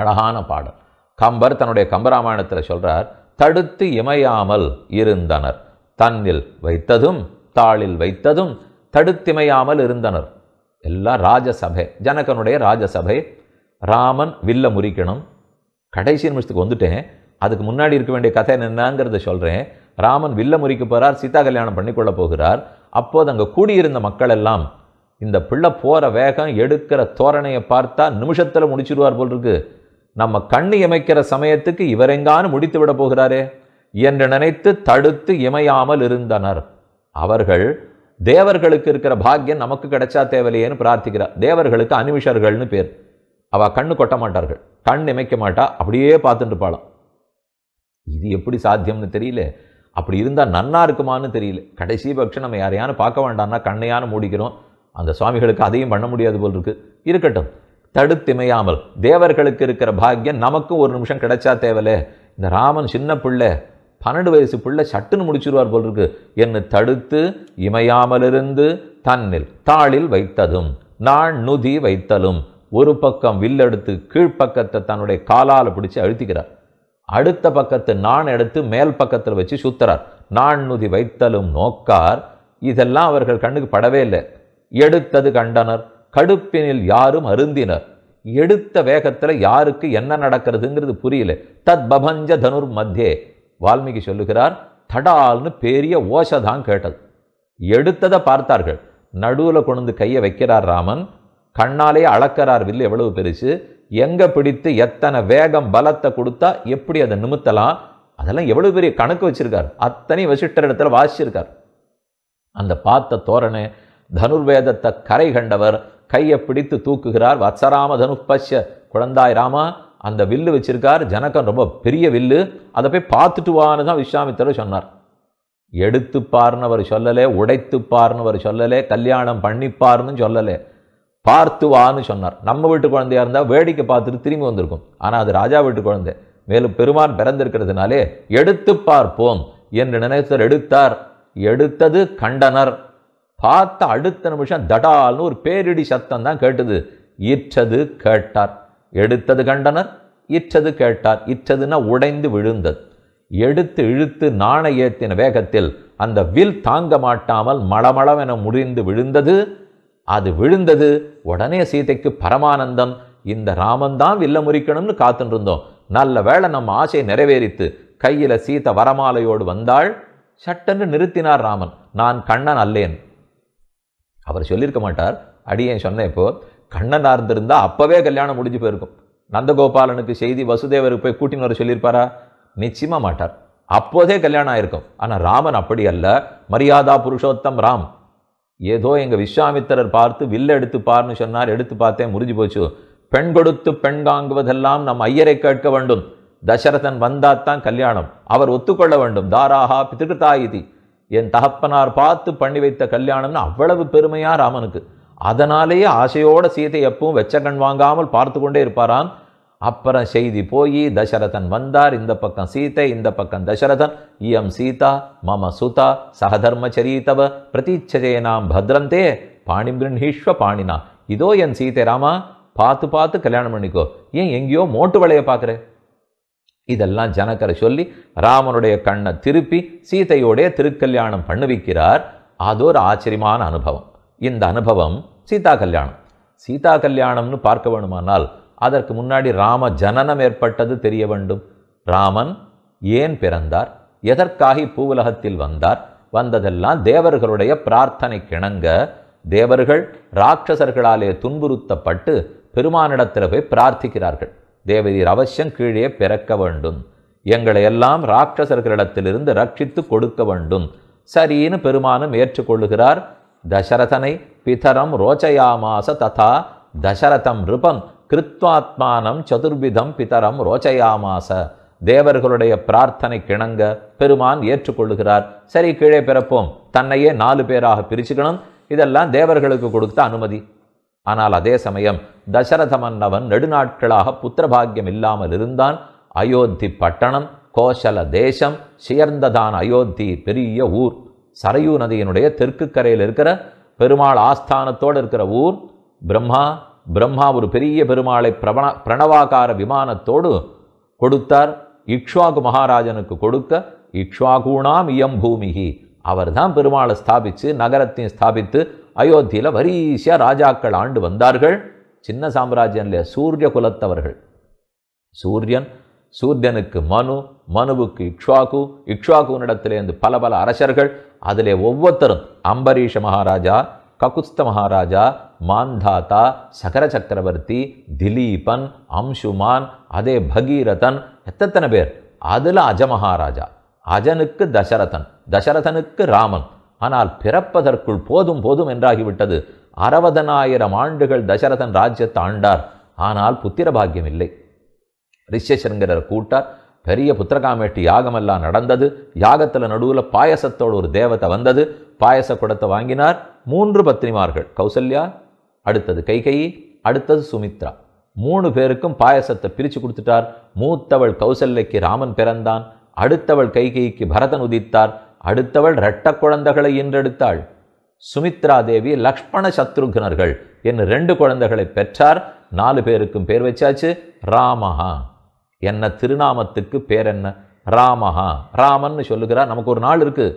அழகான பாடல் கம்பர் தன்னுடைய கம்பராமாயணத்தில் சொல்றார் தடுத்து இமையாமல் இருந்தனர் தன்னில் வைத்ததும் தாளில் வைத்ததும் தடுத்திமையாமல் இருந்தனர் எல்லாம் ராஜசபை ஜனகனுடைய ராஜசபை ராமன் வில்ல முறிக்கணும் கடைசி நிமிஷத்துக்கு வந்துட்டேன் அதுக்கு முன்னாடி இருக்க வேண்டிய கதை என்னங்கிறத சொல்கிறேன் ராமன் வில்ல முறிக்க போகிறார் சீதா கல்யாணம் பண்ணிக்கொள்ள போகிறார் அப்போது அங்கே கூடியிருந்த மக்கள் எல்லாம் இந்த பிள்ளை போகிற வேகம் எடுக்கிற தோரணையை பார்த்தா நிமிஷத்தில் முடிச்சிடுவார் போல் இருக்கு நம்ம கண்ணு இமைக்கிற சமயத்துக்கு இவரெங்கானு முடித்து விட போகிறாரே என்று நினைத்து தடுத்து இமையாமல் இருந்தனர் அவர்கள் தேவர்களுக்கு இருக்கிற பாக்கியம் நமக்கு கிடைச்சா தேவையில்லையேன்னு பிரார்த்திக்கிறார் தேவர்களுக்கு அனிமிஷர்கள்னு பேர் அவள் கண்ணு கொட்ட மாட்டார்கள் கண் இமைக்க மாட்டா அப்படியே பார்த்துட்டு இருப்பாளாம் இது எப்படி சாத்தியம்னு தெரியல அப்படி இருந்தால் நன்னா இருக்குமான்னு தெரியல கடைசி பட்சம் நம்ம யாரையானு பார்க்க வேண்டாம்னா கண்ணையானு மூடிக்கிறோம் அந்த சுவாமிகளுக்கு அதையும் பண்ண முடியாது போல் இருக்கு இருக்கட்டும் தடுத்திமையாமல் தேவர்களுக்கு இருக்கிற பாக்கியம் நமக்கும் ஒரு நிமிஷம் கிடைச்சா தேவையில்ல இந்த ராமன் சின்ன பிள்ளை பன்னெண்டு வயசு பிள்ளை சட்டுன்னு முடிச்சிருவார் போல் இருக்கு என்று தடுத்து இமையாமலிருந்து தன்னில் தாளில் வைத்ததும் நான் நுதி வைத்தலும் ஒரு பக்கம் வில்லெடுத்து கீழ்ப்பக்கத்தை தன்னுடைய காலால் பிடிச்சி அழுத்திக்கிறார் அடுத்த பக்கத்து நான் எடுத்து மேல் பக்கத்தில் வச்சு சுத்துறார் நுதி வைத்தலும் நோக்கார் இதெல்லாம் அவர்கள் கண்ணுக்கு படவே இல்லை எடுத்தது கண்டனர் கடுப்பினில் யாரும் அருந்தினர் எடுத்த வேகத்தில் யாருக்கு என்ன நடக்கிறதுங்கிறது புரியல தத் பபஞ்ச தனுர் மத்தியே வால்மீகி சொல்லுகிறார் தடால்னு பெரிய ஓசதான் கேட்டது எடுத்ததை பார்த்தார்கள் நடுவில் கொண்டு கையை வைக்கிறார் ராமன் கண்ணாலே அளக்கிறார் வில்லு எவ்வளவு பெருசு எங்கே பிடித்து எத்தனை வேகம் பலத்தை கொடுத்தா எப்படி அதை நிமித்தலாம் அதெல்லாம் எவ்வளோ பெரிய கணக்கு வச்சுருக்கார் அத்தனையும் வசிட்டர் இடத்துல வாசிச்சிருக்கார் அந்த பார்த்த தோரணு தனுர்வேதத்தை கரை கண்டவர் கையை பிடித்து தூக்குகிறார் வத்சராம தனுப்பஷ்ய குழந்தாய் ராமா அந்த வில்லு வச்சிருக்கார் ஜனகன் ரொம்ப பெரிய வில்லு அதை போய் பார்த்துட்டு வான்னு தான் விஸ்வாமித்தர் சொன்னார் எடுத்துப்பார்னு அவர் சொல்லலே உடைத்துப்பார்னு அவர் சொல்லலே கல்யாணம் பண்ணிப்பார்னு சொல்லலே பார்த்து வான்னு சொன்னார் நம்ம வீட்டு குழந்தையாக இருந்தால் வேடிக்கை பார்த்துட்டு திரும்பி வந்திருக்கும் ஆனால் அது ராஜா வீட்டு குழந்தை மேலும் பெருமான் பிறந்திருக்கிறதுனாலே எடுத்து பார்ப்போம் என்று நினைத்தர் எடுத்தார் எடுத்தது கண்டனர் பார்த்த அடுத்த நிமிஷம் தடால்னு ஒரு பேரிடி சத்தம் தான் கேட்டது ஈற்றது கேட்டார் எடுத்தது கண்டனர் ஈற்றது கேட்டார் ஈற்றதுன்னா உடைந்து விழுந்தது எடுத்து இழுத்து நாணயத்தின் வேகத்தில் அந்த வில் தாங்க மாட்டாமல் மளமளவென முடிந்து விழுந்தது அது விழுந்தது உடனே சீதைக்கு பரமானந்தம் இந்த ராமன்தான் வில்ல முறிக்கணும்னு காத்துருந்தோம் நல்ல வேளை நம்ம ஆசையை நிறைவேறித்து கையில் சீதை வரமாலையோடு வந்தாள் சட்டென்று நிறுத்தினார் ராமன் நான் கண்ணன் அல்லேன் அவர் சொல்லியிருக்க மாட்டார் அடியேன் சொன்னேன் இப்போ கண்ணனாக இருந்திருந்தா அப்போவே கல்யாணம் முடிஞ்சு போயிருக்கும் நந்தகோபாலனுக்கு செய்தி வசுதேவருக்கு போய் கூட்டின்னு வர சொல்லியிருப்பாரா நிச்சயமாக மாட்டார் அப்போதே கல்யாணம் ஆயிருக்கும் ஆனால் ராமன் அப்படி அல்ல மரியாதா புருஷோத்தம் ராம் ஏதோ எங்கள் விஸ்வாமித்திரர் பார்த்து வில்ல எடுத்து பாருன்னு சொன்னார் எடுத்து பார்த்தேன் முறிஞ்சு போச்சு பெண் கொடுத்து பெண் வாங்குவதெல்லாம் நம் ஐயரை கேட்க வேண்டும் தசரதன் வந்தாத்தான் கல்யாணம் அவர் ஒத்துக்கொள்ள வேண்டும் தாராகா பிதிருதாயிதி என் தகப்பனார் பார்த்து பண்ணி வைத்த கல்யாணம்னு அவ்வளவு பெருமையாக ராமனுக்கு அதனாலேயே ஆசையோட சீதை எப்பவும் வெச்ச கண் வாங்காமல் பார்த்து கொண்டே இருப்பாரான் அப்புறம் செய்தி போய் தசரதன் வந்தார் இந்த பக்கம் சீதை இந்த பக்கம் தசரதன் இயம் சீதா மம சுதா சகதர்மச்சரீதவ நாம் பத்ரந்தே பாணி கிருணீஸ்வ பாணினா இதோ என் சீதை ராமா பார்த்து பார்த்து கல்யாணம் பண்ணிக்கோ ஏன் எங்கேயோ மோட்டு வளைய பார்க்குறேன் இதெல்லாம் ஜனக்கரை சொல்லி ராமனுடைய கண்ணை திருப்பி சீதையோடைய திருக்கல்யாணம் பண்ணுவிக்கிறார் அது ஒரு ஆச்சரியமான அனுபவம் இந்த அனுபவம் சீதா கல்யாணம் சீதா கல்யாணம்னு பார்க்க வேணுமானால் அதற்கு முன்னாடி ராம ஜனனம் ஏற்பட்டது தெரிய வேண்டும் ராமன் ஏன் பிறந்தார் எதற்காகி பூவுலகத்தில் வந்தார் வந்ததெல்லாம் தேவர்களுடைய பிரார்த்தனை கிணங்க தேவர்கள் ராட்சசர்களாலே துன்புறுத்தப்பட்டு பெருமானிடத்தில் போய் பிரார்த்திக்கிறார்கள் தேவதீர் அவசியம் கீழே பிறக்க வேண்டும் எங்களை எல்லாம் ராட்சசர்களிடத்திலிருந்து ரட்சித்து கொடுக்க வேண்டும் சரின்னு பெருமானும் ஏற்றுக்கொள்ளுகிறார் தசரதனை பிதரம் ரோச்சயாமாச ததா தசரதம் ரிபம் கிருத்வாத்மானம் சதுர்விதம் பிதரம் ரோச்சயாமாச தேவர்களுடைய பிரார்த்தனை கிணங்க பெருமான் ஏற்றுக்கொள்ளுகிறார் சரி கீழே பிறப்போம் தன்னையே நாலு பேராக பிரிச்சுக்கணும் இதெல்லாம் தேவர்களுக்கு கொடுத்த அனுமதி ஆனால் அதே சமயம் தசரத மன்னவன் நெடுநாட்களாக புத்திரபாகியம் இல்லாமல் இருந்தான் அயோத்தி பட்டணம் கோஷல தேசம் சேர்ந்ததான் அயோத்தி பெரிய ஊர் சரையூ நதியினுடைய தெற்கு கரையில் இருக்கிற பெருமாள் ஆஸ்தானத்தோடு இருக்கிற ஊர் பிரம்மா பிரம்மா ஒரு பெரிய பெருமாளை பிரபண பிரணவாகார விமானத்தோடு கொடுத்தார் இக்ஷ்வாகு மகாராஜனுக்கு கொடுக்க இக்ஷ்வாகுனாம் இயம் பூமிகி அவர் தான் பெருமாளை ஸ்தாபித்து நகரத்தையும் ஸ்தாபித்து அயோத்தியில் வரிசையாக ராஜாக்கள் ஆண்டு வந்தார்கள் சின்ன சாம்ராஜ்யனில் சூரிய குலத்தவர்கள் சூரியன் சூரியனுக்கு மனு மனுவுக்கு இக்ஷ்வாகு இக்ஷ்வாகுனிடத்திலேருந்து பல பல அரசர்கள் அதிலே ஒவ்வொருத்தரும் அம்பரீஷ மகாராஜா ககுஸ்த மகாராஜா மாந்தாத்தா சகர சக்கரவர்த்தி திலீபன் அம்சுமான் அதே பகீரதன் எத்தனை பேர் அதில் அஜமகாராஜா அஜனுக்கு தசரதன் தசரதனுக்கு ராமன் ஆனால் பிறப்பதற்குள் போதும் போதும் என்றாகிவிட்டது அறுபதனாயிரம் ஆண்டுகள் தசரதன் ராஜ்யத்தை ஆண்டார் ஆனால் புத்திர பாக்கியம் இல்லை ரிஷ்யசங்கரர் கூட்டார் பெரிய புத்திரகாமேட்டி யாகமெல்லாம் நடந்தது யாகத்தில் நடுவில் பாயசத்தோடு ஒரு தேவதை வந்தது பாயச குடத்தை வாங்கினார் மூன்று பத்னிமார்கள் கௌசல்யா அடுத்தது கைகை அடுத்தது சுமித்ரா மூணு பேருக்கும் பாயசத்தை பிரித்து கொடுத்துட்டார் மூத்தவள் கௌசல்யக்கு ராமன் பிறந்தான் அடுத்தவள் கைகைக்கு பரதன் உதித்தார் அடுத்தவள் இரட்ட குழந்தைகளை என்றெடுத்தாள் சுமித்ரா தேவி லக்ஷ்மண சத்ருகனர்கள் என்று ரெண்டு குழந்தைகளை பெற்றார் நாலு பேருக்கும் பேர் வச்சாச்சு ராமஹா என்ன திருநாமத்துக்கு பேர் என்ன ராமஹா ராமன் சொல்லுகிறார் நமக்கு ஒரு நாள் இருக்குது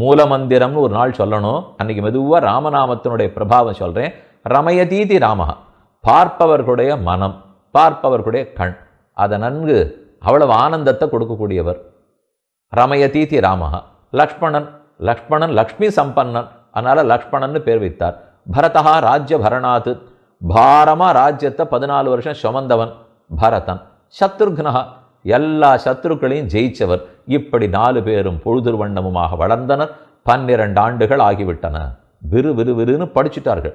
மூலமந்திரம்னு ஒரு நாள் சொல்லணும் அன்றைக்கி மெதுவாக ராமநாமத்தினுடைய பிரபாவம் சொல்கிறேன் ரமயதீதி ராமகா பார்ப்பவர்களுடைய மனம் பார்ப்பவர்களுடைய கண் அதை நன்கு அவ்வளவு ஆனந்தத்தை கொடுக்கக்கூடியவர் ரமயதீதி ராமகா லக்ஷ்மணன் லக்ஷ்மணன் லக்ஷ்மி சம்பன்னன் அதனால் லக்ஷ்மணன் பேர் வைத்தார் பரதகா ராஜ்ய பரணாத்து பாரமாக ராஜ்யத்தை பதினாலு வருஷம் சுமந்தவன் பரதன் சத்ருக்னகா எல்லா சத்ருக்களையும் ஜெயிச்சவர் இப்படி நாலு பேரும் பொழுதுர் வண்ணமுமாக வளர்ந்தனர் பன்னிரண்டு ஆண்டுகள் ஆகிவிட்டன விறு விறு விறுன்னு படிச்சுட்டார்கள்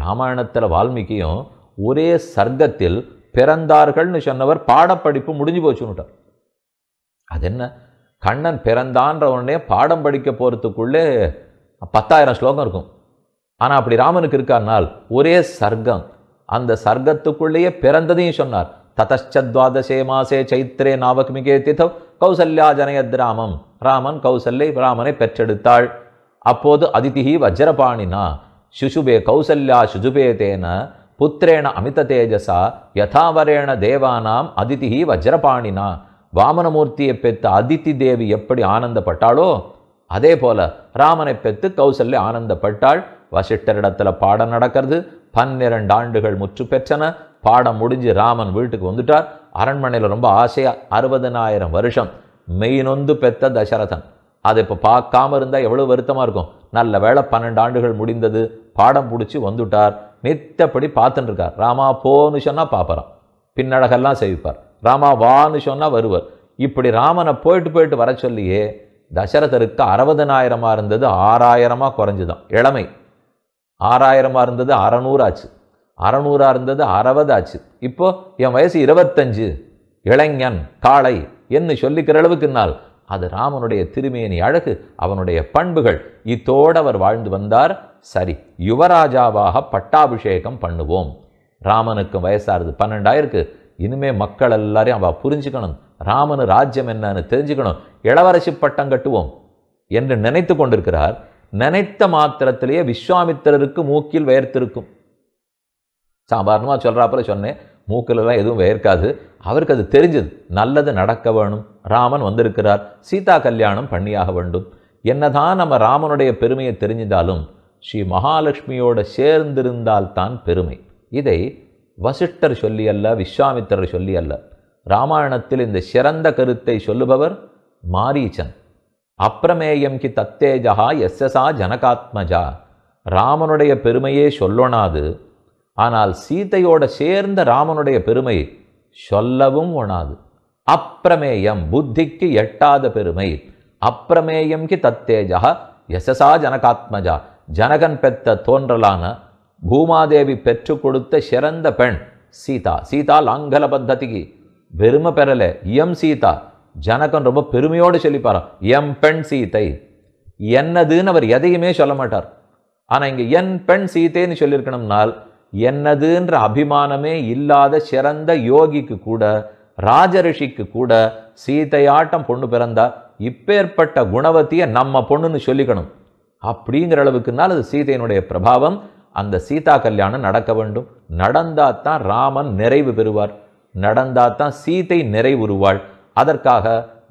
ராமாயணத்தில் வால்மீகியும் ஒரே சர்க்கத்தில் பிறந்தார்கள்னு சொன்னவர் பாடப்படிப்பு முடிஞ்சு போச்சுன்னு அது என்ன கண்ணன் பிறந்தான்ற உடனே பாடம் படிக்க போகிறதுக்குள்ளே பத்தாயிரம் ஸ்லோகம் இருக்கும் ஆனால் அப்படி ராமனுக்கு இருக்கார்னால் ஒரே சர்க்கம் அந்த சர்க்கத்துக்குள்ளேயே பிறந்ததையும் சொன்னார் ததச்சத்வாதசே மாசே சைத்ரே நாவக்மிகே திதவ் கௌசல்யா ஜனயத் ராமம் ராமன் கௌசல்யை ராமனை பெற்றெடுத்தாள் அப்போது அதிதிஹி வஜ்ரபாணினா சுஷுபே கௌசல்யா சுஜுபே தேன புத்திரேண அமித தேஜசா யதாவரேண தேவானாம் அதிதிஹி வஜ்ரபாணினா வாமனமூர்த்தியை பெற்று அதித்தி தேவி எப்படி ஆனந்தப்பட்டாளோ அதே போல ராமனை பெற்று கௌசல்யா ஆனந்தப்பட்டாள் வசிஷ்டரிடத்தில் பாடம் நடக்கிறது பன்னிரண்டு ஆண்டுகள் முற்று பெற்றன பாடம் முடிஞ்சு ராமன் வீட்டுக்கு வந்துட்டார் அரண்மனையில் ரொம்ப ஆசையாக அறுபதனாயிரம் வருஷம் மெயினொந்து பெத்த தசரதன் அதை இப்போ பார்க்காம இருந்தால் எவ்வளோ வருத்தமாக இருக்கும் நல்ல வேலை பன்னெண்டு ஆண்டுகள் முடிந்தது பாடம் பிடிச்சி வந்துட்டார் நித்தப்படி பார்த்துட்டுருக்கார் ராமா போன்னு சொன்னால் பார்ப்பறோம் பின்னழகெல்லாம் செய்விப்பார் ராமா வான்னு சொன்னால் வருவர் இப்படி ராமனை போயிட்டு போயிட்டு வர சொல்லியே தசரதருக்கு அறுபதனாயிரமாக இருந்தது ஆறாயிரமாக குறைஞ்சுதான் இளமை ஆறாயிரமாக இருந்தது அறநூறு ஆச்சு அறநூறாக இருந்தது அறுபது ஆச்சு இப்போது என் வயசு இருபத்தஞ்சு இளைஞன் காளை என்று சொல்லிக்கிற அளவுக்கு நாள் அது ராமனுடைய திருமேனி அழகு அவனுடைய பண்புகள் இத்தோடு அவர் வாழ்ந்து வந்தார் சரி யுவராஜாவாக பட்டாபிஷேகம் பண்ணுவோம் ராமனுக்கு வயசாகுது பன்னெண்டாயிருக்கு இனிமே மக்கள் எல்லாரையும் அவள் புரிஞ்சுக்கணும் ராமனு ராஜ்யம் என்னன்னு தெரிஞ்சுக்கணும் இளவரசி பட்டம் கட்டுவோம் என்று நினைத்து கொண்டிருக்கிறார் நினைத்த மாத்திரத்திலேயே விஸ்வாமித்திரருக்கு மூக்கில் வயர்த்திருக்கும் சாதாரணமாக சொல்கிறாப்பில் சொன்னேன் மூக்கிலெல்லாம் எதுவும் வேர்க்காது அவருக்கு அது தெரிஞ்சது நல்லது நடக்க வேணும் ராமன் வந்திருக்கிறார் சீதா கல்யாணம் பண்ணியாக வேண்டும் என்னதான் நம்ம ராமனுடைய பெருமையை தெரிஞ்சிருந்தாலும் ஸ்ரீ மகாலட்சுமியோட சேர்ந்திருந்தால் தான் பெருமை இதை வசிஷ்டர் சொல்லி அல்ல விஸ்வாமித்திரர் சொல்லி அல்ல ராமாயணத்தில் இந்த சிறந்த கருத்தை சொல்லுபவர் மாரீச்சன் அப்ரமேயம் கி தத்தேஜா எஸ்எஸ்ஆ ஜனகாத்மஜா ராமனுடைய பெருமையே சொல்லணாது ஆனால் சீதையோட சேர்ந்த ராமனுடைய பெருமை சொல்லவும் ஒணாது அப்பிரமேயம் புத்திக்கு எட்டாத பெருமை கி தத்தேஜா யசசா ஜனகாத்மஜா ஜனகன் பெத்த தோன்றலான பூமாதேவி பெற்று கொடுத்த சிறந்த பெண் சீதா சீதா லாங்கல பத்ததிக்கு பெருமை பெறல எம் சீதா ஜனகன் ரொம்ப பெருமையோடு சொல்லிப்பாராம் எம் பெண் சீதை என்னதுன்னு அவர் எதையுமே சொல்ல மாட்டார் ஆனால் இங்கே என் பெண் சீதைன்னு சொல்லியிருக்கணும்னால் என்னதுன்ற அபிமானமே இல்லாத சிறந்த யோகிக்கு கூட ராஜரிஷிக்கு கூட சீதையாட்டம் பொண்ணு பிறந்தா இப்பேற்பட்ட குணவத்தியை நம்ம பொண்ணுன்னு சொல்லிக்கணும் அப்படிங்கிற அளவுக்குனால் அது சீதையினுடைய பிரபாவம் அந்த சீதா கல்யாணம் நடக்க வேண்டும் நடந்தாத்தான் ராமன் நிறைவு பெறுவார் நடந்தாத்தான் சீதை நிறைவுறுவாள் அதற்காக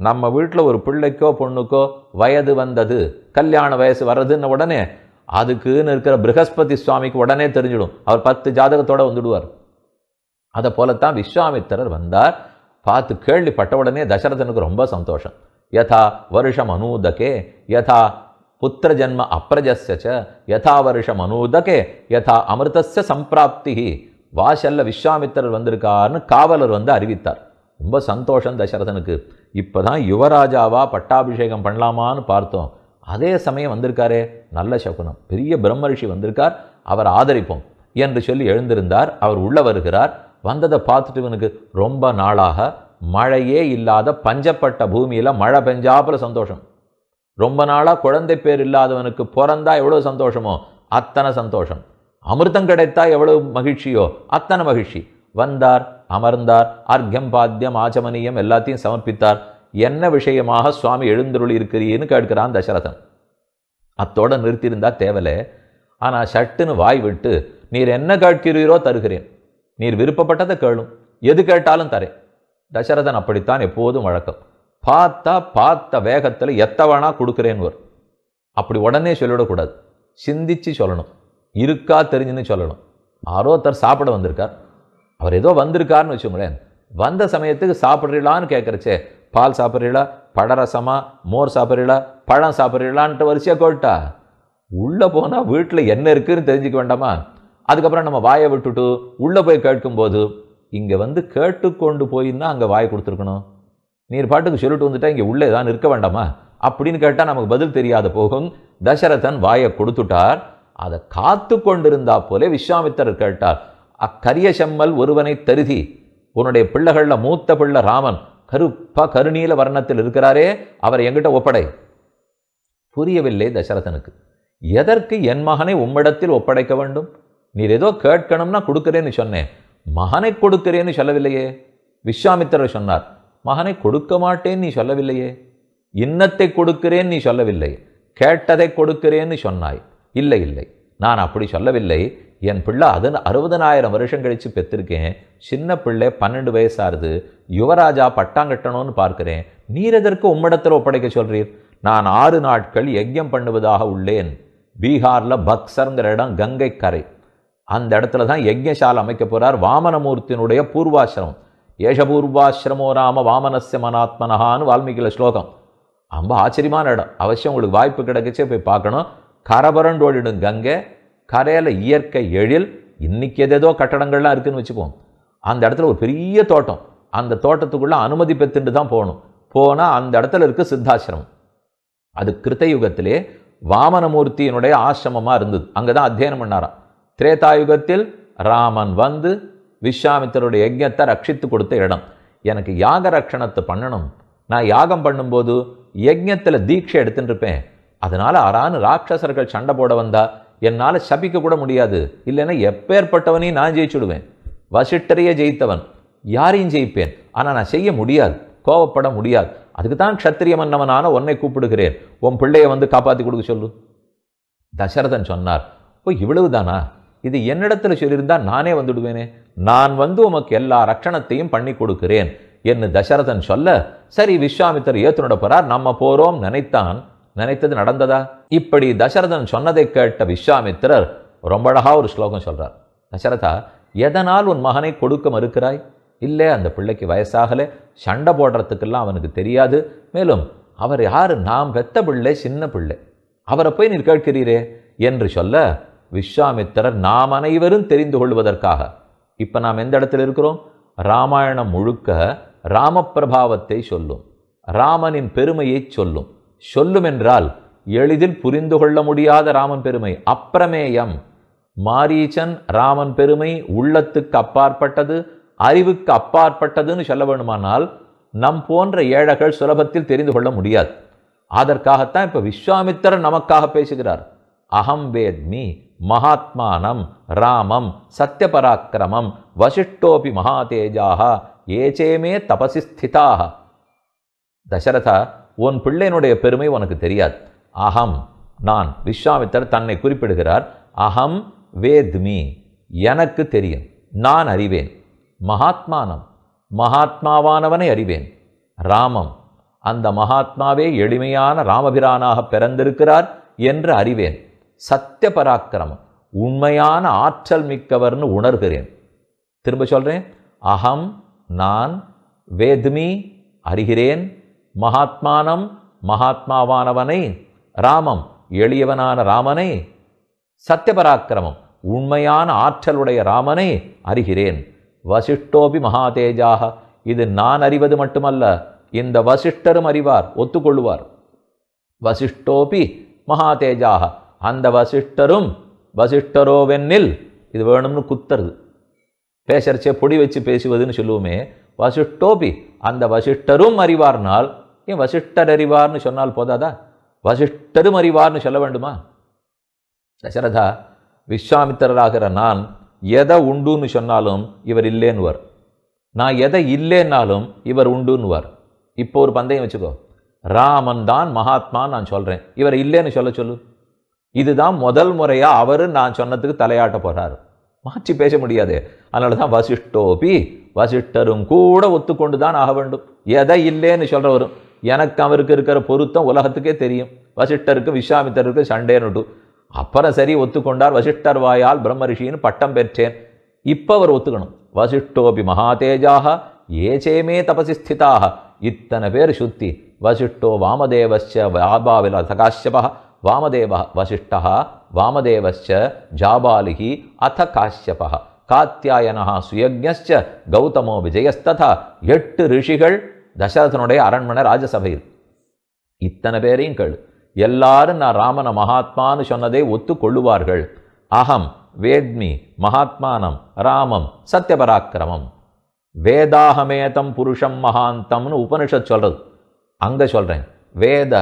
நம்ம வீட்டில் ஒரு பிள்ளைக்கோ பொண்ணுக்கோ வயது வந்தது கல்யாண வயசு வர்றதுன்ன உடனே அதுக்குன்னு இருக்கிற பிரகஸ்பதி சுவாமிக்கு உடனே தெரிஞ்சிடும் அவர் பத்து ஜாதகத்தோடு வந்துடுவார் அதை போலத்தான் விஸ்வாமித்திரர் வந்தார் பார்த்து கேள்விப்பட்ட உடனே தசரதனுக்கு ரொம்ப சந்தோஷம் யதா வருஷம் அனூதகே யதா புத்திர ஜன்ம அப்ரஜஸ்ய யதா வருஷம் அனூதகே யதா அமிர்தச சம்பிராப்தி வாசல்ல விஸ்வாமித்திரர் வந்திருக்காருன்னு காவலர் வந்து அறிவித்தார் ரொம்ப சந்தோஷம் தசரதனுக்கு இப்போ தான் யுவராஜாவா பட்டாபிஷேகம் பண்ணலாமான்னு பார்த்தோம் அதே சமயம் வந்திருக்காரே நல்ல சகுனம் பெரிய பிரம்மரிஷி வந்திருக்கார் அவர் ஆதரிப்போம் என்று சொல்லி எழுந்திருந்தார் அவர் உள்ளே வருகிறார் வந்ததை பார்த்துட்டு இவனுக்கு ரொம்ப நாளாக மழையே இல்லாத பஞ்சப்பட்ட பூமியில் மழை பெஞ்சாப்புல சந்தோஷம் ரொம்ப நாளாக குழந்தை பேர் இல்லாதவனுக்கு பிறந்தா எவ்வளோ சந்தோஷமோ அத்தனை சந்தோஷம் அமிர்தம் கிடைத்தா எவ்வளவு மகிழ்ச்சியோ அத்தனை மகிழ்ச்சி வந்தார் அமர்ந்தார் அர்க்கம் பாத்தியம் ஆச்சமனியம் எல்லாத்தையும் சமர்ப்பித்தார் என்ன விஷயமாக சுவாமி எழுந்தருள் இருக்கிறீன்னு கேட்கிறான் தசரதன் அத்தோடு நிறுத்தியிருந்தா தேவலை ஆனால் சட்டுன்னு வாய் விட்டு நீர் என்ன கேட்கிறீரோ தருகிறேன் நீர் விருப்பப்பட்டதை கேளும் எது கேட்டாலும் தரேன் தசரதன் அப்படித்தான் எப்போதும் வழக்கம் பார்த்தா பார்த்த வேகத்தில் எத்தவனா கொடுக்குறேன்னு அப்படி உடனே சொல்லிவிடக்கூடாது சிந்திச்சு சொல்லணும் இருக்கா தெரிஞ்சுன்னு சொல்லணும் யாரோ சாப்பிட வந்திருக்கார் அவர் ஏதோ வந்திருக்காருன்னு வச்சுக்கோங்களேன் வந்த சமயத்துக்கு சாப்பிட்றீங்களான்னு கேட்குறச்சே பால் சாப்பிட்றீளா பழரசமா மோர் சாப்பிட்றீளா பழம் சாப்பிட்றீளான்ட்டு வரிசையாக கேட்டா உள்ளே போனால் வீட்டில் என்ன இருக்குதுன்னு தெரிஞ்சுக்க வேண்டாமா அதுக்கப்புறம் நம்ம வாயை விட்டுட்டு உள்ளே போய் கேட்கும்போது இங்கே வந்து கேட்டுக்கொண்டு போயிருந்தால் அங்கே வாயை கொடுத்துருக்கணும் நீர் பாட்டுக்கு சொல்லிட்டு வந்துட்டா இங்கே உள்ளே தான் இருக்க வேண்டாமா அப்படின்னு கேட்டால் நமக்கு பதில் தெரியாத போகும் தசரதன் வாயை கொடுத்துட்டார் அதை காத்து கொண்டிருந்தா போலே விஸ்வாமித்தர் கேட்டார் அக்கரிய செம்மல் ஒருவனை தருதி உன்னுடைய பிள்ளைகளில் மூத்த பிள்ளை ராமன் கருப்பா கருணீல வர்ணத்தில் இருக்கிறாரே அவர் எங்கிட்ட ஒப்படை புரியவில்லை தசரதனுக்கு எதற்கு என் மகனை உம்மிடத்தில் ஒப்படைக்க வேண்டும் நீர் ஏதோ கேட்கணும்னா கொடுக்கிறேன்னு சொன்னேன் மகனை கொடுக்கிறேன்னு சொல்லவில்லையே விஸ்வாமித்திரர் சொன்னார் மகனை கொடுக்க மாட்டேன்னு நீ சொல்லவில்லையே இன்னத்தை கொடுக்கிறேன் நீ சொல்லவில்லை கேட்டதை கொடுக்கிறேன்னு சொன்னாய் இல்லை இல்லை நான் அப்படி சொல்லவில்லை என் பிள்ளை அது அறுபதனாயிரம் வருஷம் கழித்து பெற்றிருக்கேன் சின்ன பிள்ளை பன்னெண்டு வயசாகுது யுவராஜா பட்டாங்கட்டணும்னு பார்க்குறேன் நீர் எதற்கு உம்மிடத்தில் ஒப்படைக்க சொல்கிறீர் நான் ஆறு நாட்கள் யஜ்யம் பண்ணுவதாக உள்ளேன் பீகாரில் பக்சருங்கிற இடம் கங்கை கரை அந்த இடத்துல தான் யஜ்யசாலை அமைக்க போகிறார் வாமனமூர்த்தியினுடைய பூர்வாசிரமம் ஏஷபூர்வாசிரமோ ராம வாமனஸ்ய மனாத்மனஹான்னு வால்மீகியில் ஸ்லோகம் ரொம்ப ஆச்சரியமான இடம் அவசியம் உங்களுக்கு வாய்ப்பு கிடைக்கச்சே போய் பார்க்கணும் ஓடிடும் கங்கை கரையில் இயற்கை எழில் இன்றைக்கி எதேதோ கட்டடங்கள்லாம் இருக்குதுன்னு வச்சுப்போம் அந்த இடத்துல ஒரு பெரிய தோட்டம் அந்த தோட்டத்துக்குள்ளே அனுமதி பெற்றுட்டு தான் போகணும் போனால் அந்த இடத்துல இருக்க சித்தாசிரமம் அது கிருத்தயுகத்திலே வாமனமூர்த்தியினுடைய ஆசிரமமாக இருந்தது அங்கே தான் அத்தியனம் பண்ணாராம் திரேதாயுகத்தில் ராமன் வந்து விஸ்வாமித்தருடைய யஜ்யத்தை ரட்சித்து கொடுத்த இடம் எனக்கு யாக ரட்சணத்தை பண்ணணும் நான் யாகம் பண்ணும்போது யஜ்யத்தில் தீட்சை எடுத்துட்டு இருப்பேன் அதனால் அறான்னு ராட்சசர்கள் சண்டை போட வந்தால் என்னால் சபிக்க கூட முடியாது இல்லைன்னா எப்பேற்பட்டவனையும் நான் ஜெயிச்சுடுவேன் வசிட்டரையே ஜெயித்தவன் யாரையும் ஜெயிப்பேன் ஆனால் நான் செய்ய முடியாது கோவப்பட முடியாது அதுக்கு தான் க்ஷத்திரிய மன்னவனான உன்னை கூப்பிடுகிறேன் உன் பிள்ளையை வந்து காப்பாற்றி கொடுக்க சொல்லு தசரதன் சொன்னார் ஓ இவ்வளவு தானா இது என்னிடத்தில் சொல்லியிருந்தால் நானே வந்துடுவேனே நான் வந்து உமக்கு எல்லா ரட்சணத்தையும் பண்ணி கொடுக்கிறேன் என்று தசரதன் சொல்ல சரி விஸ்வாமித்தர் ஏற்று போறார் நம்ம போகிறோம் நினைத்தான் நினைத்தது நடந்ததா இப்படி தசரதன் சொன்னதை கேட்ட விஸ்வாமித்திரர் ரொம்ப அழகா ஒரு ஸ்லோகம் சொல்றார் தசரதா எதனால் உன் மகனை கொடுக்க மறுக்கிறாய் இல்லை அந்த பிள்ளைக்கு வயசாகலே சண்டை போடுறதுக்கெல்லாம் அவனுக்கு தெரியாது மேலும் அவர் யார் நாம் பெத்த பிள்ளை சின்ன பிள்ளை அவரை போய் நீர் கேட்கிறீரே என்று சொல்ல விஸ்வாமித்திரர் நாம் அனைவரும் தெரிந்து கொள்வதற்காக இப்போ நாம் எந்த இடத்துல இருக்கிறோம் ராமாயணம் முழுக்க ராமப்பிரபாவத்தை சொல்லும் ராமனின் பெருமையை சொல்லும் சொல்லுமென்றால் எளிதில் புரிந்து கொள்ள முடியாத ராமன் பெருமை அப்பிரமேயம் மாரீச்சன் ராமன் பெருமை உள்ளத்துக்கு அப்பாற்பட்டது அறிவுக்கு அப்பாற்பட்டதுன்னு சொல்ல வேண்டுமானால் நம் போன்ற ஏழைகள் சுலபத்தில் தெரிந்து கொள்ள முடியாது அதற்காகத்தான் இப்போ விஸ்வாமித்திரன் நமக்காக பேசுகிறார் அகம் வேத்மி மகாத்மானம் ராமம் சத்தியபராக்கிரமம் வசிஷ்டோபி மகாதேஜாக ஏச்சேமே தபசி தசரதா உன் பிள்ளையினுடைய பெருமை உனக்கு தெரியாது அகம் நான் விஸ்வாமித்தர் தன்னை குறிப்பிடுகிறார் அகம் வேத்மி எனக்கு தெரியும் நான் அறிவேன் மகாத்மானம் மகாத்மாவானவனை அறிவேன் ராமம் அந்த மகாத்மாவே எளிமையான ராமபிரானாக பிறந்திருக்கிறார் என்று அறிவேன் சத்திய பராக்கிரமம் உண்மையான ஆற்றல் மிக்கவர்னு உணர்கிறேன் திரும்ப சொல்கிறேன் அகம் நான் வேத்மி அறிகிறேன் மகாத்மானம் மகாத்மாவானவனை ராமம் எளியவனான ராமனை சத்தியபராக்கிரமம் உண்மையான ஆற்றலுடைய ராமனை அறிகிறேன் வசிஷ்டோபி மகாதேஜாக இது நான் அறிவது மட்டுமல்ல இந்த வசிஷ்டரும் அறிவார் ஒத்துக்கொள்வார் வசிஷ்டோபி மகாதேஜாக அந்த வசிஷ்டரும் வசிஷ்டரோவென்னில் இது வேணும்னு குத்துறது பேசரிச்சே பொடி வச்சு பேசுவதுன்னு சொல்லுவோமே வசிஷ்டோபி அந்த வசிஷ்டரும் அறிவார்னால் ஏன் வசிஷ்டர் அறிவார்னு சொன்னால் போதாதா வசிஷ்டரும் அறிவார்னு சொல்ல வேண்டுமா தசரதா விஸ்வாமித்திரராகிற நான் எதை உண்டுன்னு சொன்னாலும் இவர் இல்லேன்னுவர் நான் எதை இல்லைன்னாலும் இவர் உண்டுன்னுவார் இப்போ ஒரு பந்தயம் வச்சுக்கோ ராமன் தான் மகாத்மான்னு நான் சொல்கிறேன் இவர் இல்லைன்னு சொல்ல சொல்லு இதுதான் முதல் முறையாக அவர் நான் சொன்னதுக்கு தலையாட்ட போகிறார் மாற்றி பேச முடியாது அதனால தான் வசிஷ்டோபி வசிஷ்டரும் கூட ஒத்துக்கொண்டு தான் ஆக வேண்டும் எதை இல்லைன்னு சொல்கிறவரும் எனக்கு அவருக்கு இருக்கிற பொருத்தம் உலகத்துக்கே தெரியும் வசிஷ்டருக்கு விஸ்வாமித்தருக்கு சண்டேன்னுட்டு அப்புறம் சரி ஒத்துக்கொண்டார் வசிஷ்டர் வாயால் பிரம்ம ரிஷின்னு பட்டம் பெற்றேன் இப்போ அவர் ஒத்துக்கணும் வசிஷ்டோபி மகாதேஜாக ஏச்சேமே தபசி ஸ்திதாக இத்தனை பேர் சுத்தி வசிஷ்டோ வாமதேவச்ச வாபாவில சகாஷ்யபா வாமதேவ வசிஷ்டா வாமதேவச்ச ஜாபாலிகி அத காஷ்யபா காத்தியாயனா சுயஜ்ஞ கௌதமோ விஜயஸ்ததா எட்டு ரிஷிகள் தசரதனுடைய அரண்மனை ராஜசபையில் இத்தனை பேரையும் கேளு எல்லாரும் நான் ராமனை மகாத்மான்னு சொன்னதை ஒத்துக்கொள்ளுவார்கள் அகம் வேத்மி மகாத்மானம் ராமம் சத்தியபராக்கிரமம் வேதாகமேதம் புருஷம் மகாந்தம்னு உபனிஷத் சொல்கிறது அங்கே சொல்கிறேன் வேத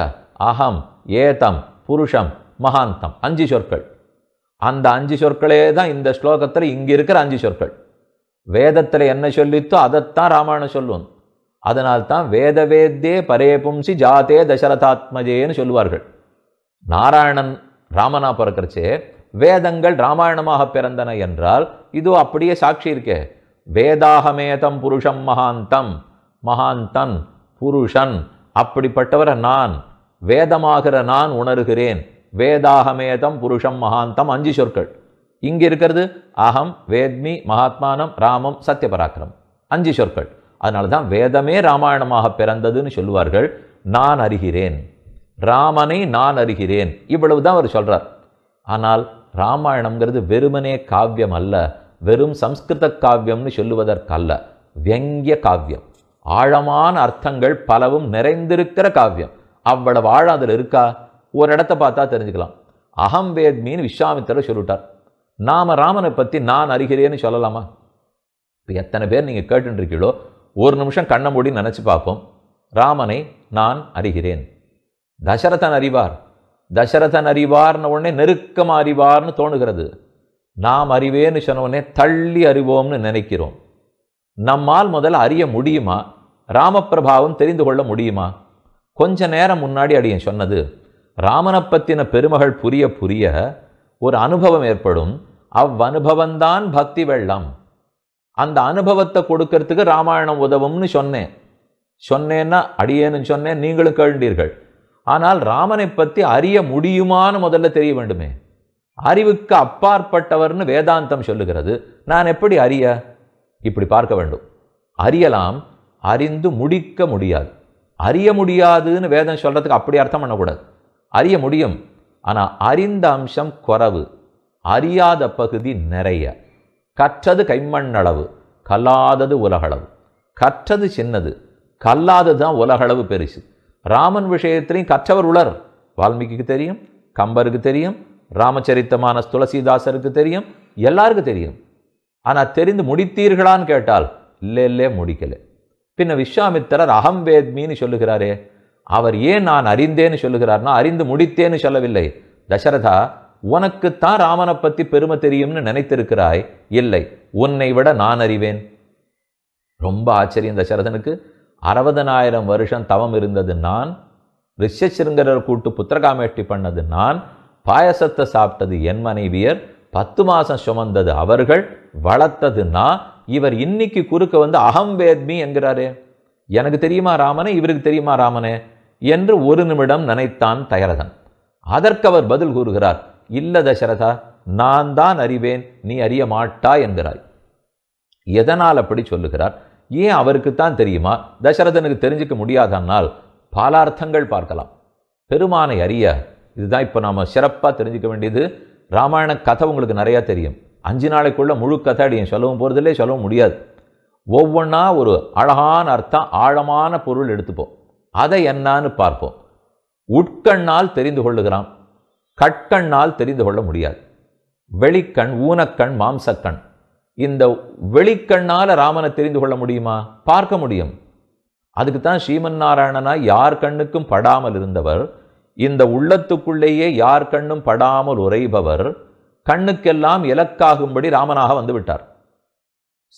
அகம் ஏதம் புருஷம் மகாந்தம் அஞ்சு சொற்கள் அந்த அஞ்சு சொற்களே தான் இந்த ஸ்லோகத்தில் இங்கே இருக்கிற அஞ்சு சொற்கள் வேதத்தில் என்ன சொல்லித்தோ அதைத்தான் ராமாயணம் சொல்லுவோம் அதனால்தான் தான் பரே பரேபும்சி ஜாத்தே தசரதாத்மஜேன்னு சொல்லுவார்கள் நாராயணன் ராமனா பிறக்கிறச்சே வேதங்கள் ராமாயணமாக பிறந்தன என்றால் இதோ அப்படியே சாட்சி இருக்கே வேதாகமேதம் புருஷம் மகாந்தம் மகாந்தன் புருஷன் அப்படிப்பட்டவரை நான் வேதமாகிற நான் உணர்கிறேன் வேதாகமேதம் புருஷம் மகாந்தம் அஞ்சு சொற்கள் இங்கே இருக்கிறது அகம் வேத்மி மகாத்மானம் ராமம் சத்யபராக்கிரம் அஞ்சு சொற்கள் அதனால தான் வேதமே ராமாயணமாக பிறந்ததுன்னு சொல்லுவார்கள் நான் அறிகிறேன் ராமனை நான் அறிகிறேன் இவ்வளவு தான் அவர் சொல்கிறார் ஆனால் ராமாயணங்கிறது வெறுமனே காவியம் அல்ல வெறும் சம்ஸ்கிருத காவியம்னு சொல்லுவதற்கல்ல வியங்கிய காவியம் ஆழமான அர்த்தங்கள் பலவும் நிறைந்திருக்கிற காவியம் அவ்வளவு ஆழம் அதில் இருக்கா ஒரு இடத்த பார்த்தா தெரிஞ்சுக்கலாம் அகம் வேத்மின்னு விஸ்வாமித்திரர் சொல்லிவிட்டார் நாம் ராமனை பற்றி நான் அறிகிறேன்னு சொல்லலாமா இப்போ எத்தனை பேர் நீங்கள் கேட்டுருக்கீங்களோ ஒரு நிமிஷம் கண்ணை மூடி நினச்சி பார்ப்போம் ராமனை நான் அறிகிறேன் தசரதன் அறிவார் தசரதன் அறிவார்னு உடனே நெருக்கமாக அறிவார்னு தோணுகிறது நாம் அறிவேன்னு சொன்ன தள்ளி அறிவோம்னு நினைக்கிறோம் நம்மால் முதல்ல அறிய முடியுமா ராமப்பிரபாவம் தெரிந்து கொள்ள முடியுமா கொஞ்ச நேரம் முன்னாடி அடியன் சொன்னது ராமனை பற்றின பெருமகள் புரிய புரிய ஒரு அனுபவம் ஏற்படும் அவ்வனுபவம்தான் பக்தி வெள்ளம் அந்த அனுபவத்தை கொடுக்கறதுக்கு ராமாயணம் உதவும்னு சொன்னேன் சொன்னேன்னா அடியேன்னு சொன்னேன் நீங்களும் கேள்ண்டீர்கள் ஆனால் ராமனை பற்றி அறிய முடியுமான்னு முதல்ல தெரிய வேண்டுமே அறிவுக்கு அப்பாற்பட்டவர்னு வேதாந்தம் சொல்லுகிறது நான் எப்படி அறிய இப்படி பார்க்க வேண்டும் அறியலாம் அறிந்து முடிக்க முடியாது அறிய முடியாதுன்னு வேதம் சொல்கிறதுக்கு அப்படி அர்த்தம் பண்ணக்கூடாது அறிய முடியும் ஆனால் அறிந்த அம்சம் குறவு அறியாத பகுதி நிறைய கற்றது கைமண்ணளவு கல்லாதது உலகளவு கற்றது சின்னது கல்லாதது தான் உலகளவு பெருசு ராமன் விஷயத்திலையும் கற்றவர் உலர் வால்மீகிக்கு தெரியும் கம்பருக்கு தெரியும் ராமச்சரித்தமான துளசிதாசருக்கு தெரியும் எல்லாருக்கும் தெரியும் ஆனால் தெரிந்து முடித்தீர்களான்னு கேட்டால் இல்லை இல்லை முடிக்கலை பின்ன விஸ்வாமித்திரர் அகம் வேத்மின்னு சொல்லுகிறாரே அவர் ஏன் நான் அறிந்தேன்னு சொல்லுகிறார்னா அறிந்து முடித்தேன்னு சொல்லவில்லை தசரதா உனக்கு தான் ராமனை பற்றி பெருமை தெரியும்னு நினைத்திருக்கிறாய் இல்லை உன்னை விட நான் அறிவேன் ரொம்ப ஆச்சரியம் தசரதனுக்கு அறுபதனாயிரம் வருஷம் தவம் இருந்தது நான் ரிஷசிருங்கரர் கூட்டு புத்திரகாமேஷ்டி பண்ணது நான் பாயசத்தை சாப்பிட்டது என் மனைவியர் பத்து மாதம் சுமந்தது அவர்கள் வளர்த்தது நான் இவர் இன்னைக்கு குறுக்க வந்து அகம் வேத்மி என்கிறாரே எனக்கு தெரியுமா ராமனே இவருக்கு தெரியுமா ராமனே என்று ஒரு நிமிடம் நினைத்தான் தயரதன் அதற்கு அவர் பதில் கூறுகிறார் இல்ல தசரதா நான் தான் அறிவேன் நீ அறிய மாட்டா என்கிறாய் எதனால் அப்படி சொல்லுகிறார் ஏன் அவருக்குத்தான் தெரியுமா தசரதனுக்கு தெரிஞ்சுக்க முடியாதனால் பல அர்த்தங்கள் பார்க்கலாம் பெருமானை அறிய இதுதான் இப்போ நாம் சிறப்பாக தெரிஞ்சுக்க வேண்டியது ராமாயண கதை உங்களுக்கு நிறையா தெரியும் அஞ்சு நாளைக்குள்ளே முழு கதை அப்படியே சொல்லவும் போகிறதில்லே சொல்லவும் முடியாது ஒவ்வொன்றா ஒரு அழகான அர்த்தம் ஆழமான பொருள் எடுத்துப்போம் அதை என்னான்னு பார்ப்போம் உட்கண்ணால் தெரிந்து கொள்ளுகிறான் கட்கண்ணால் தெரிந்து கொள்ள முடியாது வெளிக்கண் ஊனக்கண் மாம்சக்கண் இந்த வெளிக்கண்ணால் ராமனை தெரிந்து கொள்ள முடியுமா பார்க்க முடியும் அதுக்கு தான் ஸ்ரீமன் நாராயணனா யார் கண்ணுக்கும் படாமல் இருந்தவர் இந்த உள்ளத்துக்குள்ளேயே யார் கண்ணும் படாமல் உரைபவர் கண்ணுக்கெல்லாம் இலக்காகும்படி ராமனாக வந்துவிட்டார்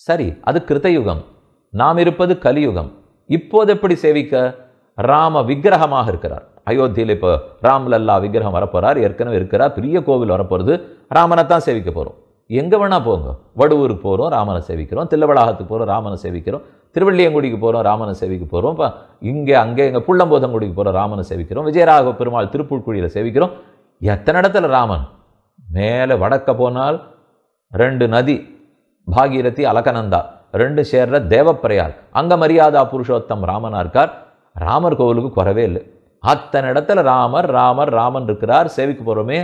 சரி அது கிருத்தயுகம் நாம் இருப்பது கலியுகம் இப்போது எப்படி சேவிக்க ராம விக்கிரகமாக இருக்கிறார் அயோத்தியில் இப்போ ராம்லல்லா விக்கிரகம் வரப்போகிறார் ஏற்கனவே இருக்கிறார் பெரிய கோவில் வரப்போகிறது ராமனை தான் சேவிக்க போகிறோம் எங்கே வேணால் போங்க வடுவூருக்கு போகிறோம் ராமனை சேவிக்கிறோம் தில்லவளாகத்துக்கு போகிறோம் ராமனை சேவிக்கிறோம் திருவள்ளியங்குடிக்கு போகிறோம் ராமனை சேவிக்க போகிறோம் இப்போ இங்கே அங்கே எங்கள் புள்ளம்போதங்குடிக்கு போகிறோம் ராமனை சேவிக்கிறோம் விஜயராக பெருமாள் திருப்புள்குழியில் சேவிக்கிறோம் எத்தனை இடத்துல ராமன் மேலே வடக்க போனால் ரெண்டு நதி பாகீரதி அலகநந்தா ரெண்டு சேர்ற தேவப்பிரையார் அங்கே மரியாதா புருஷோத்தம் ராமனாக இருக்கார் ராமர் கோவிலுக்கு குறவே இல்லை அத்தனை இடத்துல ராமர் ராமர் ராமன் இருக்கிறார் சேவிக்க போகிறோமே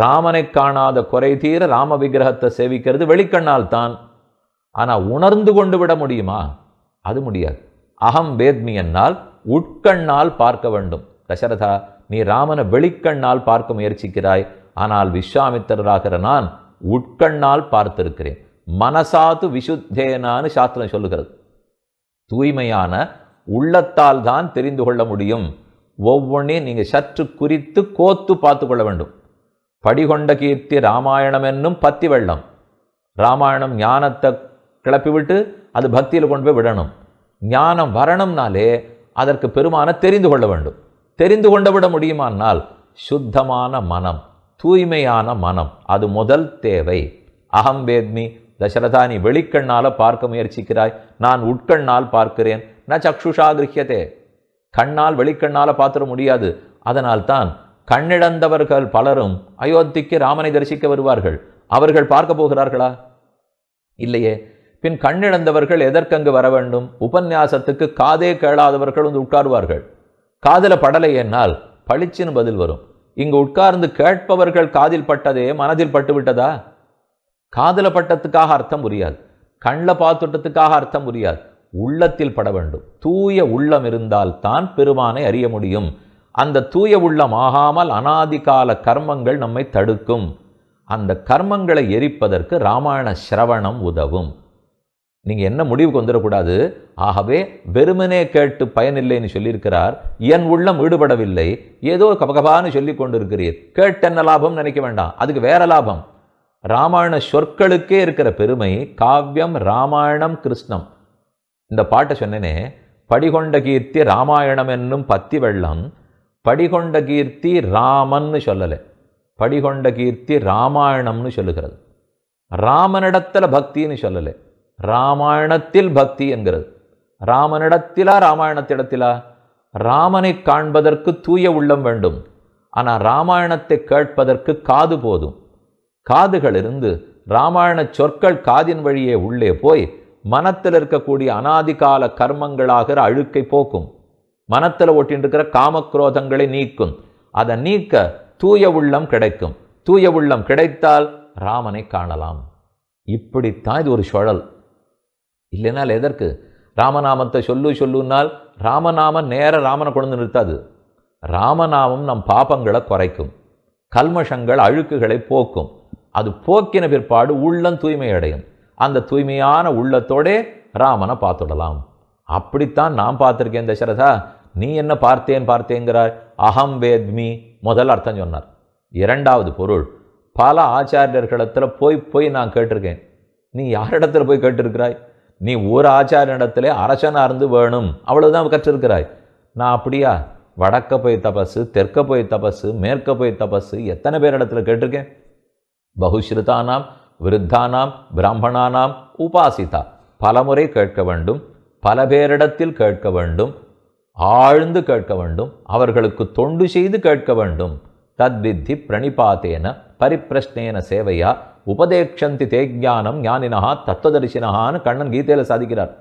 ராமனை காணாத குறை தீர ராம விக்கிரகத்தை சேவிக்கிறது வெளிக்கண்ணால் தான் ஆனால் உணர்ந்து கொண்டு விட முடியுமா அது முடியாது அகம் வேத்மி என்னால் உட்கண்ணால் பார்க்க வேண்டும் தசரதா நீ ராமனை வெளிக்கண்ணால் பார்க்க முயற்சிக்கிறாய் ஆனால் விஸ்வாமித்திரராகிற நான் உட்கண்ணால் பார்த்திருக்கிறேன் மனசாத்து விசுத்தேனான்னு சாஸ்திரம் சொல்லுகிறது தூய்மையான உள்ளத்தால் தான் தெரிந்து கொள்ள முடியும் ஒவ்வொன்றையும் நீங்கள் சற்று குறித்து கோத்து பார்த்து கொள்ள வேண்டும் படிகொண்ட கீர்த்தி ராமாயணம் என்னும் பத்தி வெள்ளம் ராமாயணம் ஞானத்தை கிளப்பிவிட்டு அது பக்தியில் கொண்டு போய் விடணும் ஞானம் வரணும்னாலே அதற்கு பெருமான தெரிந்து கொள்ள வேண்டும் தெரிந்து கொண்டு விட முடியுமானால் சுத்தமான மனம் தூய்மையான மனம் அது முதல் தேவை அகம் வேத்மி தசரதா நீ வெளிக்கண்ணால் பார்க்க முயற்சிக்கிறாய் நான் உட்கண்ணால் பார்க்கிறேன் ந சக்ஷுஷா கிரகியதே கண்ணால் வெளிக்கண்ணால் பார்த்துட முடியாது அதனால்தான் கண்ணிழந்தவர்கள் பலரும் அயோத்திக்கு ராமனை தரிசிக்க வருவார்கள் அவர்கள் பார்க்க போகிறார்களா இல்லையே பின் கண்ணிழந்தவர்கள் எதற்கங்கு வர வேண்டும் உபன்யாசத்துக்கு காதே கேளாதவர்கள் வந்து உட்காருவார்கள் காதல படலை என்னால் பளிச்சின்னு பதில் வரும் இங்கு உட்கார்ந்து கேட்பவர்கள் காதில் பட்டதே மனதில் பட்டு விட்டதா காதல பட்டத்துக்காக அர்த்தம் புரியாது கண்ணில் பார்த்துட்டத்துக்காக அர்த்தம் புரியாது உள்ளத்தில் பட வேண்டும் தூய உள்ளம் இருந்தால் தான் பெருமானை அறிய முடியும் அந்த தூய உள்ளம் ஆகாமல் அனாதிகால கர்மங்கள் நம்மை தடுக்கும் அந்த கர்மங்களை எரிப்பதற்கு ராமாயண சிரவணம் உதவும் நீங்கள் என்ன முடிவுக்கு வந்துடக்கூடாது ஆகவே வெறுமனே கேட்டு பயனில்லைன்னு சொல்லியிருக்கிறார் என் உள்ளம் ஈடுபடவில்லை ஏதோ கபகபான்னு சொல்லி கொண்டிருக்கிறீர் என்ன லாபம் நினைக்க வேண்டாம் அதுக்கு வேற லாபம் ராமாயண சொற்களுக்கே இருக்கிற பெருமை காவ்யம் ராமாயணம் கிருஷ்ணம் இந்த பாட்டை சொன்னேனே படிகொண்ட கீர்த்தி ராமாயணம் என்னும் பத்தி வெள்ளம் படிகொண்ட கீர்த்தி ராமன்னு சொல்லலை படிகொண்ட கீர்த்தி ராமாயணம்னு சொல்லுகிறது ராமனிடத்தில் பக்தின்னு சொல்லலை ராமாயணத்தில் பக்தி என்கிறது ராமனிடத்திலா ராமாயணத்திடத்திலா ராமனை காண்பதற்கு தூய உள்ளம் வேண்டும் ஆனால் ராமாயணத்தை கேட்பதற்கு காது போதும் இருந்து ராமாயண சொற்கள் காதின் வழியே உள்ளே போய் மனத்தில் இருக்கக்கூடிய அனாதிகால கர்மங்களாகிற அழுக்கை போக்கும் மனத்தில் ஒட்டின்றிருக்கிற காமக்ரோதங்களை நீக்கும் அதை நீக்க தூய உள்ளம் கிடைக்கும் தூய உள்ளம் கிடைத்தால் ராமனை காணலாம் இப்படித்தான் இது ஒரு சுழல் இல்லைனால் எதற்கு ராமநாமத்தை சொல்லு சொல்லுனால் ராமநாமம் நேர ராமனை கொண்டு நிறுத்தாது ராமநாமம் நம் பாப்பங்களை குறைக்கும் கல்மஷங்கள் அழுக்குகளை போக்கும் அது போக்கின பிற்பாடு உள்ளம் தூய்மை அடையும் அந்த தூய்மையான உள்ளத்தோடே ராமனை பார்த்துடலாம் அப்படித்தான் நான் பார்த்துருக்கேன் தசரதா நீ என்ன பார்த்தேன் பார்த்தேங்கிறார் அகம் வேத்மி முதல் அர்த்தம் சொன்னார் இரண்டாவது பொருள் பல ஆச்சாரியர்களிடத்தில் போய் போய் நான் கேட்டிருக்கேன் நீ யாரிடத்தில் போய் கேட்டிருக்கிறாய் நீ ஒரு ஆச்சாரியனிடத்துல அரசனாக இருந்து வேணும் அவ்வளவுதான் கற்றிருக்கிறாய் நான் அப்படியா வடக்க போய் தபசு தெற்க போய் தபசு மேற்க போய் தபசு எத்தனை பேர் இடத்துல கேட்டிருக்கேன் பகுஷ்ருதானாம் விருத்தானாம் பிராமணானாம் உபாசிதா பலமுறை கேட்க வேண்டும் பல பேரிடத்தில் கேட்க வேண்டும் ஆழ்ந்து கேட்க வேண்டும் அவர்களுக்கு தொண்டு செய்து கேட்க வேண்டும் தத்வித்தி பிரணிபாத்தேன பரிப்பிரஷ்னேன சேவையா உபதேக்ஷந்தி தேஜானம் ஞானினா தத்துவதரிசினஹான்னு கண்ணன் கீதையில் சாதிக்கிறார்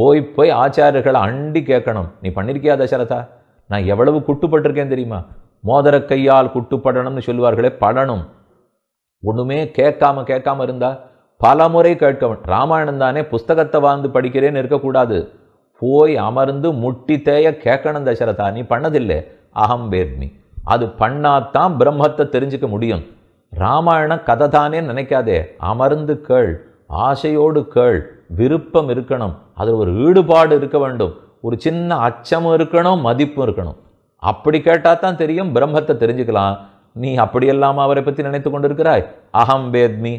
போய் போய் ஆச்சாரியர்களை அண்டி கேட்கணும் நீ பண்ணியிருக்கியா தசரதா நான் எவ்வளவு குட்டுப்பட்டிருக்கேன் தெரியுமா மோதர கையால் குட்டுப்படணும்னு சொல்லுவார்களே படணும் ஒன்றுமே கேட்காம கேட்காம இருந்தா பல முறை கேட்க ராமாயணம் தானே புஸ்தகத்தை வாழ்ந்து படிக்கிறேன்னு இருக்கக்கூடாது போய் அமர்ந்து முட்டி தேய கேட்கணும் தசரதா நீ பண்ணதில்லை அகம் வேத்மி அது பண்ணாதான் பிரம்மத்தை தெரிஞ்சுக்க முடியும் ராமாயண கதை தானே நினைக்காதே அமர்ந்து கேள் ஆசையோடு கேள் விருப்பம் இருக்கணும் அதில் ஒரு ஈடுபாடு இருக்க வேண்டும் ஒரு சின்ன அச்சமும் இருக்கணும் மதிப்பும் இருக்கணும் அப்படி கேட்டால் தான் தெரியும் பிரம்மத்தை தெரிஞ்சுக்கலாம் நீ அப்படியெல்லாம் அவரை பற்றி நினைத்து கொண்டிருக்கிறாய் அகம் வேத்மி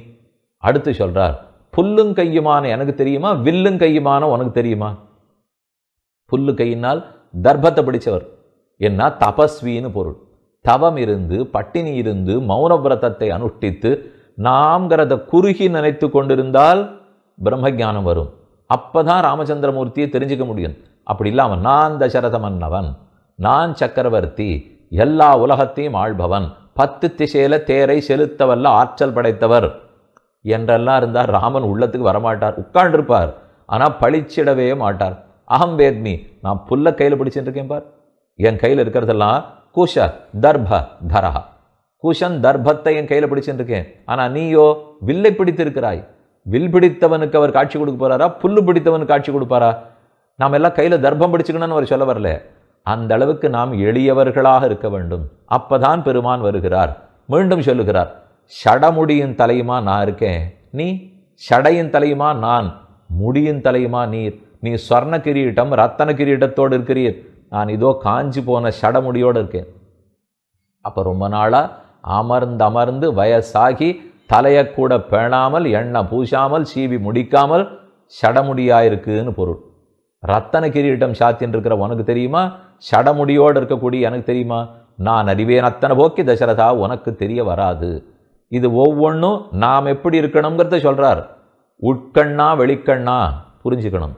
அடுத்து சொல்கிறார் புல்லும் கையுமான எனக்கு தெரியுமா வில்லும் கையுமான உனக்கு தெரியுமா புல்லு கையினால் தர்ப்பத்தை பிடிச்சவர் என்ன தபஸ்வின்னு பொருள் தவம் இருந்து பட்டினி இருந்து மௌன விரதத்தை அனுஷ்டித்து நாம்கிறத குறுகி நினைத்து கொண்டிருந்தால் பிரம்மஜானம் வரும் அப்போ தான் ராமச்சந்திரமூர்த்தியை தெரிஞ்சுக்க முடியும் அப்படி இல்லாமல் நான் தசரத மன்னவன் நான் சக்கரவர்த்தி எல்லா உலகத்தையும் ஆள்பவன் பத்து திசையில் தேரை செலுத்தவல்ல ஆற்றல் படைத்தவர் என்றெல்லாம் இருந்தார் ராமன் உள்ளத்துக்கு வரமாட்டார் உட்காண்டிருப்பார் ஆனால் பழிச்சிடவே மாட்டார் அகம் வேத்மி நான் புல்ல கையில் பிடிச்சிட்டு இருக்கேன் பார் என் கையில் இருக்கிறதெல்லாம் கூஷ தர்ப தரஹா கூஷன் தர்பத்தை என் கையில் பிடிச்சிட்டு இருக்கேன் ஆனால் நீயோ வில்லை பிடித்திருக்கிறாய் வில் பிடித்தவனுக்கு அவர் காட்சி கொடுக்க போகிறாரா புல்லு பிடித்தவனுக்கு காட்சி கொடுப்பாரா நாம் எல்லாம் கையில் தர்பம் பிடிச்சிக்கணும்னு அவர் சொல்ல வரல அந்த அளவுக்கு நாம் எளியவர்களாக இருக்க வேண்டும் அப்பதான் பெருமான் வருகிறார் மீண்டும் சொல்லுகிறார் சடமுடியின் தலையுமா நான் இருக்கேன் நீ சடையின் தலையுமா நான் முடியின் தலையுமா நீர் நீ ஸ்வர்ண கிரீட்டம் ரத்தன கிரீட்டத்தோடு இருக்கிறீர் நான் இதோ காஞ்சி போன சடமுடியோடு இருக்கேன் அப்போ ரொம்ப நாளாக அமர்ந்து அமர்ந்து வயசாகி தலையை கூட பேணாமல் எண்ணெய் பூசாமல் சீவி முடிக்காமல் சடமுடியாக பொருள் ரத்தன கிரீட்டம் சாத்தின்னு இருக்கிற உனக்கு தெரியுமா சடமுடியோடு இருக்கக்கூடிய எனக்கு தெரியுமா நான் அறிவேன் அத்தனை போக்கி தசரதா உனக்கு தெரிய வராது இது ஒவ்வொன்றும் நாம் எப்படி இருக்கணுங்கிறத சொல்கிறார் உட்கண்ணா வெளிக்கண்ணா புரிஞ்சுக்கணும்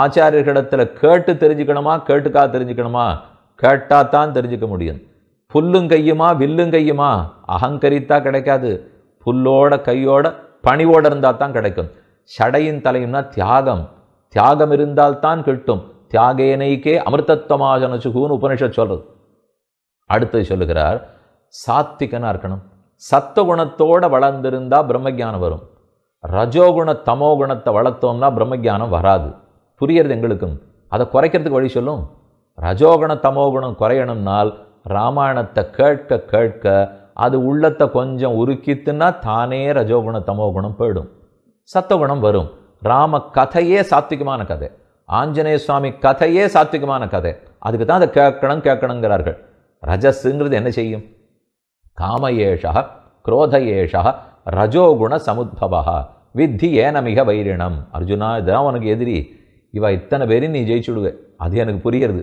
ஆச்சாரியர்களிடத்தில் கேட்டு தெரிஞ்சுக்கணுமா கேட்டுக்கா தெரிஞ்சுக்கணுமா கேட்டால் தான் தெரிஞ்சுக்க முடியும் புல்லும் கையுமா வில்லும் கையுமா அகங்கரித்தா கிடைக்காது புல்லோட கையோட பணிவோட இருந்தால் தான் கிடைக்கும் சடையின் தலையும்னா தியாகம் தியாகம் இருந்தால்தான் கிட்டும் தியாகேனைக்கே நச்சுகுன்னு உபனிஷத் சொல்கிறது அடுத்தது சொல்லுகிறார் சாத்திகனாக இருக்கணும் சத்த குணத்தோடு பிரம்மஜானம் வரும் ரஜோகுண தமோ குணத்தை வளர்த்தோம்னா பிரம்மஜானம் வராது புரியறது எங்களுக்கும் அதை குறைக்கிறதுக்கு வழி சொல்லும் ரஜோகுண தமோகுணம் குறையணும்னால் ராமாயணத்தை கேட்க கேட்க அது உள்ளத்தை கொஞ்சம் உருக்கித்துன்னா தானே ரஜோகுண தமோகுணம் போயிடும் சத்தகுணம் வரும் ராம கதையே சாத்விகமான கதை ஆஞ்சநேய சுவாமி கதையே சாத்விகமான கதை அதுக்கு தான் அதை கேட்கணும் கேட்கணுங்கிறார்கள் ரஜஸ்ங்கிறது என்ன செய்யும் காம ஏஷா குரோத ஏஷக ரஜோகுண சமுத்பவா வித்தி ஏனமிக வைரிணம் அர்ஜுனா இதுதான் உனக்கு எதிரி இவ இத்தனை பேரையும் நீ ஜெயிச்சுடுவே அது எனக்கு புரியுறது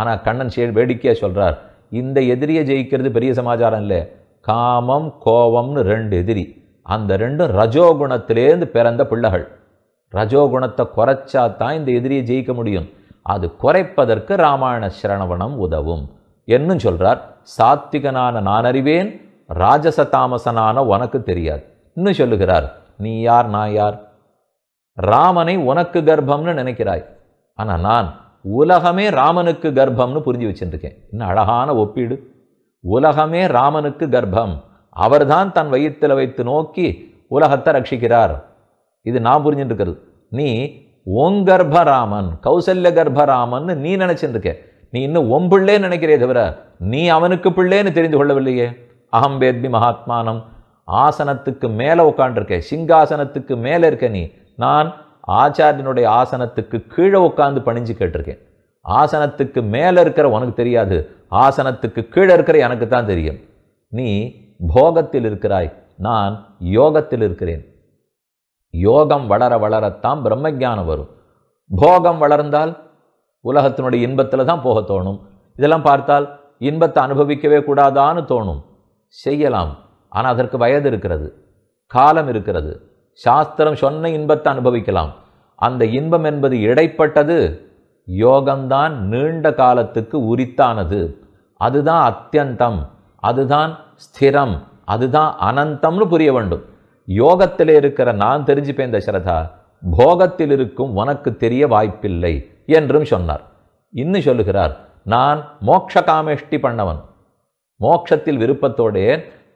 ஆனால் கண்ணன் சே வேடிக்கையாக சொல்கிறார் இந்த எதிரியை ஜெயிக்கிறது பெரிய சமாச்சாரம் இல்லை காமம் கோபம்னு ரெண்டு எதிரி அந்த ரெண்டும் ரஜோகுணத்திலேருந்து பிறந்த பிள்ளைகள் ரஜோகுணத்தை குறைச்சா தான் இந்த எதிரியை ஜெயிக்க முடியும் அது குறைப்பதற்கு ராமாயண சரணவனம் உதவும் என்னும் சொல்கிறார் சாத்திகனான நான் அறிவேன் ராஜச தாமசனான உனக்கு தெரியாது இன்னும் சொல்லுகிறார் நீ யார் நான் யார் ராமனை உனக்கு கர்ப்பம்னு நினைக்கிறாய் ஆனால் நான் உலகமே ராமனுக்கு கர்ப்பம்னு புரிஞ்சு வச்சுருக்கேன் இன்னும் அழகான ஒப்பீடு உலகமே ராமனுக்கு கர்ப்பம் அவர்தான் தன் வயிற்றில் வைத்து நோக்கி உலகத்தை ரட்சிக்கிறார் இது நான் புரிஞ்சுட்டு இருக்கிறது நீ உன் கர்ப்பராமன் கௌசல்ய கர்ப்பராமன் நீ நினச்சிருக்க நீ இன்னும் உன் நினைக்கிறே தவிர நீ அவனுக்கு பிள்ளேன்னு தெரிந்து கொள்ளவில்லையே அகம் வேத்மி மகாத்மானம் ஆசனத்துக்கு மேலே உட்காண்டிருக்க சிங்காசனத்துக்கு மேலே இருக்க நீ நான் ஆச்சாரியனுடைய ஆசனத்துக்கு கீழே உட்காந்து பணிஞ்சு கேட்டிருக்கேன் ஆசனத்துக்கு மேலே இருக்கிற உனக்கு தெரியாது ஆசனத்துக்கு கீழே இருக்கிற எனக்கு தான் தெரியும் நீ போகத்தில் இருக்கிறாய் நான் யோகத்தில் இருக்கிறேன் யோகம் வளர வளரத்தான் பிரம்மஜானம் வரும் போகம் வளர்ந்தால் உலகத்தினுடைய இன்பத்தில் தான் போக தோணும் இதெல்லாம் பார்த்தால் இன்பத்தை அனுபவிக்கவே கூடாதான்னு தோணும் செய்யலாம் ஆனால் அதற்கு வயது இருக்கிறது காலம் இருக்கிறது சாஸ்திரம் சொன்ன இன்பத்தை அனுபவிக்கலாம் அந்த இன்பம் என்பது இடைப்பட்டது யோகம்தான் நீண்ட காலத்துக்கு உரித்தானது அதுதான் அத்தியந்தம் அதுதான் ஸ்திரம் அதுதான் அனந்தம்னு புரிய வேண்டும் யோகத்தில் இருக்கிற நான் தெரிஞ்சுப்பேன் தசரதா போகத்தில் இருக்கும் உனக்கு தெரிய வாய்ப்பில்லை என்றும் சொன்னார் இன்னும் சொல்லுகிறார் நான் மோக்ஷ காமேஷ்டி பண்ணவன் மோக்ஷத்தில் விருப்பத்தோடே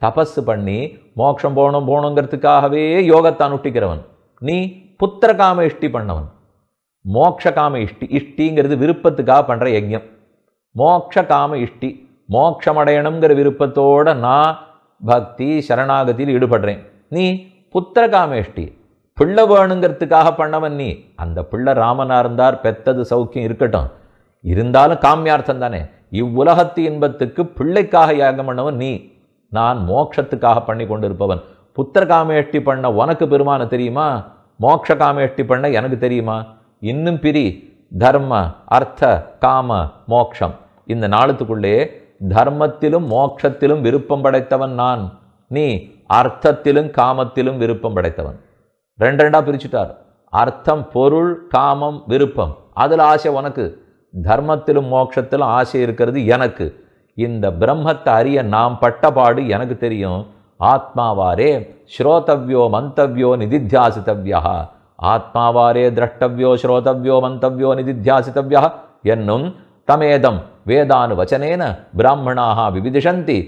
தபஸ் பண்ணி மோக்ஷம் போகணும் போகணுங்கிறதுக்காகவே யோகத்தை அனுஷ்டிக்கிறவன் நீ புத்திர காம இஷ்டி பண்ணவன் மோக்ஷ காம இஷ்டி இஷ்டிங்கிறது விருப்பத்துக்காக பண்ணுற யஜ்யம் மோக்ஷ காம இஷ்டி மோக்ஷமடையணுங்கிற விருப்பத்தோடு நான் பக்தி சரணாகதியில் ஈடுபடுறேன் நீ புத்திர காமேஷ்டி பிள்ளை வேணுங்கிறதுக்காக பண்ணவன் நீ அந்த பிள்ளை ராமனாக இருந்தார் பெத்தது சௌக்கியம் இருக்கட்டும் இருந்தாலும் காமியார்த்தம் தானே இவ்வுலகத்து இன்பத்துக்கு பிள்ளைக்காக யாகம் பண்ணவன் நீ நான் மோட்சத்துக்காக பண்ணி கொண்டிருப்பவன் புத்திர காமேஷ்டி பண்ண உனக்கு பெருமான தெரியுமா மோட்ச காமேஷ்டி பண்ண எனக்கு தெரியுமா இன்னும் பிரி தர்ம அர்த்த காம மோக்ஷம் இந்த நாளத்துக்குள்ளே தர்மத்திலும் மோட்சத்திலும் விருப்பம் படைத்தவன் நான் நீ அர்த்தத்திலும் காமத்திலும் விருப்பம் படைத்தவன் ரெண்டு ரெண்டாக பிரிச்சுட்டார் அர்த்தம் பொருள் காமம் விருப்பம் அதில் ஆசை உனக்கு தர்மத்திலும் மோட்சத்திலும் ஆசை இருக்கிறது எனக்கு இந்த பிரம்மத்தை அறிய நாம் பட்டபாடு எனக்கு தெரியும் ஆத்மாவாரே ஸ்ரோதவ்யோ மந்தவ்யோ நிதித்தியாசித்தவ்யா ஆத்மாவாரே திரஷ்டவ்யோ ஸ்ரோதவ்யோ மந்தவ்யோ நிதித்தியாசித்தவ்யா என்னும் தமேதம் வேதானு வச்சனேன பிராமணாக விவிதிஷந்தி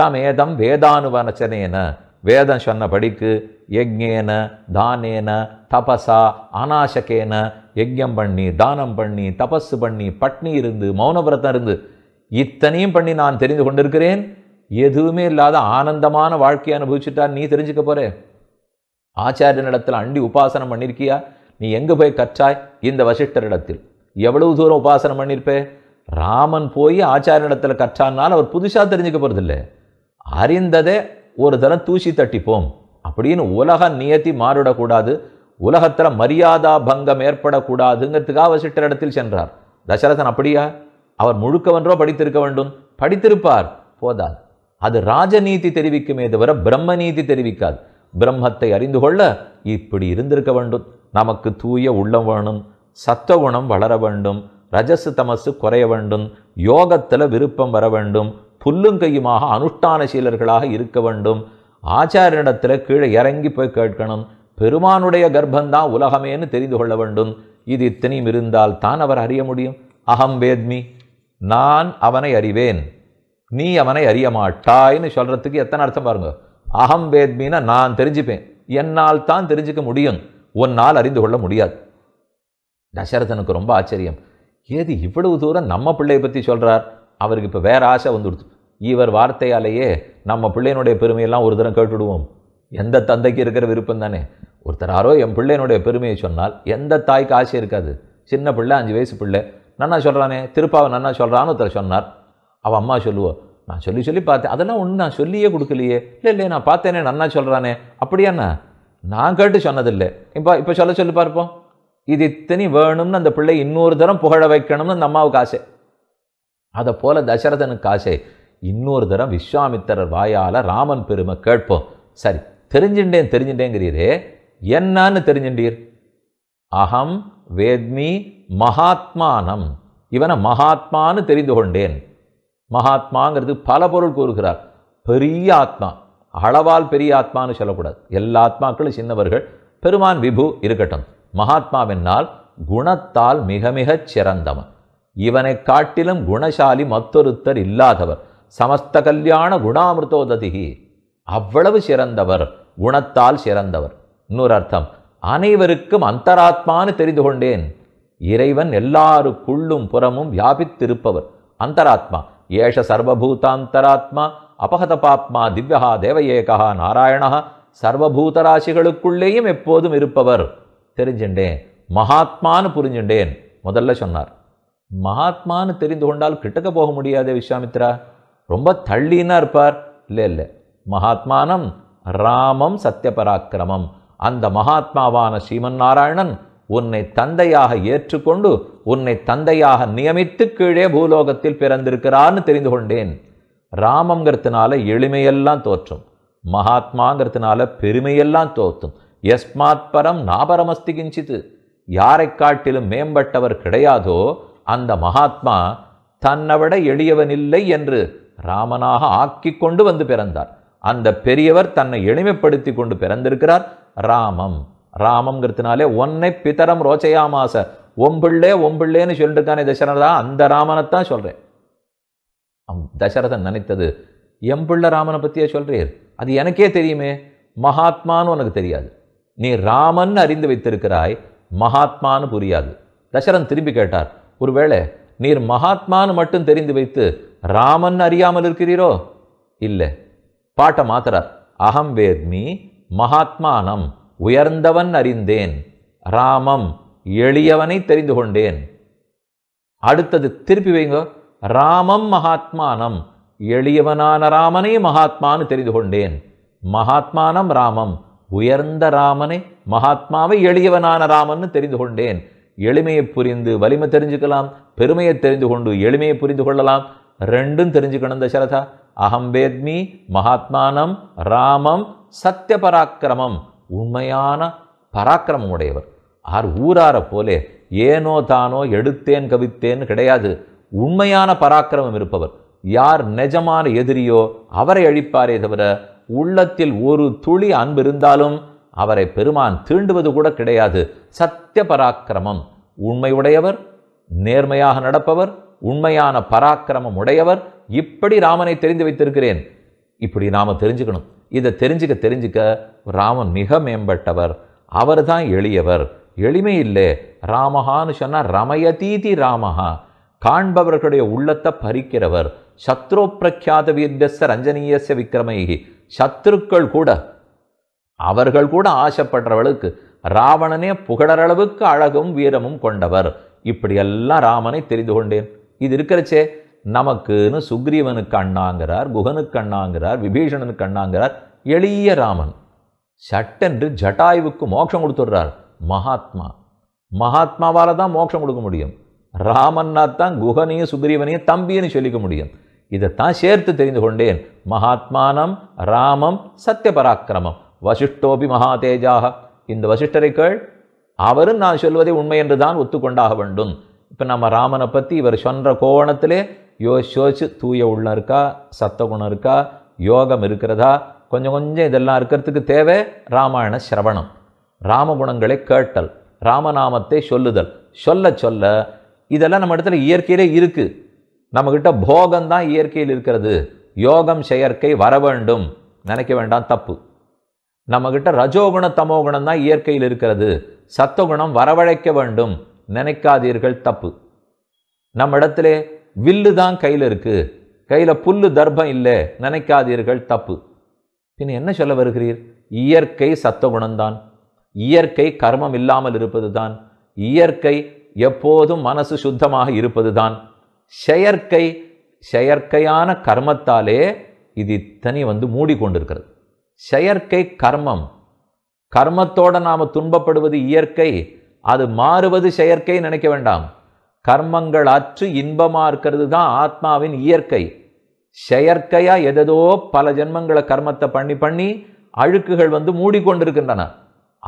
தமேதம் வேதானுவனச்சனேன வேதம் சொன்னபடிக்கு யஜ்யேன தானேன தபசா அனாசகேன யஜ்யம் பண்ணி தானம் பண்ணி தபஸ் பண்ணி பட்னி இருந்து மௌனபுரத்தம் இருந்து இத்தனையும் பண்ணி நான் தெரிந்து கொண்டிருக்கிறேன் எதுவுமே இல்லாத ஆனந்தமான வாழ்க்கையை அனுபவிச்சுட்டா நீ தெரிஞ்சுக்க போற ஆச்சாரியனிடத்தில் அண்டி உபாசனம் பண்ணியிருக்கியா நீ எங்கே போய் கற்றாய் இந்த வசிஷ்டரிடத்தில் எவ்வளவு தூரம் உபாசனம் பண்ணியிருப்பே ராமன் போய் ஆச்சாரியனிடத்தில் கற்றானால் அவர் புதுசாக தெரிஞ்சுக்க போகிறதில்லை அறிந்ததே ஒரு தரம் தூசி தட்டிப்போம் அப்படின்னு உலக நியத்தி மாறிடக்கூடாது உலகத்தில் மரியாதா பங்கம் ஏற்படக்கூடாதுங்கிறதுக்காக அவர் இடத்தில் சென்றார் தசரதன் அப்படியா அவர் முழுக்கவன்றோ படித்திருக்க வேண்டும் படித்திருப்பார் போதாது அது ராஜநீதி தெரிவிக்குமே தவிர பிரம்ம நீதி தெரிவிக்காது பிரம்மத்தை அறிந்து கொள்ள இப்படி இருந்திருக்க வேண்டும் நமக்கு தூய உள்ளம் வேணும் சத்தகுணம் வளர வேண்டும் ரஜசு தமசு குறைய வேண்டும் யோகத்தில் விருப்பம் வர வேண்டும் புல்லும் கையுமாக அனுஷ்டான சீலர்களாக இருக்க வேண்டும் ஆச்சாரியனிடத்தில் கீழே இறங்கி போய் கேட்கணும் பெருமானுடைய கர்ப்பந்தான் உலகமேன்னு தெரிந்து கொள்ள வேண்டும் இது இத்தனையும் இருந்தால் தான் அவர் அறிய முடியும் அகம் வேத்மி நான் அவனை அறிவேன் நீ அவனை அறிய மாட்டாய்ன்னு சொல்கிறதுக்கு எத்தனை அர்த்தம் பாருங்க அகம் வேத்மின்னா நான் தெரிஞ்சுப்பேன் என்னால் தான் தெரிஞ்சுக்க முடியும் உன்னால் அறிந்து கொள்ள முடியாது தசரதனுக்கு ரொம்ப ஆச்சரியம் ஏது இவ்வளவு தூரம் நம்ம பிள்ளையை பற்றி சொல்கிறார் அவருக்கு இப்போ வேறு ஆசை வந்துடுச்சு இவர் வார்த்தையாலேயே நம்ம பிள்ளையினுடைய பெருமையெல்லாம் ஒரு தரம் கேட்டுடுவோம் எந்த தந்தைக்கு இருக்கிற விருப்பம் தானே ஒருத்தராரோ என் பிள்ளையனுடைய பெருமையை சொன்னால் எந்த தாய்க்கு ஆசை இருக்காது சின்ன பிள்ளை அஞ்சு வயசு பிள்ளை நன்னா சொல்கிறானே திருப்பாவை நன்னா சொல்கிறான்னு ஒருத்தர் சொன்னார் அவள் அம்மா சொல்லுவோம் நான் சொல்லி சொல்லி பார்த்தேன் அதெல்லாம் ஒன்று நான் சொல்லியே கொடுக்கலையே இல்லை இல்லை நான் பார்த்தேனே நன்னா சொல்கிறானே அப்படியாண்ணா நான் கேட்டு சொன்னதில்லை இப்போ இப்போ சொல்ல சொல்லி பார்ப்போம் இது இத்தனி வேணும்னு அந்த பிள்ளை இன்னொரு தரம் புகழ வைக்கணும்னு அந்த அம்மாவுக்கு ஆசை அதை போல தசரதனுக்கு ஆசை இன்னொரு தரம் விஸ்வாமித்திரர் வாயால் ராமன் பெருமை கேட்போம் சரி தெரிஞ்சுட்டேன் தெரிஞ்சுட்டேங்கிறீரே என்னன்னு தெரிஞ்சுட்டீர் அகம் வேத்மி மகாத்மானம் இவனை மகாத்மான்னு தெரிந்து கொண்டேன் மகாத்மாங்கிறது பல பொருள் கூறுகிறார் பெரிய ஆத்மா அளவால் பெரிய ஆத்மான்னு சொல்லக்கூடாது எல்லா ஆத்மாக்களும் சின்னவர்கள் பெருமான் விபு இருக்கட்டும் மகாத்மாவென்னால் குணத்தால் மிக மிகச் சிறந்தவன் இவனை காட்டிலும் குணசாலி மத்தொருத்தர் இல்லாதவர் சமஸ்த கல்யாண குணாமிருதோததிகி அவ்வளவு சிறந்தவர் குணத்தால் சிறந்தவர் இன்னொரு அர்த்தம் அனைவருக்கும் அந்தராத்மானு தெரிந்து கொண்டேன் இறைவன் எல்லாருக்குள்ளும் புறமும் வியாபித்திருப்பவர் அந்தராத்மா ஏஷ சர்வபூதாந்தராத்மா அபகத பாப்மா திவ்யகா தேவயேகா நாராயணா சர்வபூதராசிகளுக்குள்ளேயும் எப்போதும் இருப்பவர் தெரிஞ்சுட்டேன் மகாத்மான்னு புரிஞ்சுட்டேன் முதல்ல சொன்னார் மகாத்மான்னு தெரிந்து கொண்டால் கிட்டக்க போக முடியாதே விஸ்வாமித்ரா ரொம்ப தள்ளின்னா இருப்பார் இல்லை இல்லை மகாத்மானம் ராமம் சத்தியபராக்கிரமம் அந்த மகாத்மாவான ஸ்ரீமன் நாராயணன் உன்னை தந்தையாக ஏற்றுக்கொண்டு உன்னை தந்தையாக நியமித்து கீழே பூலோகத்தில் பிறந்திருக்கிறான்னு தெரிந்து கொண்டேன் ராமங்கிறதுனால எளிமையெல்லாம் தோற்றும் மகாத்மாங்கிறதுனால பெருமையெல்லாம் தோற்றும் எஸ்மாத் பரம் நாபரமஸ்தி கிஞ்சித்து யாரை காட்டிலும் மேம்பட்டவர் கிடையாதோ அந்த மகாத்மா தன்னை விட எளியவன் இல்லை என்று ராமனாக ஆக்கி கொண்டு வந்து பிறந்தார் அந்த பெரியவர் தன்னை எளிமைப்படுத்தி கொண்டு பிறந்திருக்கிறார் ராமம் ராமங்கிறதுனாலே ஒன்னை பிதரம் ரோச்சையாமாச ஒம்பிள்ளே ஒம்பிள்ளேன்னு சொல்லிருக்கானே தசரதா அந்த ராமனைத்தான் சொல்கிறேன் தசரதன் நினைத்தது எம்பிள்ள ராமனை பற்றியே சொல்கிறீர் அது எனக்கே தெரியுமே மகாத்மான்னு உனக்கு தெரியாது நீ ராமன் அறிந்து வைத்திருக்கிறாய் மகாத்மான்னு புரியாது தசரன் திரும்பி கேட்டார் ஒருவேளை நீர் மகாத்மான்னு மட்டும் தெரிந்து வைத்து ராமன் அறியாமல் இருக்கிறீரோ இல்லை பாட்ட மாத்திரார் அகம் வேத்மி மகாத்மானம் உயர்ந்தவன் அறிந்தேன் ராமம் எளியவனை தெரிந்து கொண்டேன் அடுத்தது திருப்பி வைங்க ராமம் மகாத்மானம் எளியவனான ராமனை மகாத்மான்னு தெரிந்து கொண்டேன் மகாத்மானம் ராமம் உயர்ந்த ராமனை மகாத்மாவை எளியவனான ராமன்னு தெரிந்து கொண்டேன் எளிமையை புரிந்து வலிமை தெரிஞ்சுக்கலாம் பெருமையை தெரிந்து கொண்டு எளிமையை புரிந்து கொள்ளலாம் ரெண்டும் தெரிஞ்சுக்கணும் தசரதா அகம் வேத்மி மகாத்மானம் ராமம் சத்திய பராக்கிரமம் உண்மையான பராக்கிரமம் உடையவர் ஆர் ஊரார போலே ஏனோ தானோ எடுத்தேன் கவித்தேன் கிடையாது உண்மையான பராக்கிரமம் இருப்பவர் யார் நிஜமான எதிரியோ அவரை அழிப்பாரே தவிர உள்ளத்தில் ஒரு துளி அன்பு இருந்தாலும் அவரை பெருமான் தீண்டுவது கூட கிடையாது சத்திய பராக்கிரமம் உண்மையுடையவர் நேர்மையாக நடப்பவர் உண்மையான பராக்கிரமம் உடையவர் இப்படி ராமனை தெரிந்து வைத்திருக்கிறேன் இப்படி நாம் தெரிஞ்சுக்கணும் இதை தெரிஞ்சுக்க தெரிஞ்சுக்க ராமன் மிக மேம்பட்டவர் அவர் தான் எளியவர் எளிமை இல்லை ராமஹான்னு சொன்னால் ரமயதீதி ராமஹா காண்பவர்களுடைய உள்ளத்தை பறிக்கிறவர் சத்ரோ பிரக்யாத வீர்யஸ்ய ரஞ்சனீயச விக்ரமைகி சத்ருக்கள் கூட அவர்கள் கூட ஆசைப்படுறவளுக்கு ராவணனே புகழற அளவுக்கு அழகும் வீரமும் கொண்டவர் இப்படியெல்லாம் ராமனை தெரிந்து கொண்டேன் இது இருக்கிறச்சே நமக்குன்னு சுக்ரீவனுக்கு அண்ணாங்கிறார் குகனுக்கு அண்ணாங்கிறார் விபீஷணனுக்கு அண்ணாங்கிறார் எளிய ராமன் சட்டென்று ஜட்டாயுவுக்கு மோட்சம் கொடுத்துட்றார் மகாத்மா மகாத்மாவால் தான் மோட்சம் கொடுக்க முடியும் ராமன்னா தான் குகனையும் சுக்ரீவனையும் தம்பின்னு சொல்லிக்க முடியும் இதைத்தான் சேர்த்து தெரிந்து கொண்டேன் மகாத்மானம் ராமம் சத்தியபராக்கிரமம் வசிஷ்டோபி மகாதேஜாக இந்த வசிஷ்டரை கேள் அவரும் நான் சொல்வதை உண்மை என்று தான் ஒத்துக்கொண்டாக வேண்டும் இப்போ நம்ம ராமனை பற்றி இவர் சொன்ன கோவணத்திலே யோசிச்சு யோசிச்சு தூய உள்ளம் இருக்கா சத்தகுணம் இருக்கா யோகம் இருக்கிறதா கொஞ்சம் கொஞ்சம் இதெல்லாம் இருக்கிறதுக்கு தேவை ராமாயண சிரவணம் ராமகுணங்களை கேட்டல் ராமநாமத்தை சொல்லுதல் சொல்ல சொல்ல இதெல்லாம் நம்ம இடத்துல இயற்கையிலே இருக்குது நம்மக்கிட்ட போகம்தான் இயற்கையில் இருக்கிறது யோகம் செயற்கை வர வேண்டும் நினைக்க வேண்டாம் தப்பு நம்மக்கிட்ட ரஜோகுண தமோகுணம் தான் இயற்கையில் இருக்கிறது சத்தோகுணம் வரவழைக்க வேண்டும் நினைக்காதீர்கள் தப்பு நம்ம இடத்துல வில்லு தான் கையில் இருக்குது கையில் புல்லு தர்ப்பம் இல்லை நினைக்காதீர்கள் தப்பு பின் என்ன சொல்ல வருகிறீர் இயற்கை சத்தகுணம்தான் இயற்கை கர்மம் இல்லாமல் இருப்பது தான் இயற்கை எப்போதும் மனசு சுத்தமாக இருப்பது தான் செயற்கை செயற்கையான கர்மத்தாலே இது தனி வந்து மூடிக்கொண்டிருக்கிறது செயற்கை கர்மம் கர்மத்தோடு நாம் துன்பப்படுவது இயற்கை அது மாறுவது செயற்கை நினைக்க வேண்டாம் கர்மங்கள் அற்று இன்பமாக இருக்கிறது தான் ஆத்மாவின் இயற்கை செயற்கையாக எதோ பல ஜென்மங்களை கர்மத்தை பண்ணி பண்ணி அழுக்குகள் வந்து மூடிக்கொண்டிருக்கின்றன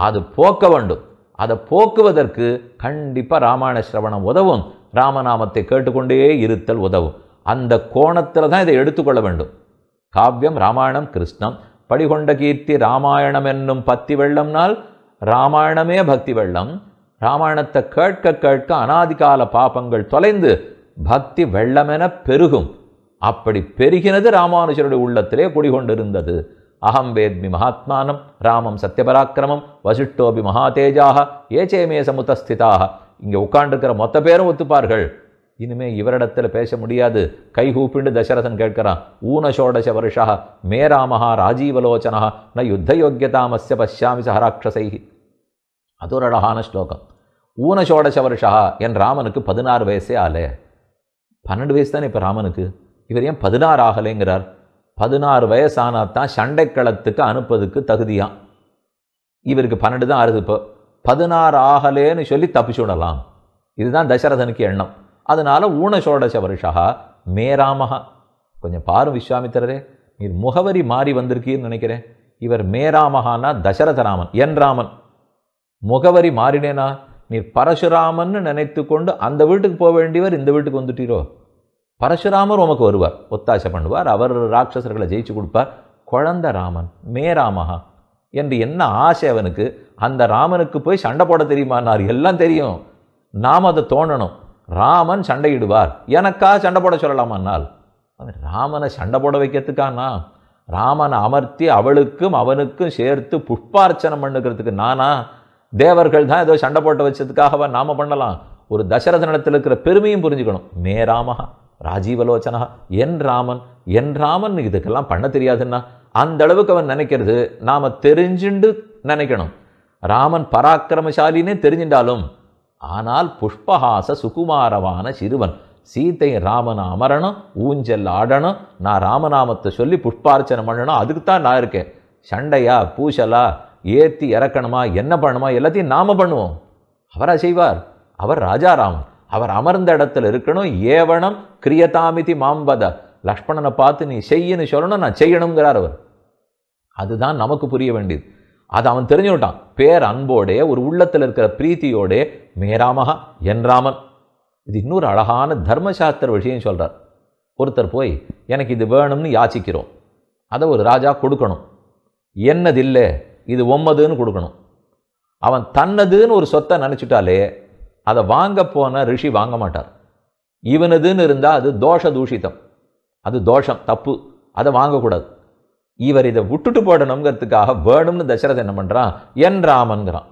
அது போக்க வேண்டும் அதை போக்குவதற்கு கண்டிப்பாக ராமாயண சிரவணம் உதவும் ராமநாமத்தை கேட்டுக்கொண்டே இருத்தல் உதவும் அந்த கோணத்தில் தான் இதை எடுத்துக்கொள்ள வேண்டும் காவ்யம் ராமாயணம் கிருஷ்ணம் படிகொண்ட கீர்த்தி ராமாயணம் என்னும் பத்தி வெள்ளம்னால் ராமாயணமே பக்தி வெள்ளம் ராமாயணத்தை கேட்க கேட்க அனாதிகால பாபங்கள் தொலைந்து பக்தி வெள்ளமென பெருகும் அப்படி பெருகினது ராமானுஜருடைய உள்ளத்திலே குடிகொண்டிருந்தது அகம் வேத்மி மகாத்மானம் ராமம் சத்தியபராக்கிரமம் வசிஷ்டோபி மகாதேஜாக ஏச்சேமே சமுதஸ்திதாக இங்கே உட்காண்டிருக்கிற மொத்த பேரும் ஒத்துப்பார்கள் இனிமேல் இவரிடத்தில் பேச முடியாது கைகூப்பிண்டு தசரதன் கேட்கிறான் ஊனஷோடச வருஷா மேராமஹா ராஜீவலோச்சனா ந யுத்த யோக்கியதாமஸ்ய பஷ்யாமி சஹராட்சசை அது ஒரு அழகான ஸ்லோகம் ஊனஷோடச வருஷா என் ராமனுக்கு பதினாறு வயசே ஆலே பன்னெண்டு வயசு தானே இப்போ ராமனுக்கு இவர் ஏன் பதினாறு ஆகலைங்கிறார் பதினாறு வயசானா தான் சண்டைக்களத்துக்கு அனுப்பதுக்கு தகுதியான் இவருக்கு பன்னெண்டு தான் ஆறுது இப்போ பதினாறு ஆகலேன்னு சொல்லி விடலாம் இதுதான் தசரதனுக்கு எண்ணம் அதனால் ஊனஷோடச வருஷா மேராமகா கொஞ்சம் பாரு விஸ்வாமித்திரரே நீர் முகவரி மாறி வந்திருக்கீன்னு நினைக்கிறேன் இவர் மேராமகானா தசரதராமன் என் ராமன் முகவரி மாறினேனா நீர் பரசுராமன் நினைத்து கொண்டு அந்த வீட்டுக்கு போக வேண்டியவர் இந்த வீட்டுக்கு வந்துட்டீரோ பரசுராமர் உமக்கு வருவார் ஒத்தாசை பண்ணுவார் அவர் ராட்சசர்களை ஜெயிச்சு கொடுப்பார் குழந்த ராமன் மேராமகா என்று என்ன ஆசை அவனுக்கு அந்த ராமனுக்கு போய் சண்டை போட தெரியுமானார் எல்லாம் தெரியும் நாம் அதை தோணணும் ராமன் சண்டையிடுவார் எனக்கா சண்டை போட சொல்லலாமான்னால் ராமனை சண்டை போட வைக்கிறதுக்கானா ராமனை அமர்த்தி அவளுக்கும் அவனுக்கும் சேர்த்து புஷ்பார்ச்சனை பண்ணுக்கிறதுக்கு நானா தேவர்கள் தான் ஏதோ சண்டை போட்டு வச்சதுக்காகவா நாம் பண்ணலாம் ஒரு தசரதனத்தில் இருக்கிற பெருமையும் புரிஞ்சுக்கணும் மே ராமஹா ராஜீவலோச்சனா என் ராமன் என் ராமன் இதுக்கெல்லாம் பண்ண தெரியாதுன்னா அந்த அளவுக்கு அவன் நினைக்கிறது நாம் தெரிஞ்சுண்டு நினைக்கணும் ராமன் பராக்கிரமசாலின்னே தெரிஞ்சின்றாலும் ஆனால் புஷ்பஹாச சுகுமாரவான சிறுவன் சீத்தை ராமன் அமரணும் ஊஞ்சல் ஆடணும் நான் ராமநாமத்தை சொல்லி புஷ்பார்ச்சனை பண்ணணும் அதுக்கு தான் நான் இருக்கேன் சண்டையா பூசலா ஏற்றி இறக்கணுமா என்ன பண்ணணுமா எல்லாத்தையும் நாம் பண்ணுவோம் அவரா செய்வார் அவர் ராஜாராமன் அவர் அமர்ந்த இடத்துல இருக்கணும் ஏவனம் கிரியதாமிதி மாம்பத லக்ஷ்மணனை பார்த்து நீ செய்யன்னு சொல்லணும் நான் செய்யணுங்கிறார் அவர் அதுதான் நமக்கு புரிய வேண்டியது அதை அவன் விட்டான் பேர் அன்போடே ஒரு உள்ளத்தில் இருக்கிற பிரீத்தியோடே மேராமகா என் ராமன் இது இன்னொரு அழகான தர்மசாஸ்திர விஷயம் சொல்கிறார் ஒருத்தர் போய் எனக்கு இது வேணும்னு யாச்சிக்கிறோம் அதை ஒரு ராஜா கொடுக்கணும் என்னது இல்லை இது ஒம்மதுன்னு கொடுக்கணும் அவன் தன்னதுன்னு ஒரு சொத்தை நினச்சிட்டாலே அதை வாங்க போன ரிஷி வாங்க மாட்டார் இவனதுன்னு இருந்தால் அது தோஷ தூஷித்தம் அது தோஷம் தப்பு அதை வாங்கக்கூடாது இவர் இதை விட்டுட்டு போடணுங்கிறதுக்காக வேணும்னு தசரத் என்ன பண்ணுறான் என் ராமன்கிறான்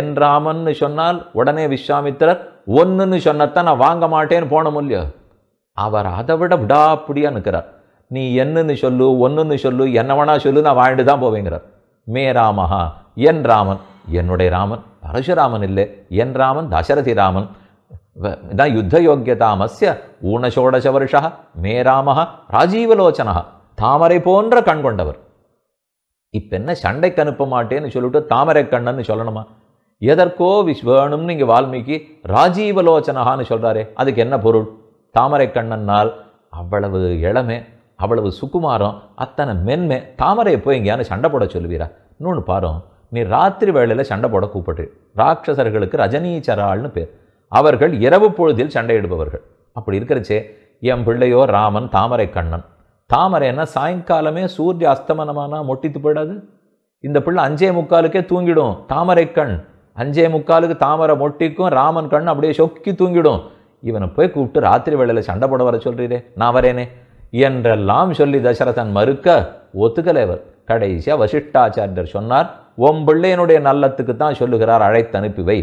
என் ராமன்னு சொன்னால் உடனே விஸ்வாமித்திரர் ஒன்றுன்னு சொன்னத்தான் நான் வாங்க மாட்டேன்னு போன இல்லையோ அவர் அதை விட விடாப்பிடியாக நிற்கிறார் நீ என்னன்னு சொல்லு ஒன்றுன்னு சொல்லு என்ன வேணா சொல்லு நான் வாழ்ந்து தான் போவேங்கிறார் மே ராமஹா என் ராமன் என்னுடைய ராமன் பரசுராமன் இல்லை என் ராமன் தசரதி ராமன் இதான் யுத்த யோக்கியதாமஸ்ய ஊனசோடச வருஷா மே ராம ராஜீவலோச்சனா தாமரை போன்ற கண் கொண்டவர் இப்போ என்ன சண்டைக்கு அனுப்ப மாட்டேன்னு சொல்லிட்டு தாமரை கண்ணன்னு சொல்லணுமா எதற்கோ விஸ்வேணும்னு இங்கே வால்மீகி ராஜீவலோச்சனகான்னு சொல்கிறாரே அதுக்கு என்ன பொருள் தாமரை கண்ணன்னால் அவ்வளவு இளமே அவ்வளவு சுக்குமாரம் அத்தனை மென்மை தாமரையை போய் எங்கேயானு சண்டை போட சொல்லுவீரா இன்னொன்று பாரு நீ ராத்திரி வேளையில் சண்டை போட கூப்பிட்டு ராட்சசர்களுக்கு ரஜனீச்சராள்னு பேர் அவர்கள் இரவு பொழுதில் சண்டையிடுபவர்கள் அப்படி இருக்கிறச்சே என் பிள்ளையோ ராமன் தாமரை கண்ணன் தாமரைன்னா சாயங்காலமே சூரிய அஸ்தமனமானா மொட்டித்து போயிடாது இந்த பிள்ளை அஞ்சே முக்காலுக்கே தூங்கிடும் தாமரை கண் அஞ்சே முக்காலுக்கு தாமரை மொட்டிக்கும் ராமன் கண் அப்படியே சொக்கி தூங்கிடும் இவனை போய் கூப்பிட்டு ராத்திரி வேளையில் சண்டை போட வர சொல்கிறீரே நான் வரேனே என்றெல்லாம் சொல்லி தசரதன் மறுக்க ஒத்துக்கலைவர் கடைசியாக வசிஷ்டாச்சாரியர் சொன்னார் ஓம் பிள்ளையனுடைய நல்லத்துக்கு தான் சொல்லுகிறார் அழைத்து அனுப்பி வை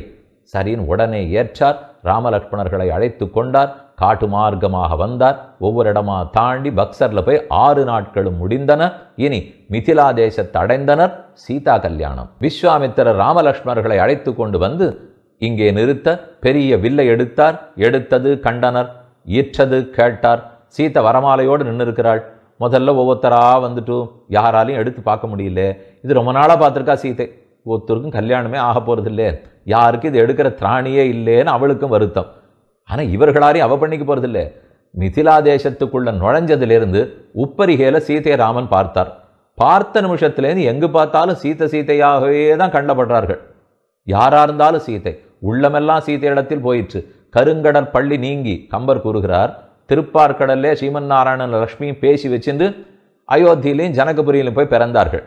சரின் உடனே ஏற்றார் ராமலக்ஷ்மணர்களை அழைத்து கொண்டார் காட்டு மார்க்கமாக வந்தார் ஒவ்வொரு இடமா தாண்டி பக்சரில் போய் ஆறு நாட்களும் முடிந்தன இனி மிதிலா தேசத்தை அடைந்தனர் சீதா கல்யாணம் விஸ்வாமித்திர ராமலக்ஷ்மர்களை அழைத்து கொண்டு வந்து இங்கே நிறுத்த பெரிய வில்லை எடுத்தார் எடுத்தது கண்டனர் ஈற்றது கேட்டார் சீத வரமாலையோடு நின்று இருக்கிறாள் முதல்ல ஒவ்வொருத்தராக வந்துட்டும் யாராலையும் எடுத்து பார்க்க முடியல இது ரொம்ப நாளாக பார்த்துருக்கா சீதை ஒருத்தருக்கும் கல்யாணமே ஆக இல்லையே யாருக்கு இது எடுக்கிற திராணியே இல்லைன்னு அவளுக்கும் வருத்தம் ஆனால் இவர்களாரையும் அவ பண்ணிக்க இல்லை மிதிலா தேசத்துக்குள்ளே நுழைஞ்சதுலேருந்து உப்பரிகையில் சீதை ராமன் பார்த்தார் பார்த்த நிமிஷத்துலேருந்து எங்கு பார்த்தாலும் சீத்த சீத்தையாகவே தான் கண்டப்படுறார்கள் யாராக இருந்தாலும் சீத்தை உள்ளமெல்லாம் சீத்தை இடத்தில் போயிற்று கருங்கடற் பள்ளி நீங்கி கம்பர் கூறுகிறார் திருப்பார்கடல்லே ஸ்ரீமன் நாராயணன் லக்ஷ்மியும் பேசி வச்சிருந்து அயோத்தியிலையும் ஜனகபுரியிலும் போய் பிறந்தார்கள்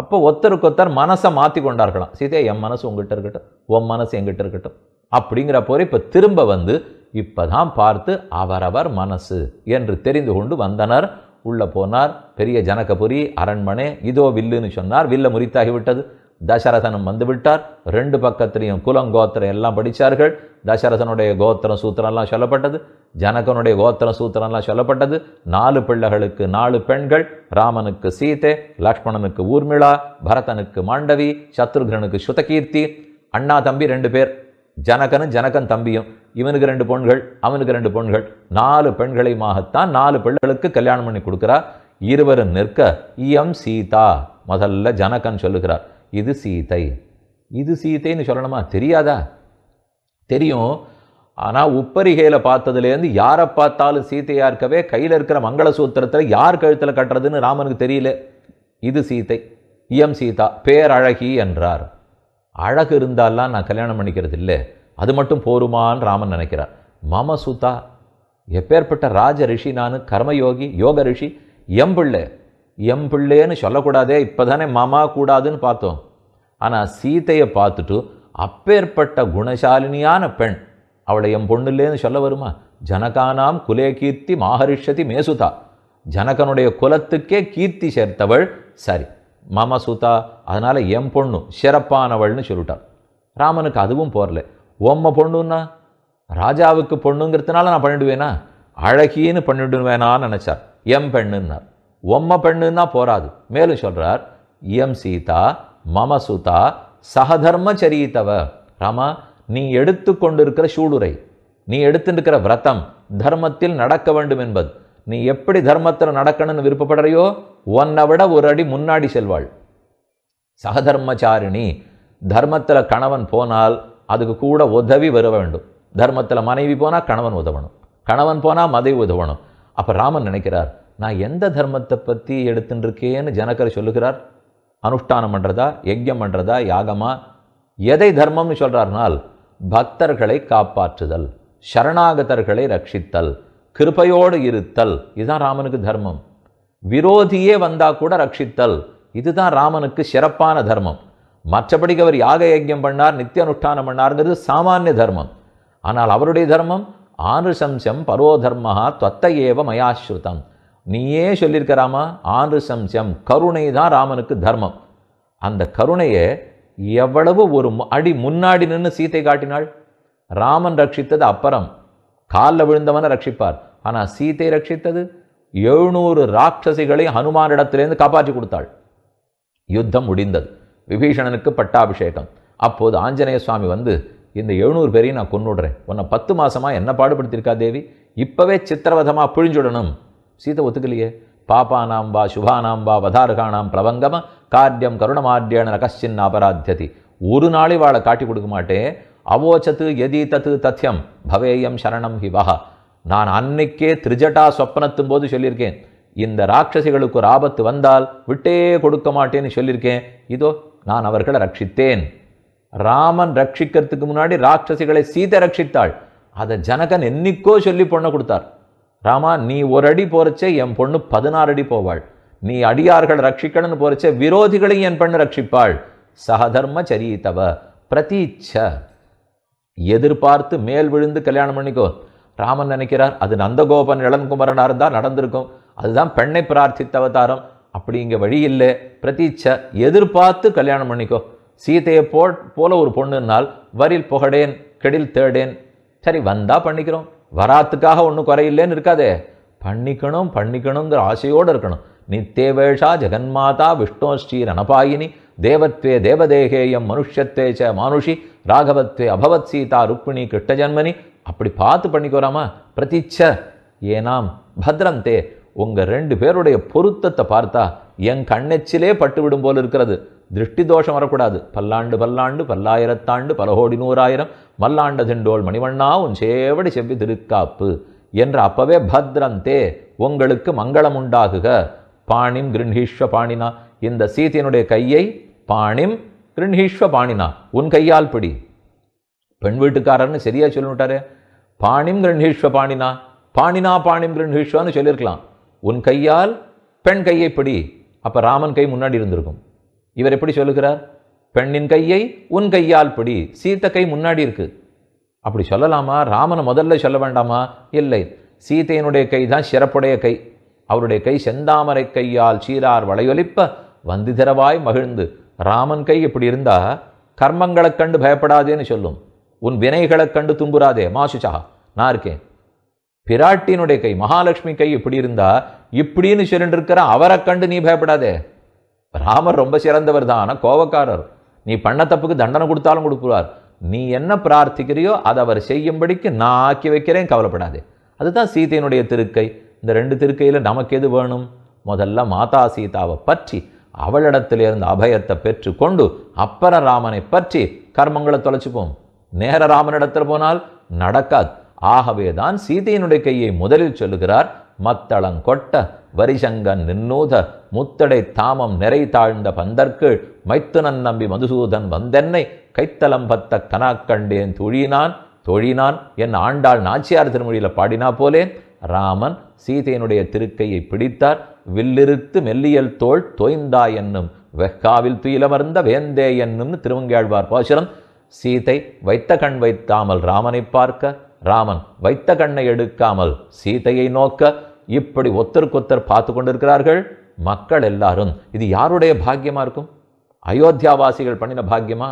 அப்போ ஒத்தருக்கொத்தர் மனசை மாற்றி கொண்டார்களாம் சீதையா என் மனசு உங்ககிட்ட இருக்கட்டும் உன் மனசு எங்கிட்ட இருக்கட்டும் அப்படிங்கிற இப்போ திரும்ப வந்து இப்பதான் பார்த்து அவரவர் மனசு என்று தெரிந்து கொண்டு வந்தனர் உள்ளே போனார் பெரிய ஜனகபுரி அரண்மனை இதோ வில்லுன்னு சொன்னார் வில்ல முறித்தாகிவிட்டது தசரதனும் வந்துவிட்டார் ரெண்டு பக்கத்திலையும் குலங்கோத்திரம் எல்லாம் படித்தார்கள் தசரதனுடைய கோத்திரம் சூத்திரம்லாம் சொல்லப்பட்டது ஜனகனுடைய கோத்திரம் சூத்திரம்லாம் சொல்லப்பட்டது நாலு பிள்ளைகளுக்கு நாலு பெண்கள் ராமனுக்கு சீதை லக்ஷ்மணனுக்கு ஊர்மிளா பரதனுக்கு மாண்டவி சத்ருகனுக்கு சுதகீர்த்தி அண்ணா தம்பி ரெண்டு பேர் ஜனகனும் ஜனகன் தம்பியும் இவனுக்கு ரெண்டு பொண்கள் அவனுக்கு ரெண்டு பொண்கள் நாலு பெண்களையுமாகத்தான் நாலு பெண்களுக்கு கல்யாணம் பண்ணி கொடுக்குறா இருவரும் நிற்க இயம் சீதா முதல்ல ஜனகன் சொல்லுகிறார் இது சீதை இது சீதைன்னு சொல்லணுமா தெரியாதா தெரியும் ஆனால் உப்பரிகையில் பார்த்ததுலேருந்து யாரை பார்த்தாலும் சீத்தையாக இருக்கவே கையில் இருக்கிற மங்களசூத்திரத்தில் யார் கழுத்தில் கட்டுறதுன்னு ராமனுக்கு தெரியல இது சீத்தை இயம் சீதா பேரழகி என்றார் அழகு இருந்தாலாம் நான் கல்யாணம் பண்ணிக்கிறது இல்லை அது மட்டும் போருமான்னு ராமன் நினைக்கிறார் மம சுதா எப்பேற்பட்ட ராஜ ரிஷி நான் கர்மயோகி யோக ரிஷி எம்பிள்ளை எம்பிள்ளேன்னு சொல்லக்கூடாதே இப்போ தானே மாமா கூடாதுன்னு பார்த்தோம் ஆனால் சீத்தையை பார்த்துட்டு அப்பேற்பட்ட குணசாலினியான பெண் அவளை என் பொண்ணு சொல்ல வருமா ஜனகானாம் குலே கீர்த்தி மாகரிஷதி மேசுதா ஜனகனுடைய குலத்துக்கே கீர்த்தி சேர்த்தவள் சரி மாமா சூத்தா அதனால் என் பொண்ணு சிறப்பானவள்னு சொல்லிட்டார் ராமனுக்கு அதுவும் போரல உம்மை பொண்ணுன்னா ராஜாவுக்கு பொண்ணுங்கிறதுனால நான் பண்ணிடுவேனா அழகின்னு பண்ணிடுவேனான்னு நினச்சார் எம் பெண்ணுன்னார் உம்ம பெண்ணுன்னா போராது மேலும் சொல்கிறார் எம் சீதா மம சுதா சகதர்ம சரியித்தவ ராமா நீ எடுத்து கொண்டிருக்கிற சூளுரை நீ எடுத்துருக்கிற விரதம் தர்மத்தில் நடக்க வேண்டும் என்பது நீ எப்படி தர்மத்தில் நடக்கணும்னு விருப்பப்படுறையோ உன்னை விட ஒரு அடி முன்னாடி செல்வாள் சகதர்மச்சாரிணி தர்மத்தில் கணவன் போனால் அதுக்கு கூட உதவி வர வேண்டும் தர்மத்தில் மனைவி போனால் கணவன் உதவணும் கணவன் போனால் மதவி உதவணும் அப்போ ராமன் நினைக்கிறார் நான் எந்த தர்மத்தை பற்றி எடுத்துட்டுருக்கேன்னு ஜனக்கர் சொல்லுகிறார் அனுஷ்டானம் பண்ணுறதா யஜ்யம் பண்ணுறதா யாகமா எதை தர்மம்னு சொல்கிறார்னால் பக்தர்களை காப்பாற்றுதல் சரணாகதர்களை ரட்சித்தல் கிருப்பையோடு இருத்தல் இதுதான் ராமனுக்கு தர்மம் விரோதியே வந்தால் கூட ரட்சித்தல் இதுதான் ராமனுக்கு சிறப்பான தர்மம் மற்றபடிக்கு அவர் யாக யஜ்யம் பண்ணார் நித்திய அனுஷ்டானம் பண்ணார்ங்கிறது சாமானிய தர்மம் ஆனால் அவருடைய தர்மம் ஆனுசம்சம் பரோதர்மஹா தொத்த ஏவ மயாஸ்ருதம் நீயே சொல்லியிருக்க ராமா ஆனுசம்சம் கருணை தான் ராமனுக்கு தர்மம் அந்த கருணையை எவ்வளவு ஒரு அடி முன்னாடி நின்று சீத்தை காட்டினாள் ராமன் ரட்சித்தது அப்புறம் காலில் விழுந்தவனை ரட்சிப்பார் ஆனால் சீத்தை ரட்சித்தது எழுநூறு ராட்சசிகளை ஹனுமானிடத்திலிருந்து காப்பாற்றி கொடுத்தாள் யுத்தம் முடிந்தது விபீஷணனுக்கு பட்டாபிஷேகம் அப்போது ஆஞ்சநேய சுவாமி வந்து இந்த எழுநூறு பேரையும் நான் கொண்டுடுறேன் உன்னை பத்து மாதமாக என்ன பாடுபடுத்தியிருக்கா தேவி இப்போவே சித்திரவதமாக புழிஞ்சுடணும் சீதை ஒத்துக்கலையே பாப்பானாம் வா சுபானாம் வா வதாரகானாம் பிரபங்கம காரியம் கருணமாரியன கஷின் அபராத்தியதி ஒரு நாளை வாழை காட்டி கொடுக்க மாட்டேன் அவோச்சத்து எதி தத்து தத்யம் பவேயம் சரணம் ஹிவஹா நான் அன்னைக்கே திரிஜட்டா சொப்பனத்தும் போது சொல்லியிருக்கேன் இந்த ராட்சசிகளுக்கு ஒரு ஆபத்து வந்தால் விட்டே கொடுக்க மாட்டேன்னு சொல்லியிருக்கேன் இதோ நான் அவர்களை ரட்சித்தேன் ராமன் ரட்சிக்கிறதுக்கு முன்னாடி ராட்சசிகளை சீதை ரட்சித்தாள் அதை ஜனகன் என்னைக்கோ சொல்லி பொண்ணை கொடுத்தார் ராமா நீ ஒரு அடி போறச்சே என் பொண்ணு பதினாறு அடி போவாள் நீ அடியார்கள் ரட்சிக்கணும்னு போறச்சே விரோதிகளையும் என் பெண்ணு ரட்சிப்பாள் சகதர்ம சரியத்தவ பிரதீச்ச எதிர்பார்த்து மேல் விழுந்து கல்யாணம் பண்ணிக்கோ ராமன் நினைக்கிறார் அது நந்தகோபன் இளன்குமரனாக இருந்தால் நடந்திருக்கும் அதுதான் பெண்ணை பிரார்த்தித்த அவதாரம் அப்படி இங்கே வழி இல்லை பிரதீட்சை எதிர்பார்த்து கல்யாணம் பண்ணிக்கோ சீதையை போ போல ஒரு பொண்ணுனால் வரில் புகடேன் கெடில் தேடேன் சரி வந்தால் பண்ணிக்கிறோம் வராத்துக்காக ஒன்றும் குறையில்லைன்னு இருக்காதே பண்ணிக்கணும் பண்ணிக்கணுங்கிற ஆசையோடு இருக்கணும் நித்தேவேஷா ஜெகன்மாதா விஷ்ணோ ஸ்ரீ ரணபாயினி தேவத்வே தேவதேகேயம் மனுஷத்தே ச மானுஷி ராகவத்வே அபவத் சீதா ருக்மிணி கிருஷ்ணஜன்மனி அப்படி பார்த்து பண்ணிக்கோராமா பிரதிச்ச ஏனாம் பத்ரந்தே உங்கள் ரெண்டு பேருடைய பொருத்தத்தை பார்த்தா என் கண்ணெச்சிலே பட்டுவிடும் போல் இருக்கிறது திருஷ்டி தோஷம் வரக்கூடாது பல்லாண்டு பல்லாண்டு பல்லாயிரத்தாண்டு பலகோடி நூறாயிரம் மல்லாண்ட திண்டோல் மணிவண்ணா உன் சேவடி செவ்வி திருக்காப்பு என்று அப்பவே பத்ரந்தே உங்களுக்கு மங்களம் உண்டாகுக பாணிம் கிருண்ஹீஸ்வ பாணினா இந்த சீதையனுடைய கையை பாணிம் கிருண்ஹீஸ்வ பாணினா உன் கையால் பிடி பெண் வீட்டுக்காரர்னு சரியாக சொல்லிவிட்டாரு பாணிம் கிருண்ஹீஸ்வ பாணினா பாணினா பாணிம் கிருண்ஹீஸ்வான்னு சொல்லியிருக்கலாம் உன் கையால் பெண் கையை பிடி அப்போ ராமன் கை முன்னாடி இருந்திருக்கும் இவர் எப்படி சொல்லுகிறார் பெண்ணின் கையை உன் கையால் பிடி சீத்த கை முன்னாடி இருக்குது அப்படி சொல்லலாமா ராமனை முதல்ல சொல்ல வேண்டாமா இல்லை சீத்தையினுடைய கை தான் சிறப்புடைய கை அவருடைய கை செந்தாமரை கையால் சீரார் வளையொலிப்ப வந்திதரவாய் மகிழ்ந்து ராமன் கை இப்படி இருந்தா கர்மங்களைக் கண்டு பயப்படாதேன்னு சொல்லும் உன் வினைகளைக் கண்டு தும்புறாதே மாசுச்சா நான் இருக்கேன் பிராட்டினுடைய கை மகாலட்சுமி கை இப்படி இருந்தா இப்படின்னு சொல்லிட்டு இருக்கிற அவரை கண்டு நீ பயப்படாதே ராமர் ரொம்ப சிறந்தவர் தான் ஆனால் கோவக்காரர் நீ பண்ண தப்புக்கு தண்டனை கொடுத்தாலும் கொடுக்குறார் நீ என்ன பிரார்த்திக்கிறியோ அதை அவர் செய்யும்படிக்கு நான் ஆக்கி வைக்கிறேன் கவலைப்படாதே அதுதான் சீதையினுடைய திருக்கை இந்த ரெண்டு திருக்கையில் நமக்கு எது வேணும் முதல்ல மாதா சீதாவை பற்றி அவளிடத்திலிருந்து அபயத்தை பெற்று கொண்டு அப்பர ராமனை பற்றி கர்மங்களை தொலைச்சிப்போம் நேர ராமனிடத்தில் போனால் நடக்காது ஆகவே தான் சீதையினுடைய கையை முதலில் சொல்லுகிறார் கொட்ட வரிசங்கன் நின்னூத முத்தடை தாமம் நிறை தாழ்ந்த பந்தற்கு மைத்துனன் நம்பி மதுசூதன் வந்தென்னை கைத்தலம் பத்த கனாக்கண்டேன் தொழினான் தொழினான் என் ஆண்டாள் நாச்சியார் திருமொழியில் பாடினா போலேன் ராமன் சீதையனுடைய திருக்கையை பிடித்தார் வில்லிருத்து மெல்லியல் தோல் தோய்ந்தா என்னும் வெக்காவில் துயிலமர்ந்த வேந்தே என்னும்னு திருவங்காழ்வார் பாசுரம் சீதை வைத்த கண் வைத்தாமல் ராமனை பார்க்க ராமன் வைத்த கண்ணை எடுக்காமல் சீதையை நோக்க இப்படி ஒத்தருக்கொத்தர் பார்த்து கொண்டிருக்கிறார்கள் மக்கள் எல்லாரும் இது யாருடைய பாக்கியமா இருக்கும் அயோத்தியாவாசிகள் பண்ணின பாக்கியமா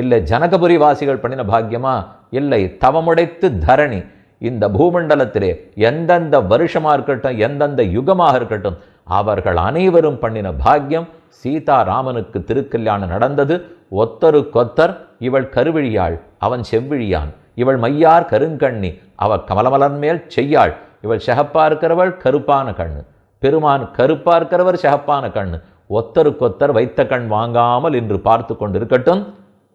இல்லை ஜனகபுரி வாசிகள் பண்ணின பாக்கியமா இல்லை தவமுடைத்து தரணி இந்த பூமண்டலத்திலே எந்தெந்த வருஷமாக இருக்கட்டும் எந்தெந்த யுகமாக இருக்கட்டும் அவர்கள் அனைவரும் பண்ணின பாக்யம் சீதாராமனுக்கு திருக்கல்யாணம் நடந்தது ஒத்தரு கொத்தர் இவள் கருவிழியாள் அவன் செவ்விழியான் இவள் மையார் கருங்கண்ணி அவ கமலமலன் மேல் செய்யாள் இவள் செகப்பா இருக்கிறவள் கருப்பான கண்ணு பெருமான் கருப்பா இருக்கிறவர் செகப்பான கண்ணு ஒத்தருக்கொத்தர் வைத்த கண் வாங்காமல் இன்று பார்த்து கொண்டிருக்கட்டும்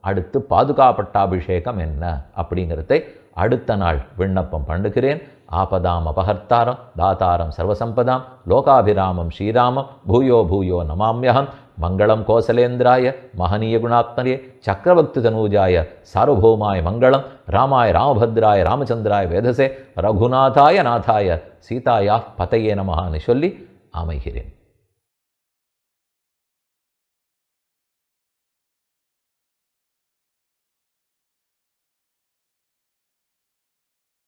அடுத்து பாதுகாப்பட்டாபிஷேகம் என்ன அப்படிங்கிறதை அடுத்த நாள் விண்ணப்பம் பண்ணுகிறேன் ஆபதாம் அபகர்த்தாரம் தாத்தாரம் சர்வசம்பதாம் லோகாபிராமம் ஸ்ரீராமம் பூயோ பூயோ நமாமியகம் மங்களம் கோசலேந்திராய மகனீய குணாத்மரே சக்கரவர்த்தி தனூஜாய சார்வபௌமாய மங்களம் ராமாய ராமபத்ராய ராமச்சந்திராய வேதசே ரகுநாதாய நாதாய சீதாயா பதையே நமஹான்னு சொல்லி அமைகிறேன்